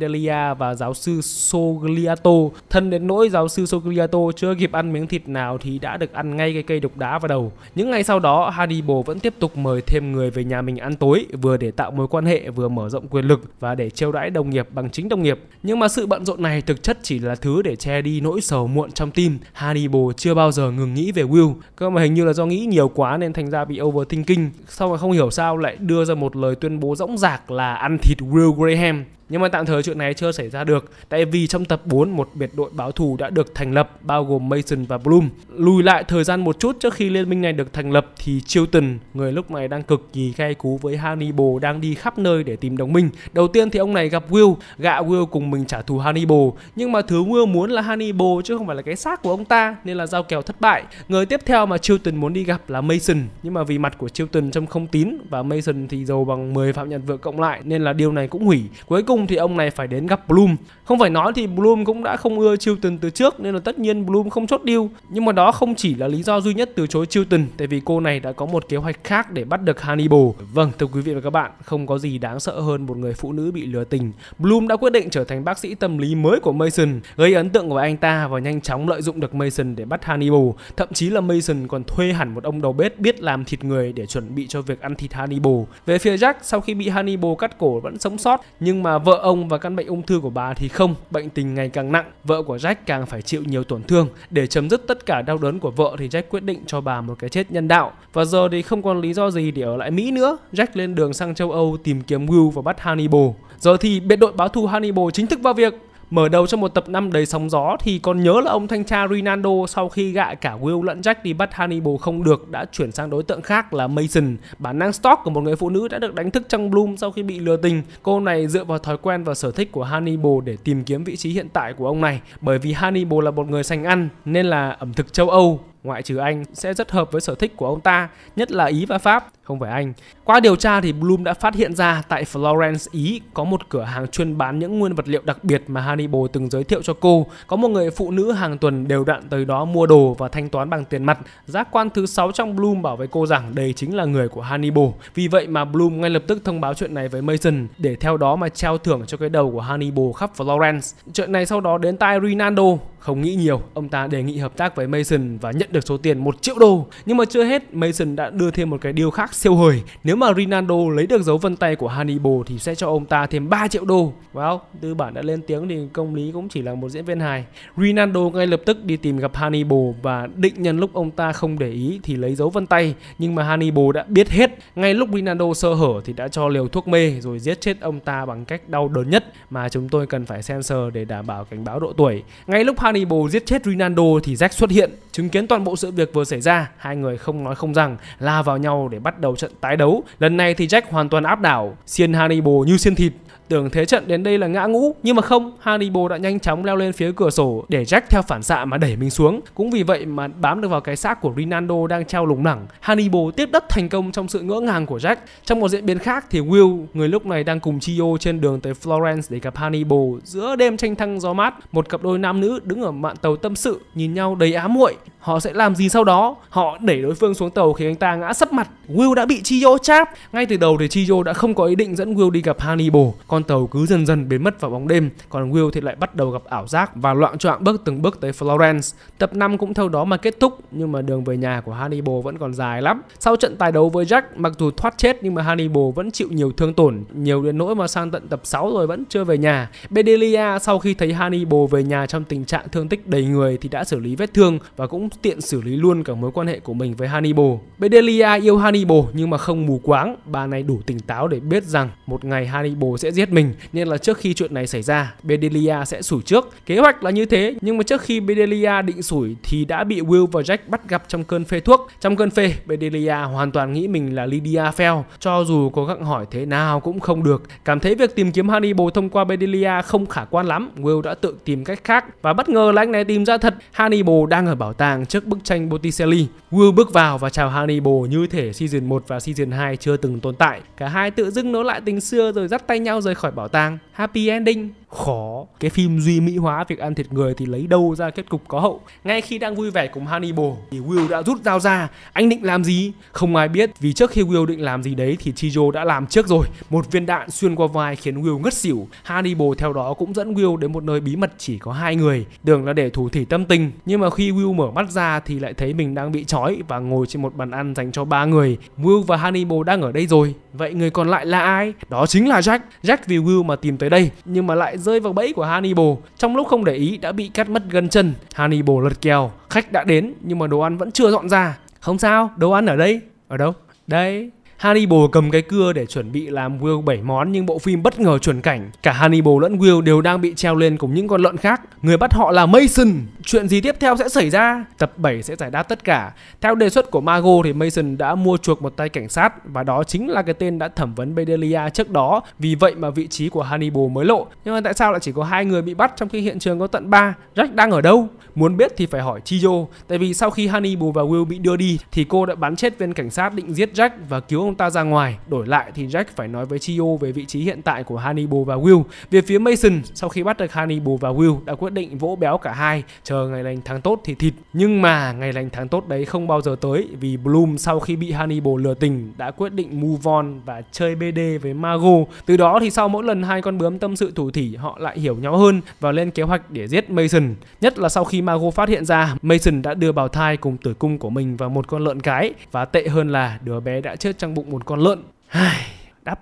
và giáo sư Sogliato. Thân đến nỗi giáo sư Sogliato chưa kịp ăn miếng thịt nào thì đã được ăn ngay cái cây độc đá vào đầu. Những ngày sau đó, Hannibal vẫn tiếp tục mời thêm người về nhà mình ăn tối, vừa để tạo mối quan hệ vừa mở rộng quyền lực và để trêu đãi đồng nghiệp bằng chính đồng nghiệp. Nhưng nhưng mà sự bận rộn này thực chất chỉ là thứ để che đi nỗi sầu muộn trong tim. Hannibal chưa bao giờ ngừng nghĩ về Will. Cơ mà hình như là do nghĩ nhiều quá nên thành ra bị overthinking. Sau mà không hiểu sao lại đưa ra một lời tuyên bố rỗng rạc là ăn thịt Will Graham. Nhưng mà tạm thời chuyện này chưa xảy ra được, tại vì trong tập 4 một biệt đội báo thù đã được thành lập bao gồm Mason và Bloom. Lùi lại thời gian một chút trước khi liên minh này được thành lập thì Chilton, người lúc này đang cực kỳ gay cú với Hannibal đang đi khắp nơi để tìm đồng minh. Đầu tiên thì ông này gặp Will, gạ Will cùng mình trả thù Hannibal, nhưng mà thứ Will muốn là Hannibal chứ không phải là cái xác của ông ta nên là giao kèo thất bại. Người tiếp theo mà Chilton muốn đi gặp là Mason, nhưng mà vì mặt của Chilton trông không tín và Mason thì giàu bằng 10 phạm nhân vợ cộng lại nên là điều này cũng hủy. Cuối cùng không thì ông này phải đến gặp Bloom. Không phải nói thì Bloom cũng đã không ưa Chilton từ trước nên là tất nhiên Bloom không chốt deal. Nhưng mà đó không chỉ là lý do duy nhất từ chối Chilton tại vì cô này đã có một kế hoạch khác để bắt được Hannibal. Vâng, thưa quý vị và các bạn, không có gì đáng sợ hơn một người phụ nữ bị lừa tình. Bloom đã quyết định trở thành bác sĩ tâm lý mới của Mason, gây ấn tượng của anh ta và nhanh chóng lợi dụng được Mason để bắt Hannibal. Thậm chí là Mason còn thuê hẳn một ông đầu bếp biết làm thịt người để chuẩn bị cho việc ăn thịt Hannibal. Về phía Jack, sau khi bị Hannibal cắt cổ vẫn sống sót, nhưng mà vợ ông và căn bệnh ung thư của bà thì không, bệnh tình ngày càng nặng, vợ của Jack càng phải chịu nhiều tổn thương. Để chấm dứt tất cả đau đớn của vợ thì Jack quyết định cho bà một cái chết nhân đạo. Và giờ thì không còn lý do gì để ở lại Mỹ nữa, Jack lên đường sang châu Âu tìm kiếm Will và bắt Hannibal. Giờ thì biệt đội báo thù Hannibal chính thức vào việc. Mở đầu cho một tập năm đầy sóng gió thì còn nhớ là ông thanh tra Rinaldo sau khi gạ cả Will lẫn Jack đi bắt Hannibal không được đã chuyển sang đối tượng khác là Mason, bản năng stalk của một người phụ nữ đã được đánh thức trong Bloom sau khi bị lừa tình. Cô này dựa vào thói quen và sở thích của Hannibal để tìm kiếm vị trí hiện tại của ông này bởi vì Hannibal là một người sành ăn nên là ẩm thực châu Âu ngoại trừ Anh sẽ rất hợp với sở thích của ông ta, nhất là Ý và Pháp, không phải Anh. Qua điều tra thì Bloom đã phát hiện ra tại Florence, Ý có một cửa hàng chuyên bán những nguyên vật liệu đặc biệt mà Hannibal từng giới thiệu cho cô. Có một người phụ nữ hàng tuần đều đặn tới đó mua đồ và thanh toán bằng tiền mặt. Giác quan thứ 6 trong Bloom bảo với cô rằng đây chính là người của Hannibal. Vì vậy mà Bloom ngay lập tức thông báo chuyện này với Mason để theo đó mà treo thưởng cho cái đầu của Hannibal khắp Florence. Chuyện này sau đó đến tai Rinaldo, không nghĩ nhiều, ông ta đề nghị hợp tác với Mason và nhận được số tiền một triệu đô. Nhưng mà chưa hết, Mason đã đưa thêm một cái điều khác siêu hời. Nếu mà Rinaldo lấy được dấu vân tay của Hannibal thì sẽ cho ông ta thêm 3 triệu đô. Wow, tư bản đã lên tiếng thì công lý cũng chỉ là một diễn viên hài. Rinaldo ngay lập tức đi tìm gặp Hannibal và định nhân lúc ông ta không để ý thì lấy dấu vân tay. Nhưng mà Hannibal đã biết hết. Ngay lúc Rinaldo sơ hở thì đã cho liều thuốc mê rồi giết chết ông ta bằng cách đau đớn nhất mà chúng tôi cần phải sensor để đảm bảo cảnh báo độ tuổi. Ngay lúc Hannibal Hannibal giết chết Rinaldo thì Jack xuất hiện, chứng kiến toàn bộ sự việc vừa xảy ra, hai người không nói không rằng la vào nhau để bắt đầu trận tái đấu. Lần này thì Jack hoàn toàn áp đảo, xiên Hannibal như xiên thịt, Tưởng thế trận đến đây là ngã ngũ, nhưng mà không, Hannibal đã nhanh chóng leo lên phía cửa sổ để Jack theo phản xạ mà đẩy mình xuống. Cũng vì vậy mà bám được vào cái xác của Rinaldo đang treo lủng lẳng. Hannibal tiếp đất thành công trong sự ngỡ ngàng của Jack. Trong một diễn biến khác thì Will, người lúc này đang cùng Chio trên đường tới Florence để gặp Hannibal giữa đêm tranh thăng gió mát, một cặp đôi nam nữ đứng ở mạn tàu tâm sự nhìn nhau đầy ám muội. Họ sẽ làm gì sau đó? Họ đẩy đối phương xuống tàu khiến anh ta ngã sấp mặt. Will đã bị Chio cháp. Ngay từ đầu thì Chio đã không có ý định dẫn Will đi gặp Hannibal con tàu cứ dần dần biến mất vào bóng đêm, còn Will thì lại bắt đầu gặp ảo giác và loạn choạng bước từng bước tới Florence. Tập 5 cũng theo đó mà kết thúc, nhưng mà đường về nhà của Hannibal vẫn còn dài lắm. Sau trận tài đấu với Jack, mặc dù thoát chết nhưng mà Hannibal vẫn chịu nhiều thương tổn, nhiều đến nỗi mà sang tận tập 6 rồi vẫn chưa về nhà. Bedelia sau khi thấy Hannibal về nhà trong tình trạng thương tích đầy người thì đã xử lý vết thương và cũng tiện xử lý luôn cả mối quan hệ của mình với Hannibal. Bedelia yêu Hannibal nhưng mà không mù quáng, bà này đủ tỉnh táo để biết rằng một ngày Hannibal sẽ giết giết mình nên là trước khi chuyện này xảy ra Bedelia sẽ sủi trước kế hoạch là như thế nhưng mà trước khi Bedelia định sủi thì đã bị Will và Jack bắt gặp trong cơn phê thuốc trong cơn phê Bedelia hoàn toàn nghĩ mình là Lydia Fell cho dù có gặng hỏi thế nào cũng không được cảm thấy việc tìm kiếm Hannibal thông qua Bedelia không khả quan lắm Will đã tự tìm cách khác và bất ngờ là anh này tìm ra thật Hannibal đang ở bảo tàng trước bức tranh Botticelli Will bước vào và chào Hannibal như thể season 1 và season 2 chưa từng tồn tại cả hai tự dưng nối lại tình xưa rồi dắt tay nhau rời rời khỏi bảo tàng happy ending khó cái phim duy mỹ hóa việc ăn thịt người thì lấy đâu ra kết cục có hậu ngay khi đang vui vẻ cùng hannibal thì will đã rút dao ra anh định làm gì không ai biết vì trước khi will định làm gì đấy thì chijo đã làm trước rồi một viên đạn xuyên qua vai khiến will ngất xỉu hannibal theo đó cũng dẫn will đến một nơi bí mật chỉ có hai người tưởng là để thủ thỉ tâm tình nhưng mà khi will mở mắt ra thì lại thấy mình đang bị trói và ngồi trên một bàn ăn dành cho ba người will và hannibal đang ở đây rồi vậy người còn lại là ai đó chính là jack jack view view mà tìm tới đây nhưng mà lại rơi vào bẫy của Hannibal. Trong lúc không để ý đã bị cắt mất gân chân, Hannibal lật kèo. Khách đã đến nhưng mà đồ ăn vẫn chưa dọn ra. Không sao, đồ ăn ở đây. Ở đâu? Đây, Hannibal cầm cái cưa để chuẩn bị làm Will 7 món nhưng bộ phim bất ngờ chuẩn cảnh. Cả Hannibal lẫn Will đều đang bị treo lên cùng những con lợn khác. Người bắt họ là Mason. Chuyện gì tiếp theo sẽ xảy ra? Tập 7 sẽ giải đáp tất cả. Theo đề xuất của Mago thì Mason đã mua chuộc một tay cảnh sát và đó chính là cái tên đã thẩm vấn Bedelia trước đó. Vì vậy mà vị trí của Hannibal mới lộ. Nhưng mà tại sao lại chỉ có hai người bị bắt trong khi hiện trường có tận 3? Jack đang ở đâu? Muốn biết thì phải hỏi Chiyo. Tại vì sau khi Hannibal và Will bị đưa đi thì cô đã bắn chết viên cảnh sát định giết Jack và cứu ông ông ta ra ngoài. Đổi lại thì Jack phải nói với Chio về vị trí hiện tại của Hannibal và Will. Về phía Mason, sau khi bắt được Hannibal và Will đã quyết định vỗ béo cả hai, chờ ngày lành tháng tốt thì thịt. Nhưng mà ngày lành tháng tốt đấy không bao giờ tới vì Bloom sau khi bị Hannibal lừa tình đã quyết định move on và chơi BD với Mago. Từ đó thì sau mỗi lần hai con bướm tâm sự thủ thỉ họ lại hiểu nhau hơn và lên kế hoạch để giết Mason. Nhất là sau khi Mago phát hiện ra Mason đã đưa bào thai cùng tử cung của mình vào một con lợn cái và tệ hơn là đứa bé đã chết trong bụng bụng một con lợn.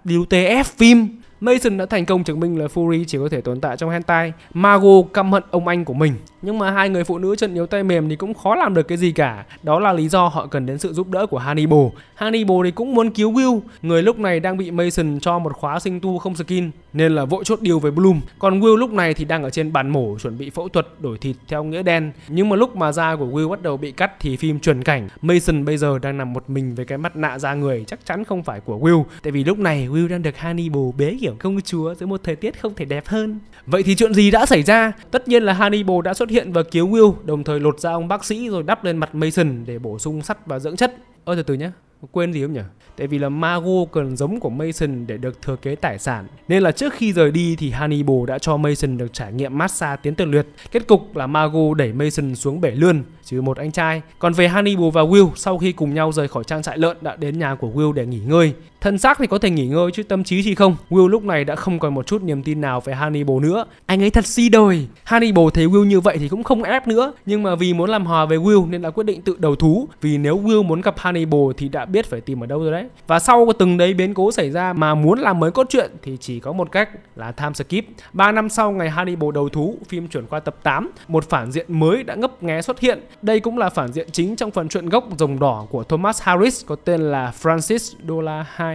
WTF phim Mason đã thành công chứng minh là Fury chỉ có thể tồn tại trong hentai. Mago căm hận ông anh của mình nhưng mà hai người phụ nữ chân yếu tay mềm thì cũng khó làm được cái gì cả. Đó là lý do họ cần đến sự giúp đỡ của Hannibal. Hannibal thì cũng muốn cứu Will, người lúc này đang bị Mason cho một khóa sinh tu không skin nên là vội chốt điều với Bloom. Còn Will lúc này thì đang ở trên bàn mổ chuẩn bị phẫu thuật đổi thịt theo nghĩa đen. Nhưng mà lúc mà da của Will bắt đầu bị cắt thì phim chuyển cảnh. Mason bây giờ đang nằm một mình với cái mặt nạ da người chắc chắn không phải của Will. Tại vì lúc này Will đang được Hannibal bế kiểu công chúa dưới một thời tiết không thể đẹp hơn. Vậy thì chuyện gì đã xảy ra? Tất nhiên là Hannibal đã xuất xuất hiện và cứu Will, đồng thời lột ra ông bác sĩ rồi đắp lên mặt Mason để bổ sung sắt và dưỡng chất. Ơ từ từ nhé, quên gì không nhỉ? Tại vì là Mago cần giống của Mason để được thừa kế tài sản. Nên là trước khi rời đi thì Hannibal đã cho Mason được trải nghiệm massage tiến tần luyện. Kết cục là Mago đẩy Mason xuống bể lươn, chứ một anh trai. Còn về Hannibal và Will, sau khi cùng nhau rời khỏi trang trại lợn đã đến nhà của Will để nghỉ ngơi. Thân xác thì có thể nghỉ ngơi chứ tâm trí thì không. Will lúc này đã không còn một chút niềm tin nào về Hannibal nữa. Anh ấy thật si đời. Hannibal thấy Will như vậy thì cũng không ép nữa, nhưng mà vì muốn làm hòa với Will nên đã quyết định tự đầu thú. Vì nếu Will muốn gặp Hannibal thì đã biết phải tìm ở đâu rồi đấy. Và sau từng đấy biến cố xảy ra mà muốn làm mới cốt truyện thì chỉ có một cách là time skip. 3 năm sau ngày Hannibal đầu thú, phim chuyển qua tập 8, một phản diện mới đã ngấp nghé xuất hiện. Đây cũng là phản diện chính trong phần truyện gốc rồng đỏ của Thomas Harris có tên là Francis Dola 2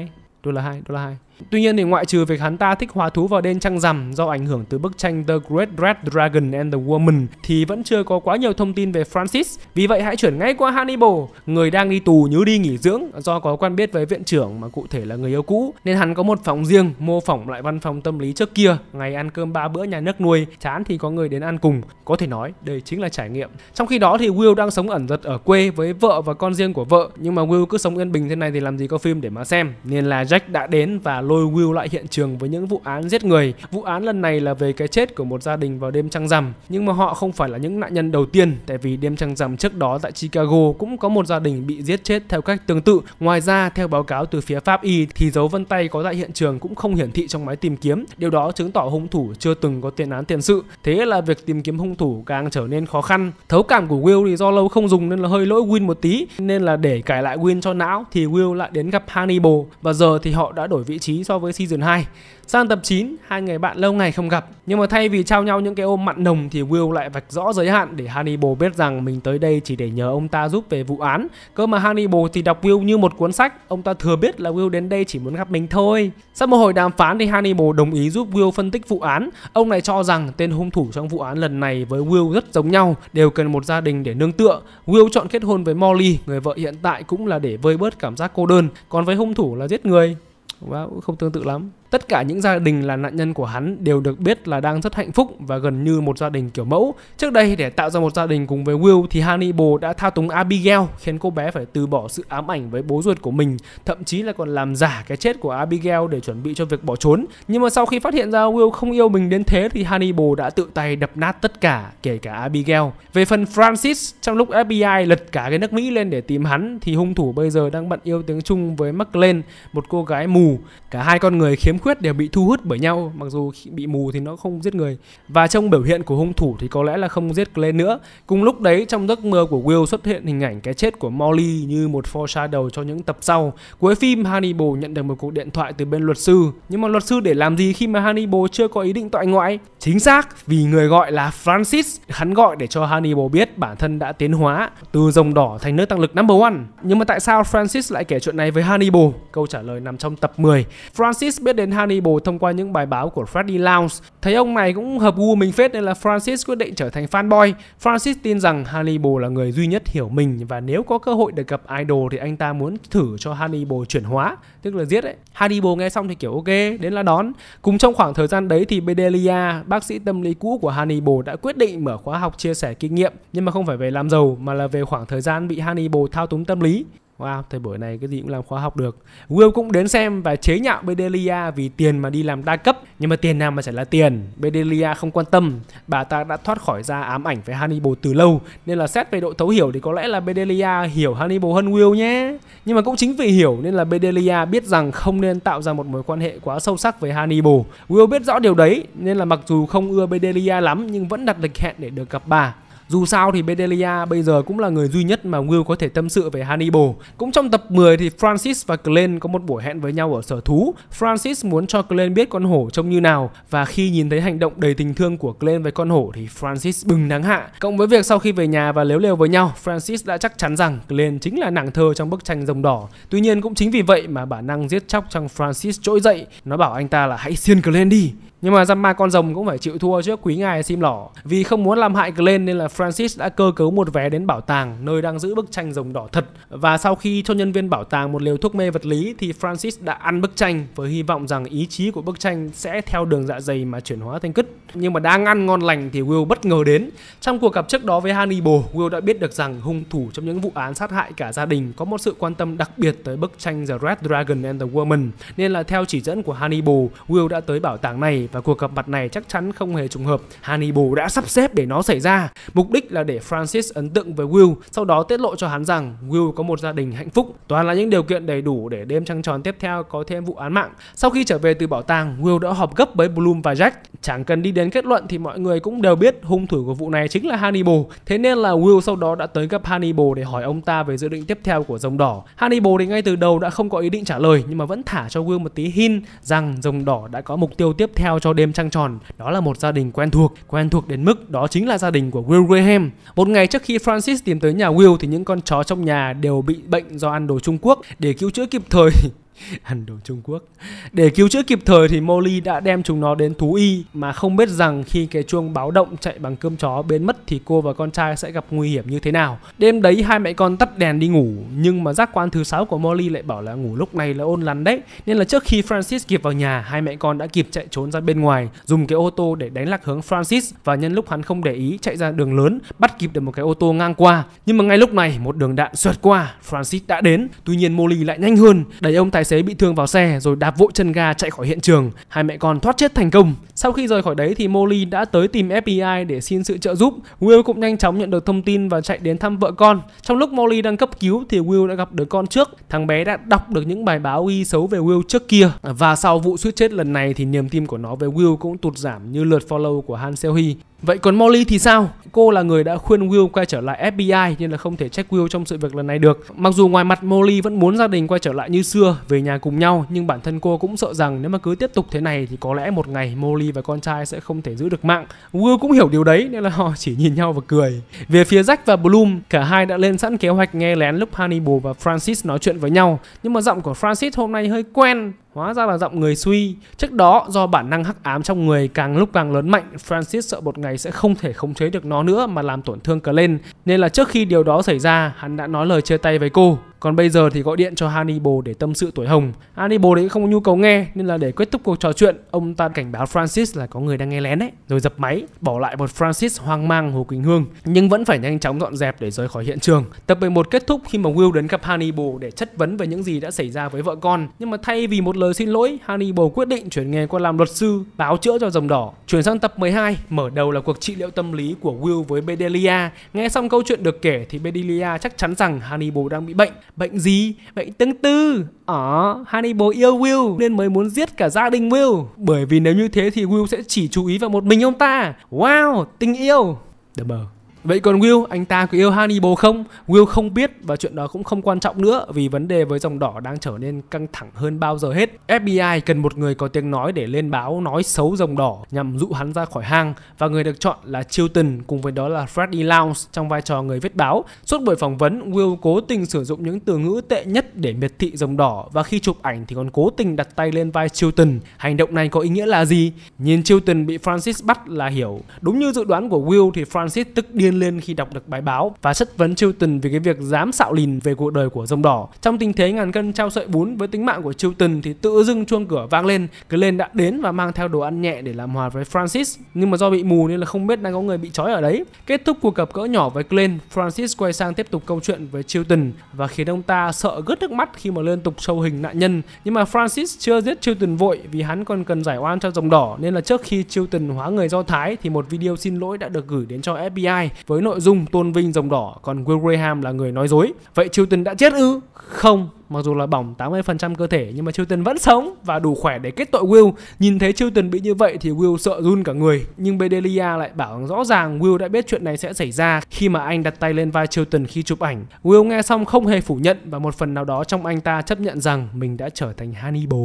đô la 2 đô la 2 Tuy nhiên thì ngoại trừ việc hắn ta thích hóa thú vào đêm trăng rằm do ảnh hưởng từ bức tranh The Great Red Dragon and the Woman thì vẫn chưa có quá nhiều thông tin về Francis. Vì vậy hãy chuyển ngay qua Hannibal, người đang đi tù như đi nghỉ dưỡng do có quan biết với viện trưởng mà cụ thể là người yêu cũ nên hắn có một phòng riêng mô phỏng lại văn phòng tâm lý trước kia, ngày ăn cơm ba bữa nhà nước nuôi, chán thì có người đến ăn cùng. Có thể nói đây chính là trải nghiệm. Trong khi đó thì Will đang sống ẩn giật ở quê với vợ và con riêng của vợ nhưng mà Will cứ sống yên bình thế này thì làm gì có phim để mà xem nên là Jack đã đến và lôi Will lại hiện trường với những vụ án giết người. Vụ án lần này là về cái chết của một gia đình vào đêm trăng rằm, nhưng mà họ không phải là những nạn nhân đầu tiên tại vì đêm trăng rằm trước đó tại Chicago cũng có một gia đình bị giết chết theo cách tương tự. Ngoài ra, theo báo cáo từ phía pháp y thì dấu vân tay có tại hiện trường cũng không hiển thị trong máy tìm kiếm. Điều đó chứng tỏ hung thủ chưa từng có tiền án tiền sự. Thế là việc tìm kiếm hung thủ càng trở nên khó khăn. Thấu cảm của Will thì do lâu không dùng nên là hơi lỗi Win một tí, nên là để cải lại Win cho não thì Will lại đến gặp Hannibal và giờ thì họ đã đổi vị trí so với Season 2. Sang tập 9, hai người bạn lâu ngày không gặp. Nhưng mà thay vì trao nhau những cái ôm mặn nồng thì Will lại vạch rõ giới hạn để Hannibal biết rằng mình tới đây chỉ để nhờ ông ta giúp về vụ án. Cơ mà Hannibal thì đọc Will như một cuốn sách, ông ta thừa biết là Will đến đây chỉ muốn gặp mình thôi. Sau một hồi đàm phán thì Hannibal đồng ý giúp Will phân tích vụ án. Ông này cho rằng tên hung thủ trong vụ án lần này với Will rất giống nhau, đều cần một gia đình để nương tựa. Will chọn kết hôn với Molly, người vợ hiện tại cũng là để vơi bớt cảm giác cô đơn. Còn với hung thủ là giết người, và cũng không tương tự lắm Tất cả những gia đình là nạn nhân của hắn đều được biết là đang rất hạnh phúc và gần như một gia đình kiểu mẫu. Trước đây để tạo ra một gia đình cùng với Will thì Hannibal đã thao túng Abigail khiến cô bé phải từ bỏ sự ám ảnh với bố ruột của mình, thậm chí là còn làm giả cái chết của Abigail để chuẩn bị cho việc bỏ trốn. Nhưng mà sau khi phát hiện ra Will không yêu mình đến thế thì Hannibal đã tự tay đập nát tất cả, kể cả Abigail. Về phần Francis, trong lúc FBI lật cả cái nước Mỹ lên để tìm hắn thì hung thủ bây giờ đang bận yêu tiếng Trung với McLean, một cô gái mù. Cả hai con người khiếm khuyết đều bị thu hút bởi nhau mặc dù bị mù thì nó không giết người và trong biểu hiện của hung thủ thì có lẽ là không giết Glenn nữa cùng lúc đấy trong giấc mơ của Will xuất hiện hình ảnh cái chết của Molly như một foreshadow cho những tập sau cuối phim Hannibal nhận được một cuộc điện thoại từ bên luật sư nhưng mà luật sư để làm gì khi mà Hannibal chưa có ý định toại ngoại chính xác vì người gọi là Francis hắn gọi để cho Hannibal biết bản thân đã tiến hóa từ rồng đỏ thành nước tăng lực number one nhưng mà tại sao Francis lại kể chuyện này với Hannibal câu trả lời nằm trong tập 10 Francis biết đến đến Hannibal thông qua những bài báo của Freddie Lounge. Thấy ông này cũng hợp gu mình phết nên là Francis quyết định trở thành fanboy. Francis tin rằng Hannibal là người duy nhất hiểu mình và nếu có cơ hội được gặp idol thì anh ta muốn thử cho Hannibal chuyển hóa, tức là giết ấy. Hannibal nghe xong thì kiểu ok, đến là đón. Cùng trong khoảng thời gian đấy thì Bedelia, bác sĩ tâm lý cũ của Hannibal đã quyết định mở khóa học chia sẻ kinh nghiệm nhưng mà không phải về làm giàu mà là về khoảng thời gian bị Hannibal thao túng tâm lý. Wow, thời buổi này cái gì cũng làm khoa học được. Will cũng đến xem và chế nhạo Bedelia vì tiền mà đi làm đa cấp. Nhưng mà tiền nào mà sẽ là tiền. Bedelia không quan tâm. Bà ta đã thoát khỏi ra ám ảnh với Hannibal từ lâu. Nên là xét về độ thấu hiểu thì có lẽ là Bedelia hiểu Hannibal hơn Will nhé. Nhưng mà cũng chính vì hiểu nên là Bedelia biết rằng không nên tạo ra một mối quan hệ quá sâu sắc với Hannibal. Will biết rõ điều đấy nên là mặc dù không ưa Bedelia lắm nhưng vẫn đặt lịch hẹn để được gặp bà. Dù sao thì Bedelia bây giờ cũng là người duy nhất mà Will có thể tâm sự về Hannibal. Cũng trong tập 10 thì Francis và Glenn có một buổi hẹn với nhau ở sở thú. Francis muốn cho Glenn biết con hổ trông như nào và khi nhìn thấy hành động đầy tình thương của Glenn với con hổ thì Francis bừng nắng hạ. Cộng với việc sau khi về nhà và lếu lều với nhau, Francis đã chắc chắn rằng Glenn chính là nàng thơ trong bức tranh rồng đỏ. Tuy nhiên cũng chính vì vậy mà bản năng giết chóc trong Francis trỗi dậy, nó bảo anh ta là hãy xiên Glenn đi. Nhưng mà dăm ma con rồng cũng phải chịu thua trước quý ngài sim lỏ. Vì không muốn làm hại Glenn nên là Francis đã cơ cấu một vé đến bảo tàng nơi đang giữ bức tranh rồng đỏ thật. Và sau khi cho nhân viên bảo tàng một liều thuốc mê vật lý thì Francis đã ăn bức tranh với hy vọng rằng ý chí của bức tranh sẽ theo đường dạ dày mà chuyển hóa thành cứt. Nhưng mà đang ăn ngon lành thì Will bất ngờ đến. Trong cuộc gặp trước đó với Hannibal, Will đã biết được rằng hung thủ trong những vụ án sát hại cả gia đình có một sự quan tâm đặc biệt tới bức tranh The Red Dragon and the Woman. Nên là theo chỉ dẫn của Hannibal, Will đã tới bảo tàng này và cuộc gặp mặt này chắc chắn không hề trùng hợp. Hannibal đã sắp xếp để nó xảy ra, mục đích là để Francis ấn tượng với Will, sau đó tiết lộ cho hắn rằng Will có một gia đình hạnh phúc. Toàn là những điều kiện đầy đủ để đêm trăng tròn tiếp theo có thêm vụ án mạng. Sau khi trở về từ bảo tàng, Will đã họp gấp với Bloom và Jack. Chẳng cần đi đến kết luận thì mọi người cũng đều biết hung thủ của vụ này chính là Hannibal. Thế nên là Will sau đó đã tới gặp Hannibal để hỏi ông ta về dự định tiếp theo của rồng đỏ. Hannibal thì ngay từ đầu đã không có ý định trả lời nhưng mà vẫn thả cho Will một tí hin rằng rồng đỏ đã có mục tiêu tiếp theo cho đêm trăng tròn đó là một gia đình quen thuộc quen thuộc đến mức đó chính là gia đình của Will Graham một ngày trước khi Francis tìm tới nhà Will thì những con chó trong nhà đều bị bệnh do ăn đồ Trung Quốc để cứu chữa kịp thời ăn đồ Trung Quốc. Để cứu chữa kịp thời thì Molly đã đem chúng nó đến thú y mà không biết rằng khi cái chuông báo động chạy bằng cơm chó biến mất thì cô và con trai sẽ gặp nguy hiểm như thế nào. Đêm đấy hai mẹ con tắt đèn đi ngủ nhưng mà giác quan thứ sáu của Molly lại bảo là ngủ lúc này là ôn lắn đấy. Nên là trước khi Francis kịp vào nhà, hai mẹ con đã kịp chạy trốn ra bên ngoài, dùng cái ô tô để đánh lạc hướng Francis và nhân lúc hắn không để ý chạy ra đường lớn, bắt kịp được một cái ô tô ngang qua. Nhưng mà ngay lúc này một đường đạn xẹt qua, Francis đã đến. Tuy nhiên Molly lại nhanh hơn, đẩy ông tài xế bị thương vào xe rồi đạp vội chân ga chạy khỏi hiện trường. Hai mẹ con thoát chết thành công. Sau khi rời khỏi đấy thì Molly đã tới tìm FBI để xin sự trợ giúp. Will cũng nhanh chóng nhận được thông tin và chạy đến thăm vợ con. Trong lúc Molly đang cấp cứu thì Will đã gặp đứa con trước. Thằng bé đã đọc được những bài báo ghi xấu về Will trước kia và sau vụ suýt chết lần này thì niềm tin của nó về Will cũng tụt giảm như lượt follow của Han Seo Hee. Vậy còn Molly thì sao? Cô là người đã khuyên Will quay trở lại FBI nhưng là không thể trách Will trong sự việc lần này được. Mặc dù ngoài mặt Molly vẫn muốn gia đình quay trở lại như xưa, về nhà cùng nhau nhưng bản thân cô cũng sợ rằng nếu mà cứ tiếp tục thế này thì có lẽ một ngày Molly và con trai sẽ không thể giữ được mạng. Will cũng hiểu điều đấy nên là họ chỉ nhìn nhau và cười. Về phía Jack và Bloom, cả hai đã lên sẵn kế hoạch nghe lén lúc Hannibal và Francis nói chuyện với nhau. Nhưng mà giọng của Francis hôm nay hơi quen, Hóa ra là giọng người suy. Trước đó, do bản năng hắc ám trong người càng lúc càng lớn mạnh, Francis sợ một ngày sẽ không thể khống chế được nó nữa mà làm tổn thương cờ lên. Nên là trước khi điều đó xảy ra, hắn đã nói lời chia tay với cô. Còn bây giờ thì gọi điện cho Hannibal để tâm sự tuổi hồng. Hannibal đấy không có nhu cầu nghe nên là để kết thúc cuộc trò chuyện, ông ta cảnh báo Francis là có người đang nghe lén đấy, rồi dập máy, bỏ lại một Francis hoang mang Hồ Quỳnh Hương nhưng vẫn phải nhanh chóng dọn dẹp để rời khỏi hiện trường. Tập 11 kết thúc khi mà Will đến gặp Hannibal để chất vấn về những gì đã xảy ra với vợ con, nhưng mà thay vì một lời xin lỗi, Hannibal quyết định chuyển nghề qua làm luật sư, báo chữa cho rồng đỏ. Chuyển sang tập 12, mở đầu là cuộc trị liệu tâm lý của Will với Bedelia. Nghe xong câu chuyện được kể thì Bedelia chắc chắn rằng Hannibal đang bị bệnh. Bệnh gì? Bệnh tương tư. Ở ờ, à, Hannibal yêu Will nên mới muốn giết cả gia đình Will. Bởi vì nếu như thế thì Will sẽ chỉ chú ý vào một mình ông ta. Wow, tình yêu. Đờ mờ. Vậy còn Will, anh ta có yêu Hannibal không? Will không biết và chuyện đó cũng không quan trọng nữa vì vấn đề với dòng đỏ đang trở nên căng thẳng hơn bao giờ hết. FBI cần một người có tiếng nói để lên báo nói xấu dòng đỏ nhằm dụ hắn ra khỏi hang và người được chọn là Chilton cùng với đó là Freddy Lounge trong vai trò người viết báo. Suốt buổi phỏng vấn, Will cố tình sử dụng những từ ngữ tệ nhất để miệt thị dòng đỏ và khi chụp ảnh thì còn cố tình đặt tay lên vai Chilton. Hành động này có ý nghĩa là gì? Nhìn Chilton bị Francis bắt là hiểu. Đúng như dự đoán của Will thì Francis tức điên điên lên khi đọc được bài báo và chất vấn Chilton về cái việc dám xạo lìn về cuộc đời của rồng đỏ. Trong tình thế ngàn cân trao sợi bún với tính mạng của Chilton thì tự dưng chuông cửa vang lên, Glenn đã đến và mang theo đồ ăn nhẹ để làm hòa với Francis, nhưng mà do bị mù nên là không biết đang có người bị trói ở đấy. Kết thúc cuộc gặp cỡ nhỏ với Glenn, Francis quay sang tiếp tục câu chuyện với Chilton và khiến ông ta sợ gớt nước mắt khi mà liên tục sâu hình nạn nhân. Nhưng mà Francis chưa giết Chilton vội vì hắn còn cần giải oan cho rồng đỏ nên là trước khi Chilton hóa người Do Thái thì một video xin lỗi đã được gửi đến cho FBI với nội dung tôn vinh dòng đỏ còn Will Graham là người nói dối. Vậy Chilton đã chết ư? Không, mặc dù là bỏng 80% cơ thể nhưng mà Chilton vẫn sống và đủ khỏe để kết tội Will. Nhìn thấy Chilton bị như vậy thì Will sợ run cả người, nhưng Bedelia lại bảo rõ ràng Will đã biết chuyện này sẽ xảy ra khi mà anh đặt tay lên vai Chilton khi chụp ảnh. Will nghe xong không hề phủ nhận và một phần nào đó trong anh ta chấp nhận rằng mình đã trở thành Hannibal.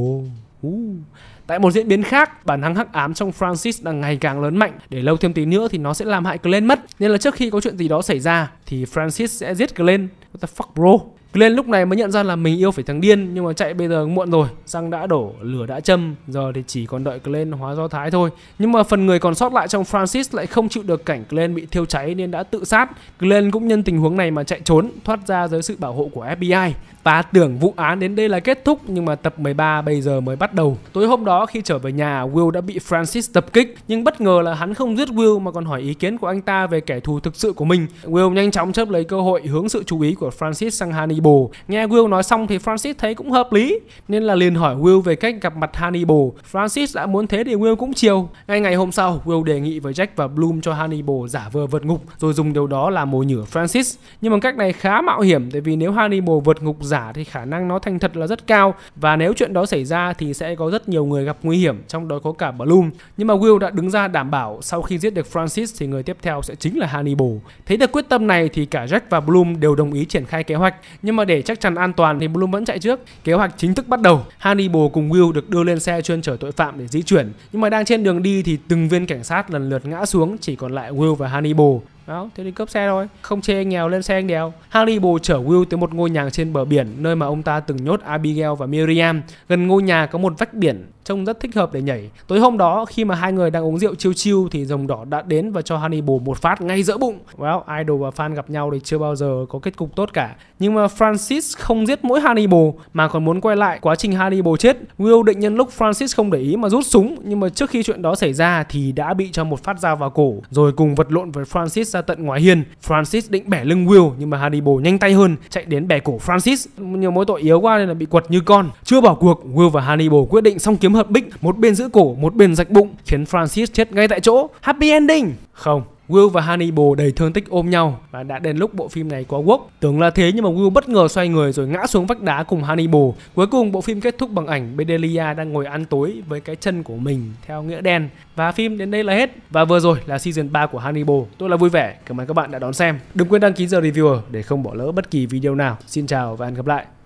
Uh, Tại một diễn biến khác, bản năng hắc ám trong Francis đang ngày càng lớn mạnh, để lâu thêm tí nữa thì nó sẽ làm hại Glenn mất. Nên là trước khi có chuyện gì đó xảy ra thì Francis sẽ giết Glenn. What the fuck bro? Glenn lúc này mới nhận ra là mình yêu phải thằng điên nhưng mà chạy bây giờ muộn rồi, xăng đã đổ, lửa đã châm, giờ thì chỉ còn đợi Glenn hóa do thái thôi. Nhưng mà phần người còn sót lại trong Francis lại không chịu được cảnh Glenn bị thiêu cháy nên đã tự sát. Glenn cũng nhân tình huống này mà chạy trốn, thoát ra dưới sự bảo hộ của FBI. Và tưởng vụ án đến đây là kết thúc nhưng mà tập 13 bây giờ mới bắt đầu. Tối hôm đó khi trở về nhà, Will đã bị Francis tập kích nhưng bất ngờ là hắn không giết Will mà còn hỏi ý kiến của anh ta về kẻ thù thực sự của mình. Will nhanh chóng chấp lấy cơ hội hướng sự chú ý của Francis sang Hannibal. Nghe Will nói xong thì Francis thấy cũng hợp lý nên là liền hỏi Will về cách gặp mặt Hannibal. Francis đã muốn thế thì Will cũng chiều. Ngay ngày hôm sau, Will đề nghị với Jack và Bloom cho Hannibal giả vờ vượt ngục rồi dùng điều đó làm mồi nhử Francis. Nhưng mà cách này khá mạo hiểm tại vì nếu Hannibal vượt ngục giả thì khả năng nó thành thật là rất cao và nếu chuyện đó xảy ra thì sẽ có rất nhiều người gặp nguy hiểm trong đó có cả Bloom. Nhưng mà Will đã đứng ra đảm bảo sau khi giết được Francis thì người tiếp theo sẽ chính là Hannibal. Thấy được quyết tâm này thì cả Jack và Bloom đều đồng ý triển khai kế hoạch nhưng mà để chắc chắn an toàn thì Bloom vẫn chạy trước. Kế hoạch chính thức bắt đầu. Hannibal cùng Will được đưa lên xe chuyên chở tội phạm để di chuyển nhưng mà đang trên đường đi thì từng viên cảnh sát lần lượt ngã xuống chỉ còn lại Will và Hannibal. Đó, thế thì cướp xe thôi. Không chê nghèo lên xe anh đèo. Hannibal chở Will tới một ngôi nhà trên bờ biển nơi mà ông ta từng nhốt Abigail và Miriam. Gần ngôi nhà có một vách biển trông rất thích hợp để nhảy. Tối hôm đó khi mà hai người đang uống rượu chiêu chiêu thì rồng đỏ đã đến và cho Hannibal một phát ngay giữa bụng. Well, idol và fan gặp nhau thì chưa bao giờ có kết cục tốt cả. Nhưng mà Francis không giết mỗi Hannibal mà còn muốn quay lại quá trình Hannibal chết. Will định nhân lúc Francis không để ý mà rút súng nhưng mà trước khi chuyện đó xảy ra thì đã bị cho một phát dao vào cổ rồi cùng vật lộn với Francis ra tận ngoài hiên. Francis định bẻ lưng Will nhưng mà Hannibal nhanh tay hơn chạy đến bẻ cổ Francis. nhiều mối tội yếu quá nên là bị quật như con. Chưa bỏ cuộc, Will và Hannibal quyết định song kiếm hợp bích, một bên giữ cổ, một bên rạch bụng khiến Francis chết ngay tại chỗ. Happy ending. Không, Will và Hannibal đầy thương tích ôm nhau và đã đến lúc bộ phim này có quốc. Tưởng là thế nhưng mà Will bất ngờ xoay người rồi ngã xuống vách đá cùng Hannibal. Cuối cùng bộ phim kết thúc bằng ảnh Bedelia đang ngồi ăn tối với cái chân của mình theo nghĩa đen. Và phim đến đây là hết. Và vừa rồi là season 3 của Hannibal. Tôi là vui vẻ, cảm ơn các bạn đã đón xem. Đừng quên đăng ký giờ Reviewer để không bỏ lỡ bất kỳ video nào. Xin chào và hẹn gặp lại.